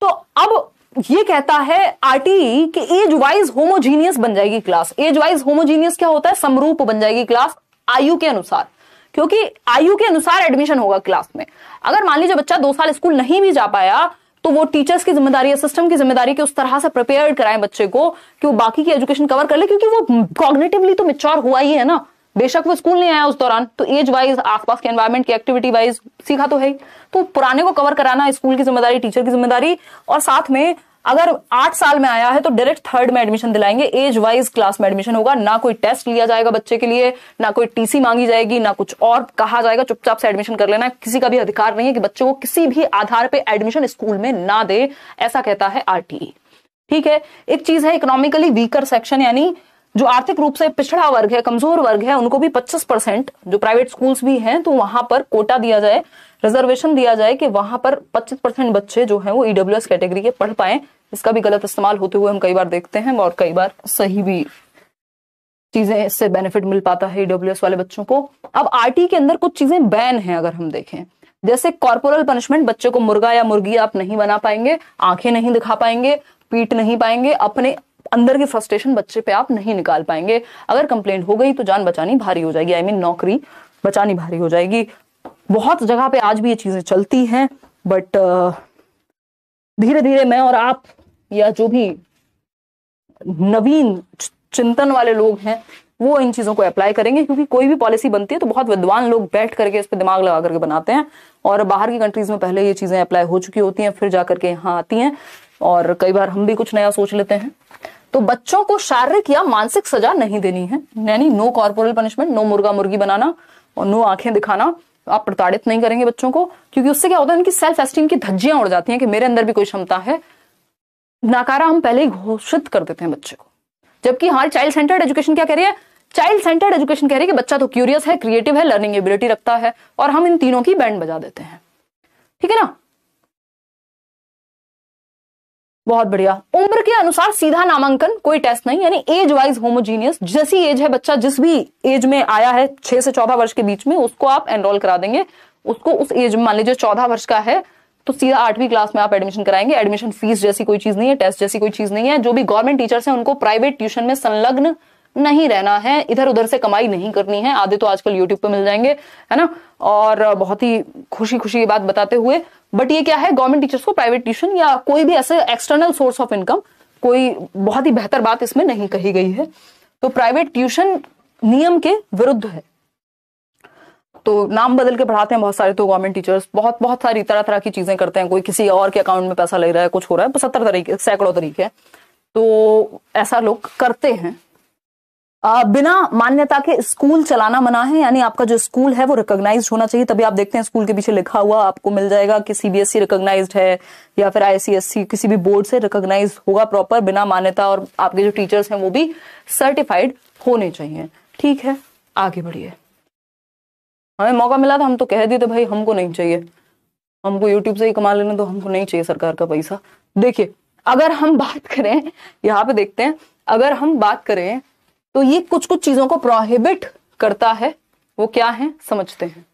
तो अब ये कहता है आरटीई कि एज वाइज होमोजीनियस बन जाएगी क्लास एज वाइज होमोजीनियस क्या होता है समरूप बन जाएगी क्लास आयु के अनुसार क्योंकि आयु के अनुसार एडमिशन होगा क्लास में अगर मान लीजिए बच्चा दो साल स्कूल नहीं भी जा पाया तो वो टीचर्स की जिम्मेदारी है सिस्टम की जिम्मेदारी कि उस तरह से प्रिपेयर कराएं बच्चे को कि वो बाकी की एजुकेशन कवर कर ले क्योंकि वो कॉग्नेटिवली तो मेच्योर हुआ ही है ना बेशक वो स्कूल नहीं आया उस दौरान तो एज वाइज आसपास के एनवायरमेंट की एक्टिविटी वाइज सीखा तो है तो पुराने को कवर कराना स्कूल की जिम्मेदारी टीचर की जिम्मेदारी और साथ में अगर आठ साल में आया है तो डायरेक्ट थर्ड में एडमिशन दिलाएंगे एज वाइज क्लास में एडमिशन होगा ना कोई टेस्ट लिया जाएगा बच्चे के लिए ना कोई टीसी मांगी जाएगी ना कुछ और कहा जाएगा चुपचाप से एडमिशन कर लेना किसी का भी अधिकार नहीं है कि बच्चे को किसी भी आधार पर एडमिशन स्कूल में ना दे ऐसा कहता है आरटीई e। ठीक है एक चीज है इकोनॉमिकली वीकर सेक्शन यानी जो आर्थिक रूप से पिछड़ा वर्ग है कमजोर वर्ग है उनको भी 25 परसेंट जो प्राइवेट स्कूल्स भी हैं तो वहां पर कोटा दिया जाए रिजर्वेशन दिया जाए कि वहां पर 25 परसेंट बच्चे जो हैं वो ईडब्ल्यू e कैटेगरी के पढ़ पाए इसका भी गलत इस्तेमाल होते हुए हम कई बार देखते हैं और कई बार सही भी चीजें इससे बेनिफिट मिल पाता है ईडब्ल्यू e वाले बच्चों को अब आर के अंदर कुछ चीजें बैन है अगर हम देखें जैसे कॉर्पोरल पनिशमेंट बच्चे को मुर्गा या मुर्गी आप नहीं बना पाएंगे आंखें नहीं दिखा पाएंगे पीट नहीं पाएंगे अपने अंदर की फ्रस्ट्रेशन बच्चे पे आप नहीं निकाल पाएंगे अगर कंप्लेंट हो गई तो जान बचानी भारी हो जाएगी आई I मीन mean, नौकरी बचानी भारी हो जाएगी बहुत जगह पे आज भी ये चीजें चलती हैं बट uh, धीरे धीरे मैं और आप या जो भी नवीन चिंतन वाले लोग हैं वो इन चीजों को अप्लाई करेंगे क्योंकि कोई भी पॉलिसी बनती है तो बहुत विद्वान लोग बैठ करके इस पर दिमाग लगा करके बनाते हैं और बाहर की कंट्रीज में पहले ये चीजें अप्लाई हो चुकी होती हैं फिर जाकर के यहाँ आती हैं और कई बार हम भी कुछ नया सोच लेते हैं तो बच्चों को शारीरिक या मानसिक सजा नहीं देनी है यानी नो कॉर्पोरल पनिशमेंट नो मुर्गा मुर्गी बनाना और नो आंखें दिखाना आप प्रताड़ित नहीं करेंगे बच्चों को क्योंकि उससे क्या होता है उनकी सेल्फ एस्टीम की धज्जियां उड़ जाती हैं कि मेरे अंदर भी कोई क्षमता है नाकारा हम पहले ही घोषित कर देते हैं बच्चे को जबकि हमारी चाइल्ड सेंटर्ड एजुकेशन क्या कह रही है चाइल्ड सेंटर्ड एजुकेशन कह रही है कि बच्चा तो क्यूरियस है क्रिएटिव है लर्निंग एबिलिटी रखता है और हम इन तीनों की बैंड बजा देते हैं ठीक है ना बहुत बढ़िया उम्र के अनुसार सीधा नामांकन कोई टेस्ट नहीं यानी एज वाइज होमोजीनियस जैसी एज है बच्चा जिस भी एज में आया है छह से चौदह वर्ष के बीच में उसको आप एनरोल करा देंगे उसको उस एज में मान लीजिए चौदह वर्ष का है तो सीधा आठवीं क्लास में आप एडमिशन कराएंगे एडमिशन फीस जैसी कोई चीज नहीं है टेस्ट जैसी कोई चीज नहीं है जो भी गवर्नमेंट टीचर्स है उनको प्राइवेट ट्यूशन में संलग्न नहीं रहना है इधर उधर से कमाई नहीं करनी है आधे तो आजकल यूट्यूब पे मिल जाएंगे है ना और बहुत ही खुशी खुशी ये बात बताते हुए बट ये क्या है गवर्नमेंट टीचर्स को प्राइवेट ट्यूशन या कोई भी ऐसे एक्सटर्नल सोर्स ऑफ इनकम कोई बहुत ही बेहतर बात इसमें नहीं कही गई है तो प्राइवेट ट्यूशन नियम के विरुद्ध है तो नाम बदल के पढ़ाते हैं बहुत सारे तो गवर्नमेंट टीचर्स बहुत बहुत सारी तरह तरह की चीजें करते हैं कोई किसी और के अकाउंट में पैसा ले रहा है कुछ हो रहा है सत्तर तरीके सैकड़ों तरीके तो ऐसा लोग करते हैं बिना मान्यता के स्कूल चलाना मना है यानी आपका जो स्कूल है वो रिकॉग्नाइज होना चाहिए तभी आप देखते हैं स्कूल के पीछे लिखा हुआ आपको मिल जाएगा कि सीबीएसई रिकोगनाइज e है या फिर आईसीएससी e, किसी भी बोर्ड से रिकॉग्नाइज होगा प्रॉपर बिना मान्यता और आपके जो टीचर्स हैं वो भी सर्टिफाइड होने चाहिए ठीक है आगे बढ़िए हमें मौका मिला था तो हम तो कह दिए थे भाई हमको नहीं चाहिए हमको यूट्यूब से ही कमा लेना तो हमको नहीं चाहिए सरकार का पैसा देखिए अगर हम बात करें यहाँ पे देखते हैं अगर हम बात करें तो ये कुछ कुछ चीजों को प्रोहिबिट करता है वो क्या है समझते हैं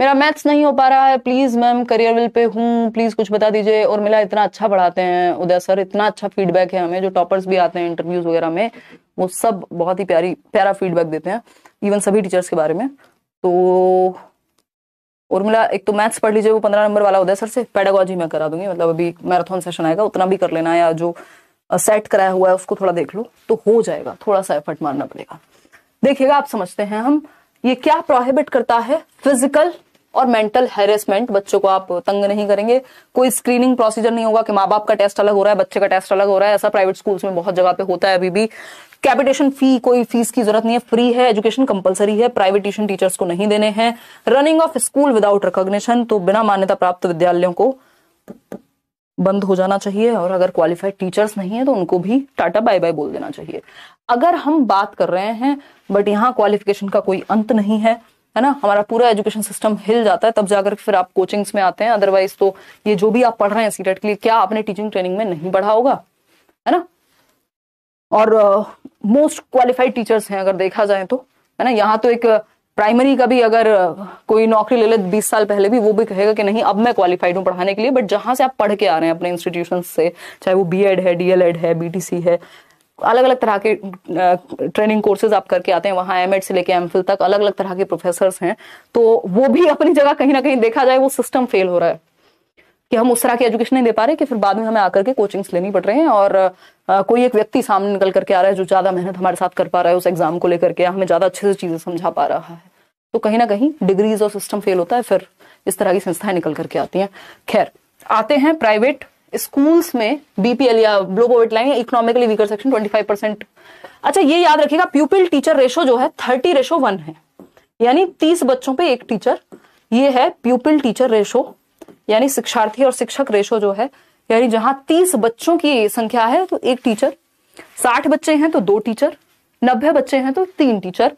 मेरा मैथ्स नहीं हो पा रहा है please ma'am career will pay हूँ प्लीज कुछ बता दीजिए और मिला इतना अच्छा पढ़ाते हैं उदय सर इतना अच्छा फीडबैक है हमें जो टॉपर्स भी आते हैं इंटरव्यूज वगैरह में वो सब बहुत ही प्यारी प्यारा फीडबैक देते हैं इवन सभी टीचर्स के बारे में तो उर्मिला एक तो मैथ्स पढ़ लीजिए वो पंद्रह नंबर वाला उदय सर से पेडागोजी मैं करा दूंगी मतलब अभी मैराथन सेशन आएगा उतना भी कर लेना या जो सेट कराया हुआ है उसको थोड़ा देख लो तो हो जाएगा थोड़ा सा एफर्ट मारना पड़ेगा देखिएगा आप समझते हैं हम ये क्या प्रोहिबिट करता है फिजिकल और मेंटल हेरेसमेंट बच्चों को आप तंग नहीं करेंगे कोई स्क्रीनिंग प्रोसीजर नहीं होगा कि माँ बाप का टेस्ट अलग हो रहा है बच्चे का टेस्ट अलग हो रहा है ऐसा प्राइवेट स्कूल्स में बहुत जगह पे होता है अभी भी कैपिटेशन फी कोई फीस की जरूरत नहीं है फ्री है एजुकेशन कंपलसरी है प्राइवेट ट्यूशन टीचर्स को नहीं देने हैं running of school without recognition तो बिना मान्यता प्राप्त विद्यालयों को बंद हो जाना चाहिए और अगर क्वालिफाइड टीचर्स नहीं है तो उनको भी टाटा बाय बाय बोल देना चाहिए अगर हम बात कर रहे हैं बट यहाँ क्वालिफिकेशन का कोई अंत नहीं है है ना हमारा पूरा एजुकेशन सिस्टम हिल जाता है तब जाकर फिर आप कोचिंग्स में आते हैं अदरवाइज तो ये जो भी आप पढ़ रहे हैं सीटेट के लिए क्या आपने टीचिंग ट्रेनिंग में नहीं पढ़ा होगा है ना और मोस्ट क्वालिफाइड टीचर्स हैं अगर देखा जाए तो है ना यहाँ तो एक uh, प्राइमरी का भी अगर कोई नौकरी ले ले बीस साल पहले भी वो भी कहेगा कि नहीं अब मैं क्वालिफाइड हूँ पढ़ाने के लिए बट जहां से आप पढ़ के आ रहे हैं अपने इंस्टीट्यूशन से चाहे वो बी एड है डी एल एड है बी टी सी है अलग अलग तरह के ट्रेनिंग कोर्सेज आप करके आते हैं वहां एम से लेके एम तक अलग अलग तरह के प्रोफेसर हैं तो वो भी अपनी जगह कहीं ना कहीं देखा जाए वो सिस्टम फेल हो रहा है कि हम उस तरह की एजुकेशन नहीं दे पा रहे कि फिर बाद में हमें आकर के कोचिंग्स लेनी पड़ रहे हैं और कोई एक व्यक्ति सामने निकल करके आ रहा है जो ज्यादा मेहनत हमारे साथ कर पा रहा है उस एग्जाम को लेकर के हमें ज्यादा अच्छे से चीजें समझा पा रहा है तो कहीं ना कहीं डिग्रीज और सिस्टम फेल होता है फिर इस तरह की संस्थाएं निकल करके आती हैं खैर आते हैं प्राइवेट स्कूल्स में बीपीएल या ब्लू पॉवर्ट लाइन या economically weaker section twenty percent अच्छा ये याद रखिएगा प्यूपिल टीचर रेशो जो है थर्टी रेशो वन है यानी तीस बच्चों पे एक टीचर ये है प्यूपिल टीचर रेशो यानी शिक्षार्थी और शिक्षक रेशो जो है यानी जहां तीस बच्चों की संख्या है तो एक टीचर साठ बच्चे हैं तो दो टीचर नब्बे बच्चे हैं तो तीन टीचर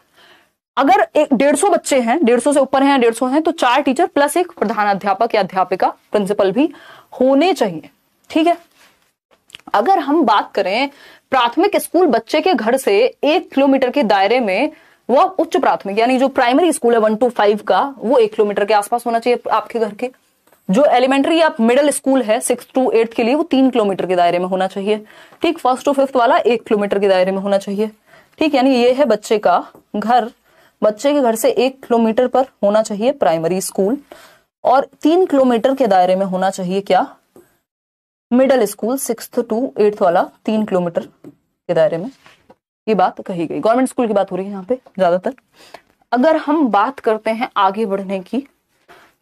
अगर एक डेढ़ सौ बच्चे हैं डेढ़ सौ से ऊपर हैं डेढ़ सौ हैं तो चार टीचर प्लस एक प्रधान अध्यापक या अध्यापिका प्रिंसिपल भी होने चाहिए ठीक है अगर हम बात करें प्राथमिक स्कूल बच्चे के घर से एक किलोमीटर के दायरे में वह उच्च प्राथमिक यानी जो प्राइमरी स्कूल है वन टू फाइव का वो एक किलोमीटर के आसपास होना चाहिए आपके घर के जो एलिमेंट्री या मिडिल स्कूल है सिक्स टू एट्थ के लिए वो तीन किलोमीटर के दायरे में होना चाहिए ठीक फर्स्ट टू फिफ्थ वाला एक किलोमीटर के दायरे में होना चाहिए ठीक यानी ये है बच्चे का घर बच्चे के घर से एक किलोमीटर पर होना चाहिए प्राइमरी स्कूल और तीन किलोमीटर के दायरे में होना चाहिए क्या middle school six to eighth वाला तीन किलोमीटर के दायरे में ये बात कही गई गवर्नमेंट स्कूल की बात हो रही है यहाँ पे ज्यादातर अगर हम बात करते हैं आगे बढ़ने की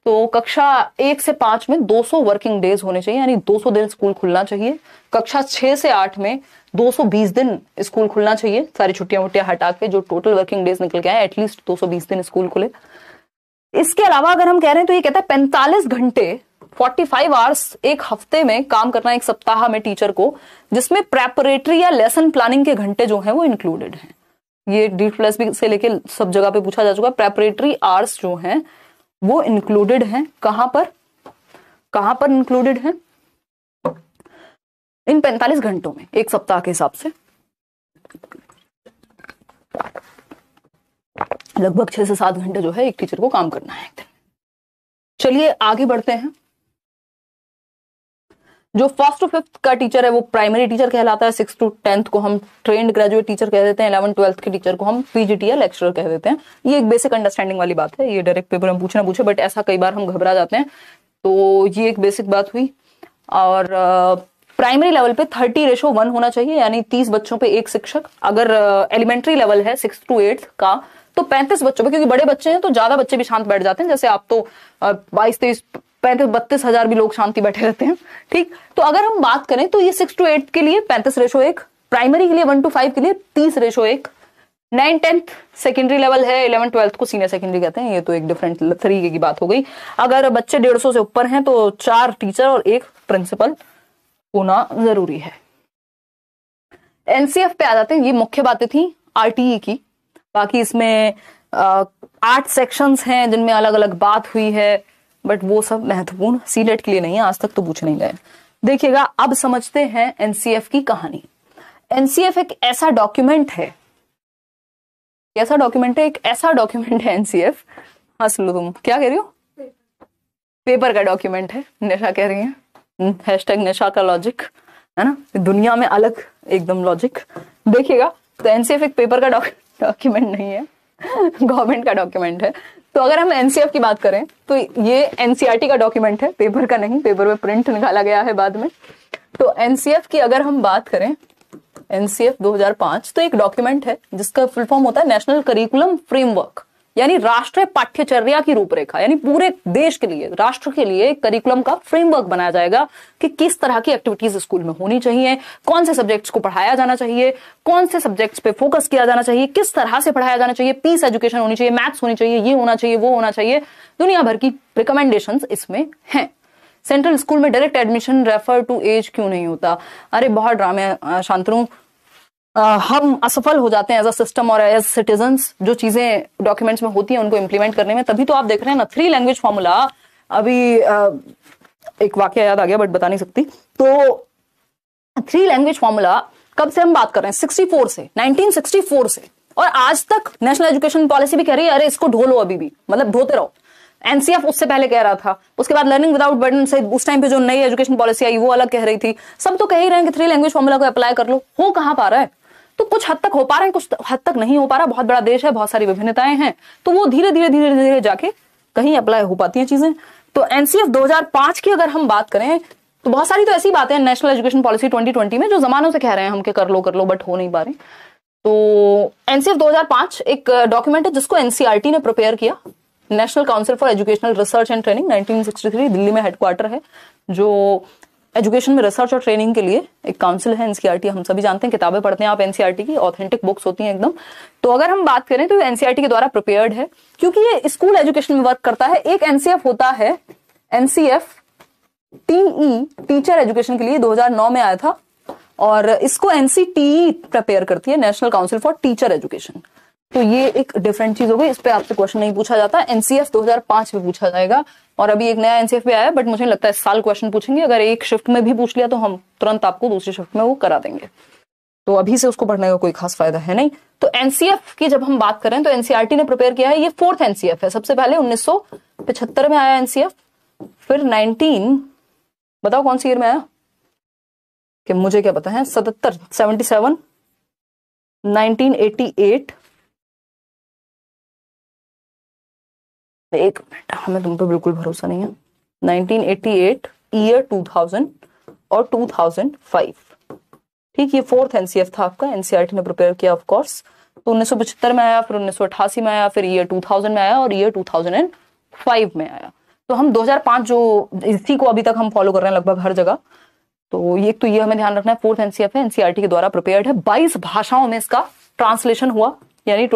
तो कक्षा एक से पांच में 200 वर्किंग डेज होने चाहिए यानी 200 दिन स्कूल खुलना चाहिए कक्षा छह से आठ में 220 दिन स्कूल खुलना चाहिए सारी छुट्टियां वुट्टियां हटा के जो टोटल वर्किंग डेज निकल के आए एटलीस्ट 220 दिन स्कूल खुले इसके अलावा अगर हम कह रहे हैं तो ये कहता है पैंतालीस घंटे 45 फाइव आवर्स एक हफ्ते में काम करना एक सप्ताह में टीचर को जिसमें प्रेपरेटरी या लेसन प्लानिंग के घंटे जो है वो इंक्लूडेड है ये डी प्लस से लेके सब जगह पे पूछा जा चुका है प्रेपरेटरी आवर्स जो है वो इंक्लूडेड हैं कहां पर कहां पर इंक्लूडेड हैं इन 45 घंटों में एक सप्ताह के हिसाब से लगभग छह से सात घंटे जो है एक टीचर को काम करना है चलिए आगे बढ़ते हैं जो फर्स्ट टू फिफ्थ का टीचर है वो प्राइमरी टीचर कहलाता है सिक्स टू टेंथ को हम ट्रेंड ग्रेजुएट टीचर कह देते हैं इलेवन ट्वेल्थ के टीचर को हम पीजीटी या लेक्चरर कह देते हैं ये एक बेसिक अंडरस्टैंडिंग वाली बात है ये डायरेक्ट पेपर में पूछना पूछे बट ऐसा कई बार हम घबरा जाते हैं तो ये एक बेसिक बात हुई और प्राइमरी लेवल पे थर्टी रेशो वन होना चाहिए यानी तीस बच्चों पे एक शिक्षक अगर एलिमेंट्री लेवल है सिक्स टू एट्थ का तो पैंतीस बच्चों पे क्योंकि बड़े बच्चे हैं तो ज्यादा बच्चे भी शांत बैठ जाते हैं जैसे आप तो बाईस तेईस पैंतीस बत्तीस हजार भी लोग शांति बैठे रहते हैं ठीक तो अगर हम बात करें तो ये सिक्स टू एट के लिए पैंतीस रेशो एक प्राइमरी के लिए वन टू फाइव के लिए तीस रेशो एक नाइन टेंथ सेकेंडरी लेवल है इलेवन ट्वेल्थ को सीनियर सेकेंडरी कहते हैं ये तो एक डिफरेंट तरीके की बात हो गई अगर बच्चे डेढ़ सौ से ऊपर हैं तो चार टीचर और एक प्रिंसिपल होना जरूरी है एनसीएफ पे आ जाते हैं ये मुख्य बातें थी आरटीई e की बाकी इसमें आठ सेक्शंस हैं जिनमें अलग अलग बात हुई है बट वो सब महत्वपूर्ण सीलेट e के लिए नहीं है आज तक तो पूछ नहीं गए देखिएगा अब समझते हैं एनसीएफ की कहानी एनसीएफ एक ऐसा डॉक्यूमेंट है कैसा डॉक्यूमेंट है एक ऐसा डॉक्यूमेंट है एनसीएफ हंस लो तुम क्या कह रही हो पेपर का डॉक्यूमेंट है नशा कह रही है हैशटैग हम्म, नशा का लॉजिक है ना दुनिया में अलग एकदम लॉजिक देखिएगा तो एनसीएफ एक पेपर का डॉक्यूमेंट नहीं है गवर्नमेंट का डॉक्यूमेंट है तो अगर हम एनसीएफ की बात करें तो ये एनसीआरटी e का डॉक्यूमेंट है पेपर का नहीं पेपर में प्रिंट निकाला गया है बाद में तो एनसीएफ की अगर हम बात करें एनसीएफ 2005 तो एक डॉक्यूमेंट है जिसका फुल फॉर्म होता है नेशनल करिकुलम फ्रेमवर्क यानी राष्ट्रीय पाठ्यचर्या की रूपरेखा यानी पूरे देश के लिए राष्ट्र के लिए करिकुलम का फ्रेमवर्क बनाया जाएगा कि किस तरह की एक्टिविटीज स्कूल में होनी चाहिए कौन से सब्जेक्ट्स को पढ़ाया जाना चाहिए कौन से सब्जेक्ट्स पे फोकस किया जाना चाहिए किस तरह से पढ़ाया जाना चाहिए पीस एजुकेशन होनी चाहिए मैथ्स होनी चाहिए ये होना चाहिए वो होना चाहिए दुनिया भर की रिकमेंडेशन इसमें है सेंट्रल स्कूल में direct admission refer to age क्यों नहीं होता अरे बहुत ड्रामे शांतनु Uh, हम असफल हो जाते हैं एज अ सिस्टम और एज सिटीजन जो चीजें डॉक्यूमेंट्स में होती हैं उनको इम्प्लीमेंट करने में तभी तो आप देख रहे हैं ना थ्री लैंग्वेज फॉर्मूला अभी uh, एक वाक्य याद आ गया बट बता नहीं सकती तो थ्री लैंग्वेज फॉर्मूला कब से हम बात कर रहे हैं 64 से 1964 से और आज तक नेशनल एजुकेशन पॉलिसी भी कह रही है अरे इसको ढो लो अभी भी मतलब ढोते रहो एनसीएफ उससे पहले कह रहा था उसके बाद लर्निंग विदाउट बर्डन से उस टाइम पे जो नई एजुकेशन पॉलिसी आई वो अलग कह रही थी सब तो कह ही रहे हैं कि थ्री लैंग्वेज फॉर्मूला को अप्लाई कर लो हो कहाँ पा रहा है तो कुछ हद तक हो पा रहा है कुछ हद तक नहीं हो पा रहा बहुत बड़ा देश है बहुत सारी विभिन्नताएं हैं तो वो धीरे धीरे धीरे धीरे जाके कहीं अप्लाई हो पाती हैं चीजें तो एनसीएफ 2005 की अगर हम बात करें तो बहुत सारी तो ऐसी बातें हैं नेशनल एजुकेशन पॉलिसी 2020 में जो जमानों से कह रहे हैं हम के कर लो कर लो बट हो नहीं पा रहे तो एनसीएफ 2005 एक डॉक्यूमेंट है जिसको एनसीआरटी e ने प्रिपेयर किया national council for educational research and training 1963 Delhi में हेडक्वार्टर है जो एजुकेशन में रिसर्च और ट्रेनिंग के लिए एक काउंसिल है एनसीआरटी e हम सभी जानते हैं किताबें पढ़ते हैं आप एनसीआरटी e की ऑथेंटिक बुक्स होती हैं एकदम तो अगर हम बात करें तो एनसीआरटी e के द्वारा प्रिपेयर्ड है क्योंकि ये स्कूल एजुकेशन में वर्क करता है एक एनसीएफ होता है एनसीएफ टीई टीचर एजुकेशन के लिए दो में आया था और इसको एनसीटीई प्रिपेयर करती है national council for teacher education तो ये एक डिफरेंट चीज हो गई इस पर आपसे क्वेश्चन नहीं पूछा जाता एनसीएफ दो में पूछा जाएगा और अभी एक नया एनसीएफ आया है बट मुझे लगता है इस साल क्वेश्चन पूछेंगे अगर एक शिफ्ट में भी पूछ लिया तो हम तुरंत आपको दूसरे शिफ्ट में वो करा देंगे तो अभी से उसको पढ़ने का कोई खास फायदा है नहीं तो एनसीएफ की जब हम बात करें तो एनसीआरटी e ने प्रिपेयर किया है ये फोर्थ एनसीएफ e है सबसे पहले उन्नीस में आया एनसीएफ e फिर नाइनटीन बताओ कौन सी ईयर में आया कि मुझे क्या पता है सतहत्तर seventy seven nineteen eighty eight तो एक मिनट हमें तुम पे बिल्कुल भरोसा नहीं है 1988 ईयर 2000 और 2005 ठीक ये फोर्थ एनसीएफ था आपका एनसीईआरटी ने प्रिपेयर किया ऑफ कोर्स तो उन्नीस में आया फिर उन्नीस में आया फिर ईयर 2000 में आया और ईयर 2005 में आया तो हम 2005 जो इसी को अभी तक हम फॉलो कर रहे हैं लगभग हर जगह तो ये तो ये हमें ध्यान रखना है फोर्थ एनसीएफ है एनसीआरटी के द्वारा प्रिपेयर है बाईस भाषाओं में इसका ट्रांसलेशन हुआ यानी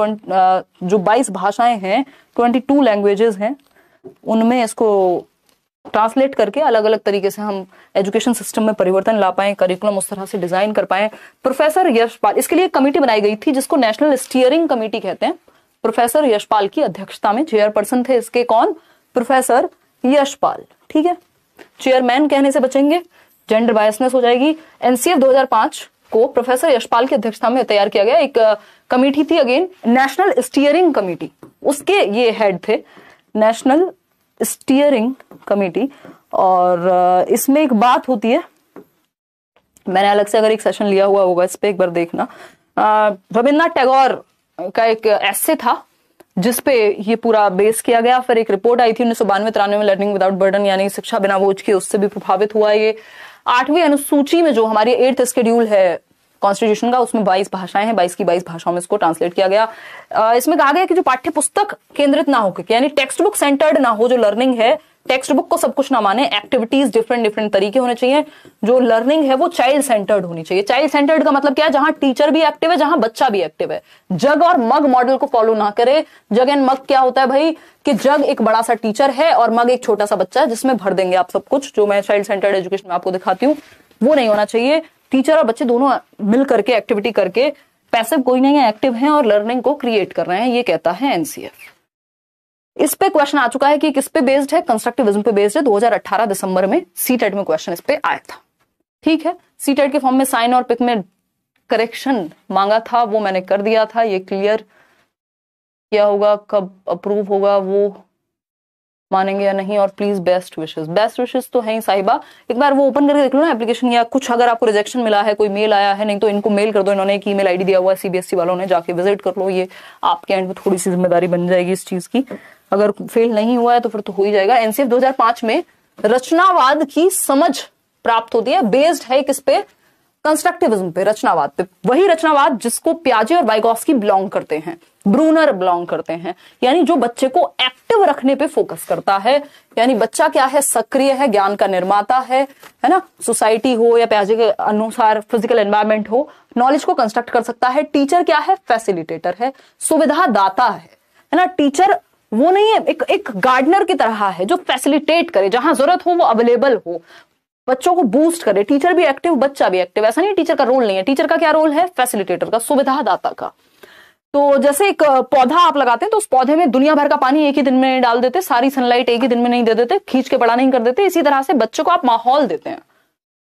जो 22 भाषाएं हैं 22 लैंग्वेजेस हैं उनमें इसको ट्रांसलेट करके अलग अलग तरीके से हम एजुकेशन सिस्टम में परिवर्तन ला पाए करिकुलम उस तरह से डिजाइन कर पाए प्रोफेसर यशपाल इसके लिए एक कमेटी बनाई गई थी जिसको नेशनल स्टीयरिंग कमेटी कहते हैं प्रोफेसर यशपाल की अध्यक्षता में चेयरपर्सन थे इसके कौन प्रोफेसर यशपाल ठीक है चेयरमैन कहने से बचेंगे जेंडर बायसनेस हो जाएगी एनसीएफ 2005 को प्रोफेसर यशपाल की अध्यक्षता में तैयार किया गया एक कमेटी थी अगेन नेशनल स्टीयरिंग कमेटी उसके ये हेड थे नेशनल स्टीयरिंग कमेटी और इसमें एक बात होती है मैंने अलग से अगर एक सेशन लिया हुआ होगा इस पर एक बार देखना रविन्द्रनाथ टैगोर का एक ऐसे था जिसपे ये पूरा बेस किया गया फिर एक रिपोर्ट आई थी उन्नीस सौ बानवे तिरानवे में लर्निंग विदाउट बर्डन यानी शिक्षा बिना बोझ के उससे भी प्रभावित हुआ ये आठवीं अनुसूची में जो हमारी एट्थ स्केड्यूल है कॉन्स्टिट्यूशन का उसमें 22 भाषाएं हैं 22 की 22 भाषाओं में इसको ट्रांसलेट किया गया इसमें कहा गया कि जो पाठ्य पुस्तक केंद्रित ना हो यानी टेक्स्ट बुक सेंटर्ड ना हो जो लर्निंग है टेक्स्ट बुक को सब कुछ ना माने एक्टिविटीज डिफरेंट डिफरेंट तरीके होने चाहिए जो लर्निंग है वो चाइल्ड सेंटर्ड होनी चाहिए चाइल्ड सेंटर्ड का मतलब क्या है जहां टीचर भी एक्टिव है जहां बच्चा भी एक्टिव है जग और मग मॉडल को फॉलो ना करे जग एंड मग क्या होता है भाई कि जग एक बड़ा सा टीचर है और मग एक छोटा सा बच्चा है जिसमें भर देंगे आप सब कुछ जो मैं चाइल्ड सेंटर्ड एजुकेशन में आपको दिखाती हूँ वो नहीं होना चाहिए टीचर और बच्चे दोनों मिल करके एक्टिविटी करके पैसे कोई नहीं है एक्टिव है और लर्निंग को क्रिएट कर रहे हैं ये कहता है एनसीएफ इस पे क्वेश्चन आ चुका है कि किस पे बेस्ड है कंस्ट्रक्टिविज्म पे बेस्ड है 2018 दिसंबर में सी टेट e में क्वेश्चन इस पे आया था ठीक है सी टेट e के फॉर्म में साइन और पिक में करेक्शन मांगा था वो मैंने कर दिया था ये क्लियर क्या होगा कब अप्रूव होगा वो मानेंगे या नहीं और प्लीज बेस्ट विशेष बेस्ट विशेष तो है ही साहिबा एक बार वो ओपन करके देख लो ना एप्लीकेशन या कुछ अगर आपको रिजेक्शन मिला है कोई मेल आया है नहीं तो इनको मेल कर दो इन्होंने एक ईमेल आईडी दिया हुआ है सीबीएसई e वालों ने जाके विजिट कर लो ये आपके एंड में थोड़ी सी जिम्मेदारी बन जाएगी इस चीज की अगर फेल नहीं हुआ है तो फिर तो हो ही जाएगा एनसीएफ 2005 में रचनावाद की समझ प्राप्त होती है बेस्ड है किस पे कंस्ट्रक्टिविज्म पे रचनावाद पे वही रचनावाद जिसको प्याजे और की बिलोंग करते हैं ब्रूनर बिलोंग करते हैं यानी जो बच्चे को एक्टिव रखने पे फोकस करता है यानी बच्चा क्या है सक्रिय है ज्ञान का निर्माता है है ना सोसाइटी हो या प्याजे के अनुसार फिजिकल एनवायरमेंट हो नॉलेज को कंस्ट्रक्ट कर सकता है टीचर क्या है फैसिलिटेटर है सुविधा दाता है है ना टीचर वो नहीं है एक एक गार्डनर की तरह है जो फैसिलिटेट करे जहां जरूरत हो वो अवेलेबल हो बच्चों को बूस्ट करे टीचर भी एक्टिव बच्चा भी एक्टिव ऐसा नहीं टीचर का रोल नहीं है टीचर का क्या रोल है फैसिलिटेटर का सुविधादाता का तो जैसे एक पौधा आप लगाते हैं तो उस पौधे में दुनिया भर का पानी एक ही दिन में डाल देते सारी सनलाइट एक ही दिन में नहीं दे देते खींच के बड़ा नहीं कर देते इसी तरह से बच्चों को आप माहौल देते हैं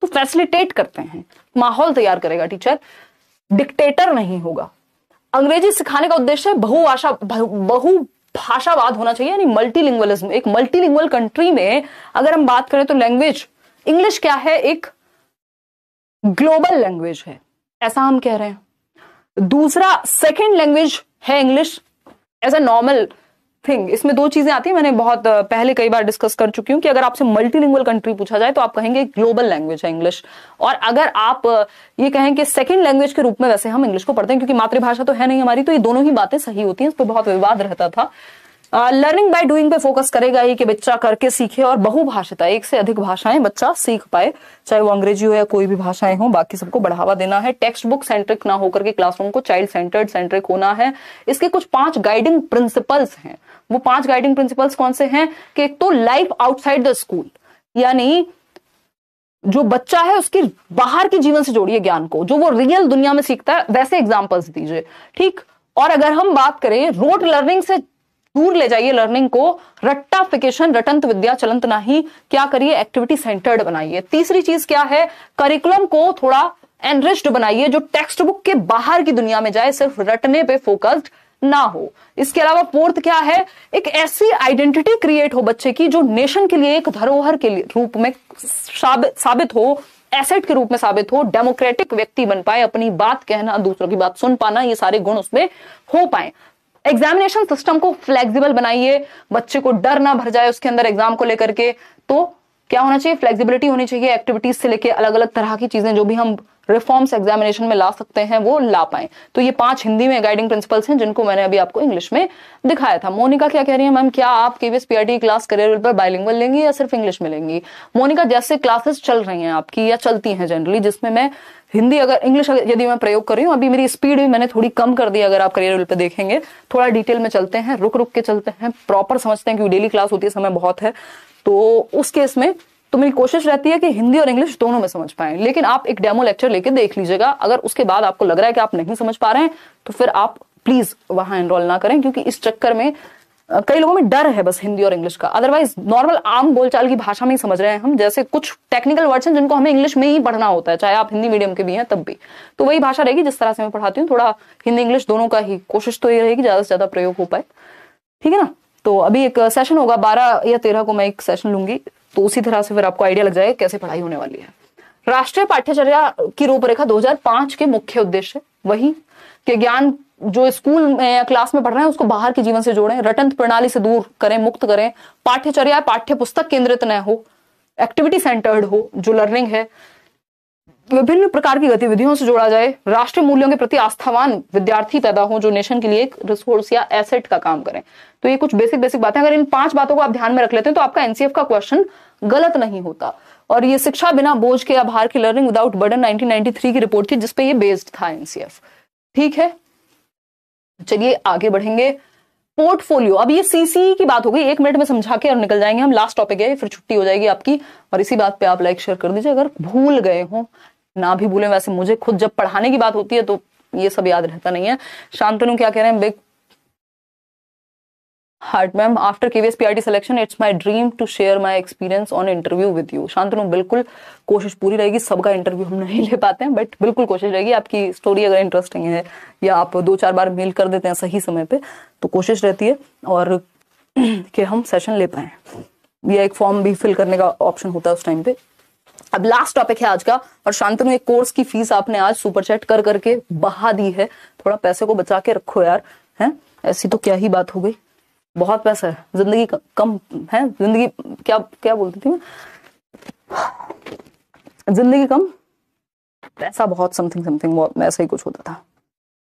तो फैसिलिटेट करते हैं माहौल तैयार करेगा टीचर डिक्टेटर नहीं होगा अंग्रेजी सिखाने का उद्देश्य बहु आशा बहु भाषावाद होना चाहिए यानी मल्टीलिंग्वलिज्म एक मल्टीलिंग्वल कंट्री में अगर हम बात करें तो लैंग्वेज इंग्लिश क्या है एक ग्लोबल लैंग्वेज है ऐसा हम कह रहे हैं दूसरा सेकेंड लैंग्वेज है English as a normal thing इसमें दो चीजें आती है मैंने बहुत पहले कई बार डिस्कस कर चुकी हूँ कि अगर आपसे मल्टीलिंगुअल कंट्री पूछा जाए तो आप कहेंगे ग्लोबल लैंग्वेज है इंग्लिश और अगर आप ये कहें कि सेकंड लैंग्वेज के रूप में वैसे हम इंग्लिश को पढ़ते हैं क्योंकि मातृभाषा तो है नहीं हमारी तो ये दोनों ही बातें सही होती हैं इस पर बहुत विवाद रहता था लर्निंग बाय डूइंग पे फोकस करेगा ही कि बच्चा करके सीखे और बहुभाषिता एक से अधिक भाषाएं बच्चा सीख पाए चाहे वो अंग्रेजी हो या कोई भी भाषाएं हो बाकी सबको बढ़ावा देना है टेक्स्ट बुक सेंट्रिक ना होकर के क्लासरूम को चाइल्ड सेंटर्ड सेंट्रिक होना है इसके कुछ पांच गाइडिंग प्रिंसिपल्स हैं वो पांच गाइडिंग प्रिंसिपल्स कौन से हैं कि एक तो लाइफ आउटसाइड द स्कूल यानी जो बच्चा है उसकी बाहर के जीवन से जोड़िए ज्ञान को जो वो रियल दुनिया में सीखता है वैसे एग्जाम्पल्स दीजिए ठीक और अगर हम बात करें रोड लर्निंग से दूर ले जाइए लर्निंग को रट्टाफिकेशन रटंत विद्या चलंत नहीं क्या करिए एक्टिविटी सेंटर्ड बनाइए तीसरी चीज क्या है करिकुलम को थोड़ा एनरिस्ड बनाइए जो टेक्स्ट बुक के बाहर की दुनिया में जाए सिर्फ रटने पे फोकस्ड ना हो इसके अलावा फोर्थ क्या है एक ऐसी आइडेंटिटी क्रिएट हो बच्चे की जो नेशन के लिए एक धरोहर के रूप में साबित हो एसेट के रूप में साबित हो डेमोक्रेटिक व्यक्ति बन पाए अपनी बात कहना दूसरों की बात सुन पाना ये सारे गुण उसमें हो पाए एग्जामिनेशन सिस्टम को फ्लेक्सिबल बनाइए बच्चे को डर ना भर जाए उसके अंदर एग्जाम को लेकर के तो क्या होना चाहिए फ्लेक्सिबिलिटी होनी चाहिए एक्टिविटीज से लेके अलग अलग तरह की चीजें जो भी हम रिफॉर्म्स एग्जामिनेशन में ला सकते हैं वो ला पाए तो ये पांच हिंदी में गाइडिंग प्रिंसिपल्स हैं जिनको मैंने अभी आपको इंग्लिश में दिखाया था मोनिका क्या कह रही है मैम क्या आप केवीएस पीआरटी क्लास करियर पर बाइलिंगुअल लेंगी या सिर्फ इंग्लिश में लेंगी मोनिका जैसे क्लासेस चल रही हैं आपकी या चलती हैं जनरली जिसमें मैं हिंदी अगर इंग्लिश यदि मैं प्रयोग कर रही हूँ अभी मेरी स्पीड भी मैंने थोड़ी कम कर दी अगर आप करियर लेवल पे देखेंगे थोड़ा डिटेल में चलते हैं रुक रुक के चलते हैं प्रॉपर समझते हैं क्योंकि डेली क्लास होती है समय बहुत है तो उस केस में तो मेरी कोशिश रहती है कि हिंदी और इंग्लिश दोनों में समझ पाए लेकिन आप एक डेमो लेक्चर लेके देख लीजिएगा अगर उसके बाद आपको लग रहा है कि आप नहीं समझ पा रहे हैं तो फिर आप प्लीज वहां एनरोल ना करें क्योंकि इस चक्कर में कई लोगों में डर है बस हिंदी और इंग्लिश का अदरवाइज नॉर्मल आम बोलचाल की भाषा में ही समझ रहे हैं हम जैसे कुछ टेक्निकल वर्ड्स हैं जिनको हमें इंग्लिश में ही पढ़ना होता है चाहे आप हिंदी मीडियम के भी हैं तब भी तो वही भाषा रहेगी जिस तरह से मैं पढ़ाती हूँ थोड़ा हिंदी इंग्लिश दोनों का ही कोशिश तो ये रहेगी ज्यादा से ज्यादा प्रयोग हो पाए ठीक है ना तो अभी एक सेशन होगा बारह या तेरह को मैं एक सेशन लूंगी तो उसी तरह से फिर आपको आइडिया लग जाएगा कैसे पढ़ाई होने वाली है राष्ट्रीय पाठ्यचर्या की रूपरेखा 2005 के मुख्य उद्देश्य वही कि ज्ञान जो स्कूल में या क्लास में पढ़ रहे हैं उसको बाहर के जीवन से जोड़ें रटंत प्रणाली से दूर करें मुक्त करें पाठ्यचर्या पाठ्य पुस्तक केंद्रित न हो एक्टिविटी सेंटर्ड हो जो लर्निंग है विभिन्न प्रकार की गतिविधियों से जोड़ा जाए राष्ट्रीय मूल्यों के प्रति आस्थावान विद्यार्थी पैदा हो जो नेशन के लिए एक रिसोर्स या एसेट का काम करें तो ये कुछ बेसिक बेसिक बातें अगर इन पांच बातों को आप ध्यान में रख लेते हैं तो आपका एनसीएफ का क्वेश्चन गलत नहीं होता और ये शिक्षा बिना बोझ के आभार की लर्निंग विदाउट बर्डन नाइनटीन की रिपोर्ट थी जिसपे ये बेस्ड था एनसीएफ ठीक है चलिए आगे बढ़ेंगे पोर्टफोलियो अब ये सीसी e की बात हो गई एक मिनट में समझा के और निकल जाएंगे हम लास्ट टॉपिक है फिर छुट्टी हो जाएगी आपकी और इसी बात पे आप लाइक शेयर कर दीजिए अगर भूल गए हो ना भी भूलें वैसे मुझे खुद जब पढ़ाने की बात होती है तो ये सब याद रहता नहीं है शांतनु क्या कह रहे हैं big heart ma'am after KVS PRT selection it's my dream to share my experience on interview with you Shantanu बिल्कुल कोशिश पूरी रहेगी सबका इंटरव्यू हम नहीं ले पाते हैं बट बिल्कुल कोशिश रहेगी आपकी स्टोरी अगर इंटरेस्टिंग है या आप दो चार बार मेल कर देते हैं सही समय पे तो कोशिश रहती है और कि हम सेशन ले पाए या एक फॉर्म भी फिल करने का ऑप्शन होता है उस टाइम पे अब लास्ट टॉपिक है आज का और शांतनु एक कोर्स की फीस आपने आज सुपर चैट कर करके बहा दी है थोड़ा पैसे को बचा के रखो यार है ऐसी तो क्या ही बात हो गई बहुत पैसा है जिंदगी कम है जिंदगी क्या क्या बोलती थी जिंदगी कम पैसा बहुत समथिंग समथिंग बहुत ऐसा ही कुछ होता था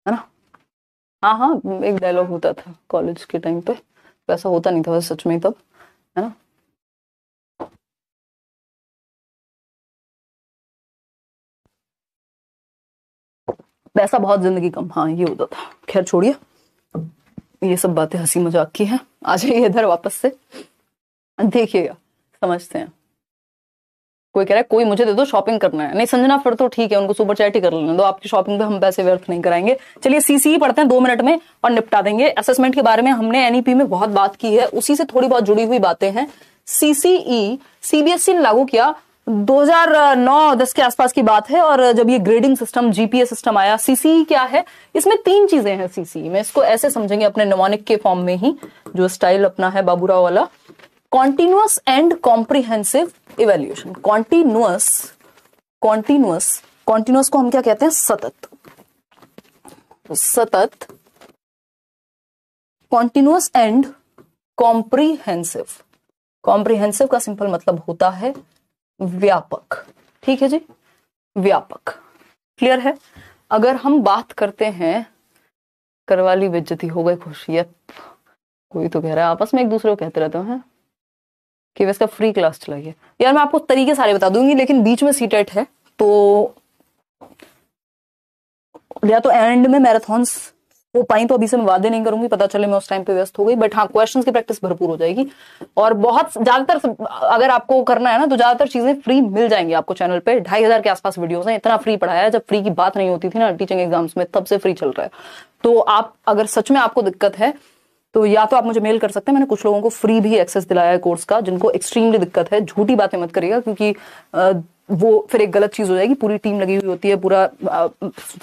है ना हाँ हाँ एक डायलॉग होता था कॉलेज के टाइम पे पैसा होता नहीं था सच में तब है ना पैसा बहुत जिंदगी कम हाँ ये होता था खैर छोड़िए ये सब बातें हंसी मजाक की हैं आ जाइए इधर वापस से देखिएगा समझते हैं कोई कह रहा है कोई मुझे दे दो शॉपिंग करना है नहीं संजना फिर तो ठीक है उनको सुपर चैट ही कर लेना दो आपकी शॉपिंग पे हम पैसे व्यर्थ नहीं कराएंगे चलिए सीसी पढ़ते हैं दो मिनट में और निपटा देंगे असेसमेंट के बारे में हमने एनईपी e में बहुत बात की है उसी से थोड़ी बहुत जुड़ी हुई बातें हैं सीसीई सीबीएसई e ने लागू किया 2009-10 के आसपास की बात है और जब ये ग्रेडिंग सिस्टम जीपीए सिस्टम आया सीसी e क्या है इसमें तीन चीजें हैं सीसी e में इसको ऐसे समझेंगे अपने नमोनिक के फॉर्म में ही जो स्टाइल अपना है बाबूराव वाला continuous and comprehensive evaluation continuous continuous continuous को हम क्या कहते हैं सतत सतत कॉन्टिन्यूस एंड कॉम्प्रिहेंसिव कॉम्प्रिहेंसिव का सिंपल मतलब होता है व्यापक ठीक है जी व्यापक क्लियर है अगर हम बात करते हैं करवाली बेज्जती हो गई खुशी कोई तो कह रहा है आपस में एक दूसरे को कहते रहते हैं कि वैसे फ्री क्लास चलाइए यार मैं आपको तरीके सारे बता दूंगी लेकिन बीच में सीटेट e है तो या तो एंड में मैराथन वो पाई तो अभी से मैं वादे नहीं करूंगी पता चले मैं उस टाइम पे व्यस्त हो गई बट हाँ क्वेश्चन की प्रैक्टिस भरपूर हो जाएगी और बहुत ज्यादातर अगर आपको करना है ना तो ज्यादातर चीजें फ्री मिल जाएंगी आपको चैनल पे ढाई हजार के आसपास वीडियोस हैं इतना फ्री पढ़ाया जब फ्री की बात नहीं होती थी ना टीचिंग एग्जाम्स में तब से फ्री चल रहा है तो आप अगर सच में आपको दिक्कत है तो या तो आप मुझे मेल कर सकते हैं मैंने कुछ लोगों को फ्री भी एक्सेस दिलाया है कोर्स का जिनको एक्सट्रीमली दिक्कत है झूठी बातें मत करिएगा क्योंकि वो फिर एक गलत चीज हो जाएगी पूरी टीम लगी हुई होती है पूरा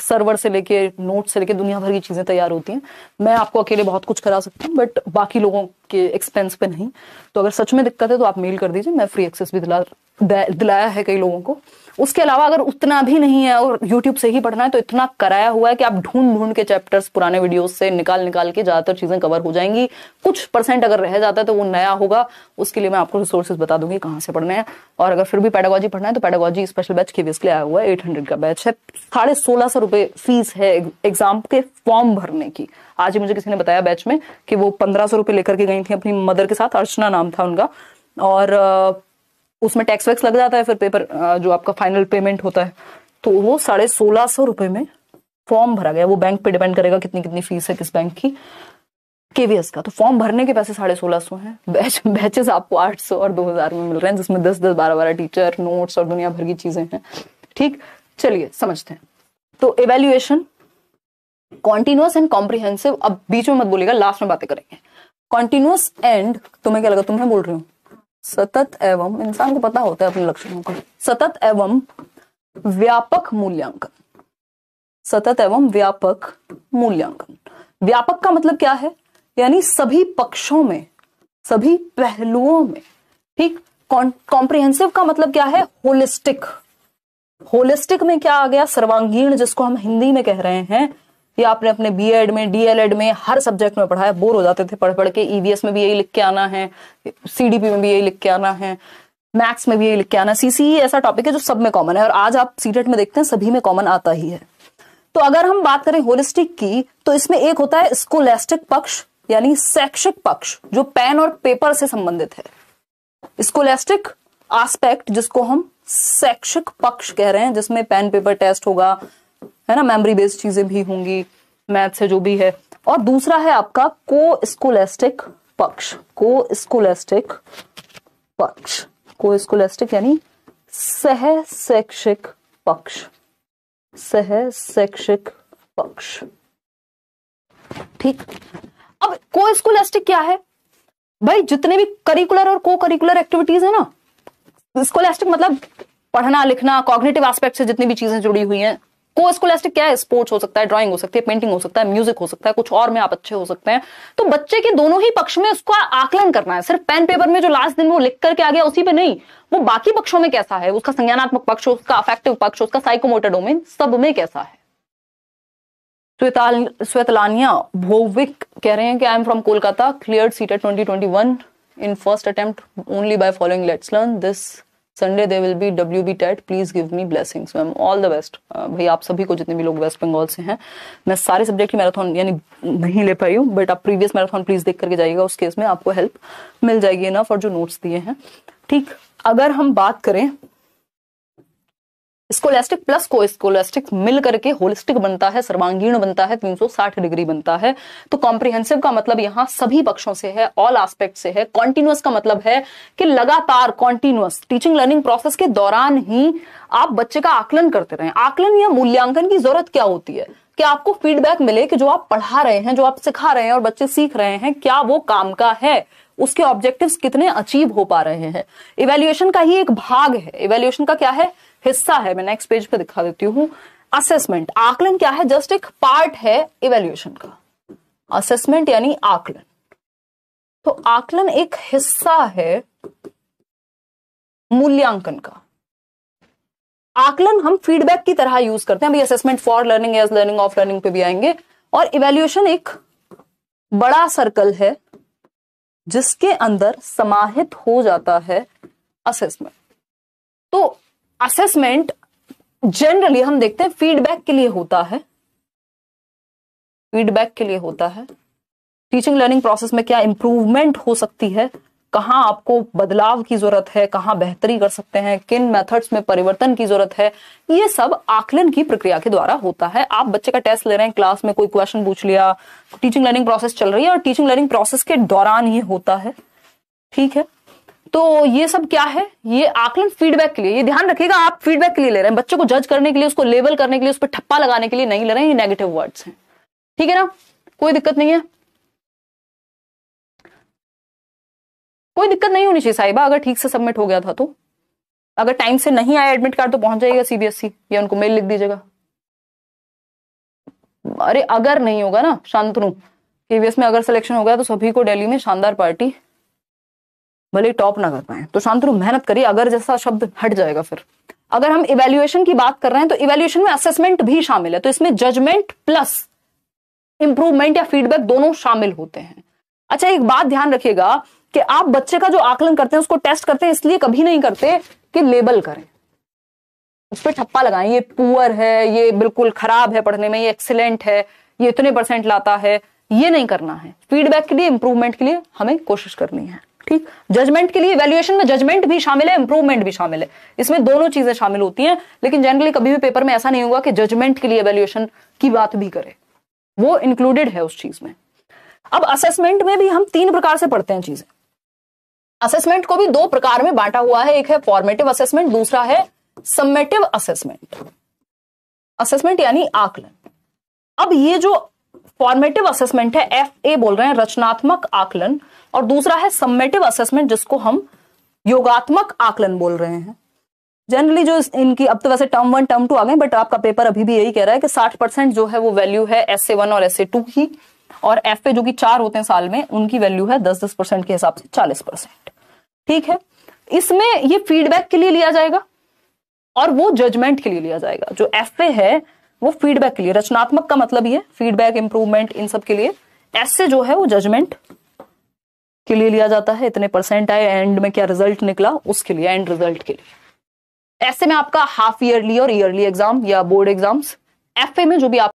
सर्वर से लेके नोट से लेके दुनिया भर की चीजें तैयार होती हैं मैं आपको अकेले बहुत कुछ करा सकती हूँ बट बाकी लोगों के एक्सपेंस पे नहीं तो अगर सच में दिक्कत है तो आप मेल कर दीजिए मैं फ्री एक्सेस भी दिला दिलाया है कई लोगों को उसके अलावा अगर उतना भी नहीं है और यूट्यूब से ही पढ़ना है तो इतना कराया हुआ है कि आप ढूंढ ढूंढ के चैप्टर्स पुराने वीडियोस से निकाल निकाल के ज्यादातर चीजें कवर हो जाएंगी कुछ परसेंट अगर रह जाता है तो वो नया होगा उसके लिए मैं आपको रिसोर्सेज बता दूंगी कहाँ से पढ़ना है और अगर फिर भी पैडोगॉजी पढ़ना है तो पैडोगॉजी स्पेशल बैच के बेसिकली आया हुआ है एट हंड्रेड का बैच है साढ़े सोलह सौ रुपए फीस है एग्जाम के फॉर्म भरने की आज ही मुझे किसी ने बताया बैच में कि वो पंद्रह सौ रुपये लेकर के गई थी अपनी मदर के साथ अर्चना नाम था उनका और उसमें टैक्स वैक्स लग जाता है फिर पेपर जो आपका फाइनल पेमेंट होता है तो वो साढ़े सोलह सौ रुपए में फॉर्म भरा गया वो बैंक पे डिपेंड करेगा कितनी कितनी फीस है किस बैंक की केवीएस का तो फॉर्म भरने के पैसे साढ़े सोलह सौ है बैच बैचेस आपको आठ सौ और दो हजार में मिल रहे हैं जिसमें दस दस बारह बारह टीचर नोट्स और दुनिया भर की चीजें हैं ठीक चलिए समझते हैं तो इवेल्युएशन कॉन्टिन्यूस एंड कॉम्प्रिहेंसिव अब बीच में मत बोलेगा लास्ट में बातें करेंगे कॉन्टिन्यूस एंड तुम्हें क्या लगा तुम्हें बोल रही हूँ सतत एवं इंसान को पता होता है अपने लक्षणों का सतत एवं व्यापक मूल्यांकन सतत एवं व्यापक मूल्यांकन व्यापक का मतलब क्या है यानी सभी पक्षों में सभी पहलुओं में ठीक कॉम्प्रिहेंसिव का मतलब क्या है होलिस्टिक होलिस्टिक में क्या आ गया सर्वांगीण जिसको हम हिंदी में कह रहे हैं ये आपने अपने बी एड में डीएलएड में हर सब्जेक्ट में पढ़ाया बोर हो जाते थे पढ़ पढ़ के ईवीएस e में भी यही लिख के आना है सीडीपी में भी यही लिख के आना है मैथ्स में भी यही लिख के आना सीसी e ऐसा टॉपिक है जो सब में कॉमन है और आज आप सीटेट में देखते हैं सभी में कॉमन आता ही है तो अगर हम बात करें होलिस्टिक की तो इसमें एक होता है स्कोलेस्टिक पक्ष यानी शैक्षिक पक्ष जो पेन और पेपर से संबंधित है स्कोलेस्टिक आस्पेक्ट जिसको हम शैक्षिक पक्ष कह रहे हैं जिसमें पेन पेपर टेस्ट होगा है ना मेमोरी बेस्ड चीजें भी होंगी मैथ से जो भी है और दूसरा है आपका को स्कोलेस्टिक पक्ष को स्कोलेस्टिक पक्ष को स्कोलेस्टिक यानी सह शैक्षिक पक्ष सह शैक्षिक पक्ष ठीक अब को स्कोलेस्टिक क्या है भाई जितने भी करिकुलर और को करिकुलर एक्टिविटीज है ना स्कोलेस्टिक मतलब पढ़ना लिखना कॉग्निटिव एस्पेक्ट से जितनी भी चीजें जुड़ी हुई हैं को स्कोलेस्टिक क्या है स्पोर्ट्स हो सकता है ड्राइंग हो सकती है पेंटिंग हो सकता है म्यूजिक हो सकता है कुछ और में आप अच्छे हो सकते हैं तो बच्चे के दोनों ही पक्ष में उसका आकलन करना है सिर्फ पेन पेपर में जो लास्ट दिन वो लिख करके आ गया उसी पे नहीं वो बाकी पक्षों में कैसा है उसका संज्ञानात्मक पक्ष उसका अफेक्टिव पक्ष उसका साइकोमोटर डोमेन सब में कैसा है श्वेतलानिया भोविक कह रहे हैं कि I am from Kolkata cleared CTET twenty twenty one in first attempt only by following let's learn this Sunday they will be W B TET please give me blessings ma'am all the best भाई आप सभी को जितने भी लोग waste Bengal से हैं मैं सारे सब्जेक्ट की मैराथन यानी नहीं ले पाई हूँ बट आप प्रीवियस मैराथन प्लीज देख करके जाइएगा उस केस में आपको हेल्प मिल जाएगी ना फॉर जो नोट्स दिए हैं ठीक अगर हम बात करें स्कोलेस्टिक प्लस को स्कोलेस्टिक मिल करके होलिस्टिक बनता है सर्वांगीण बनता है 360 डिग्री बनता है तो कॉम्प्रिहेंसिव का मतलब यहां सभी पक्षों से है ऑल एस्पेक्ट से है कॉन्टिन्यूस का मतलब है कि लगातार कॉन्टिन्यूस टीचिंग लर्निंग प्रोसेस के दौरान ही आप बच्चे का आकलन करते रहे आकलन या मूल्यांकन की जरूरत क्या होती है कि आपको फीडबैक मिले कि जो आप पढ़ा रहे हैं जो आप सिखा रहे हैं और बच्चे सीख रहे हैं क्या वो काम का है उसके ऑब्जेक्टिव्स कितने अचीव हो पा रहे हैं इवेल्युएशन का ही एक भाग है इवेल्युएशन का क्या है हिस्सा है मैं नेक्स्ट पेज पे दिखा देती हूँ असेसमेंट आकलन क्या है जस्ट एक पार्ट है इवेल्युएशन का असेसमेंट यानी आकलन तो आकलन एक हिस्सा है मूल्यांकन का आकलन हम फीडबैक की तरह यूज करते हैं अभी assessment for learning as learning of learning पे भी आएंगे और इवेल्युएशन एक बड़ा सर्कल है जिसके अंदर समाहित हो जाता है असेसमेंट तो असेसमेंट जनरली हम देखते हैं फीडबैक के लिए होता है फीडबैक के लिए होता है टीचिंग लर्निंग प्रोसेस में क्या इंप्रूवमेंट हो सकती है कहाँ आपको बदलाव की जरूरत है कहाँ बेहतरी कर सकते हैं किन मेथड्स में परिवर्तन की जरूरत है ये सब आकलन की प्रक्रिया के द्वारा होता है आप बच्चे का टेस्ट ले रहे हैं क्लास में कोई क्वेश्चन पूछ लिया टीचिंग लर्निंग प्रोसेस चल रही है और टीचिंग लर्निंग प्रोसेस के दौरान ये होता है ठीक है तो ये सब क्या है ये आकलन फीडबैक के लिए ये ध्यान रखिएगा आप फीडबैक के लिए ले रहे हैं बच्चे को जज करने के लिए उसको लेबल करने के लिए उस पर ठप्पा लगाने के लिए नहीं ले रहे हैं ये नेगेटिव वर्ड्स हैं ठीक है ना कोई दिक्कत नहीं है कोई दिक्कत नहीं होनी चाहिए साहिबा अगर ठीक से सबमिट हो गया था तो अगर टाइम से नहीं आया एडमिट कार्ड तो पहुंच जाएगा सीबीएसई e, या उनको मेल लिख दीजिएगा अरे अगर नहीं होगा ना शांतनु केवीएस में अगर सिलेक्शन हो गया तो सभी को दिल्ली में शानदार पार्टी भले टॉप ना कर पाए तो शांतनु मेहनत करिए अगर जैसा शब्द हट जाएगा फिर अगर हम इवेल्युएशन की बात कर रहे हैं तो इवेल्युएशन में असेसमेंट भी शामिल है तो इसमें जजमेंट प्लस इंप्रूवमेंट या फीडबैक दोनों शामिल होते हैं अच्छा एक बात ध्यान रखिएगा कि आप बच्चे का जो आकलन करते हैं उसको टेस्ट करते हैं इसलिए कभी नहीं करते कि लेबल करें उस पर ठप्पा लगाएं ये पुअर है ये बिल्कुल खराब है पढ़ने में ये एक्सीलेंट है ये इतने परसेंट लाता है ये नहीं करना है फीडबैक के लिए इंप्रूवमेंट के लिए हमें कोशिश करनी है ठीक जजमेंट के लिए वैल्यूएशन में जजमेंट भी शामिल है इंप्रूवमेंट भी शामिल है इसमें दोनों चीजें शामिल होती हैं लेकिन जनरली कभी भी पेपर में ऐसा नहीं होगा कि जजमेंट के लिए वैल्यूएशन की बात भी करे वो इंक्लूडेड है उस चीज में अब असेसमेंट में भी हम तीन प्रकार से पढ़ते हैं चीजें असेसमेंट को भी दो प्रकार में बांटा हुआ है एक है फॉर्मेटिव असेसमेंट दूसरा है सम्मेटिव असेसमेंट असेसमेंट यानी आकलन अब ये जो फॉर्मेटिव असेसमेंट है एफ ए बोल रहे हैं रचनात्मक आकलन और दूसरा है सम्मेटिव असेसमेंट जिसको हम योगात्मक आकलन बोल रहे हैं जनरली जो इनकी अब तो वैसे टर्म वन टर्म टू आ गए बट आपका पेपर अभी भी यही कह रहा है कि 60 परसेंट जो है वो वैल्यू है एस ए वन और एस ए टू की और एफ ए जो कि चार होते हैं साल में उनकी वैल्यू है दस दस परसेंट के हिसाब से चालीस परसेंट ठीक है इसमें ये फीडबैक के लिए लिया जाएगा और वो जजमेंट के लिए लिया जाएगा जो एफ है वो फीडबैक के लिए रचनात्मक का मतलब ये फीडबैक इंप्रूवमेंट इन सब के लिए ऐसे जो है वो जजमेंट के लिए लिया जाता है इतने परसेंट आए एंड में क्या रिजल्ट निकला उसके लिए एंड रिजल्ट के लिए ऐसे में आपका हाफ ईयरली और ईयरली एग्जाम या बोर्ड एग्जाम्स एफ में जो भी आप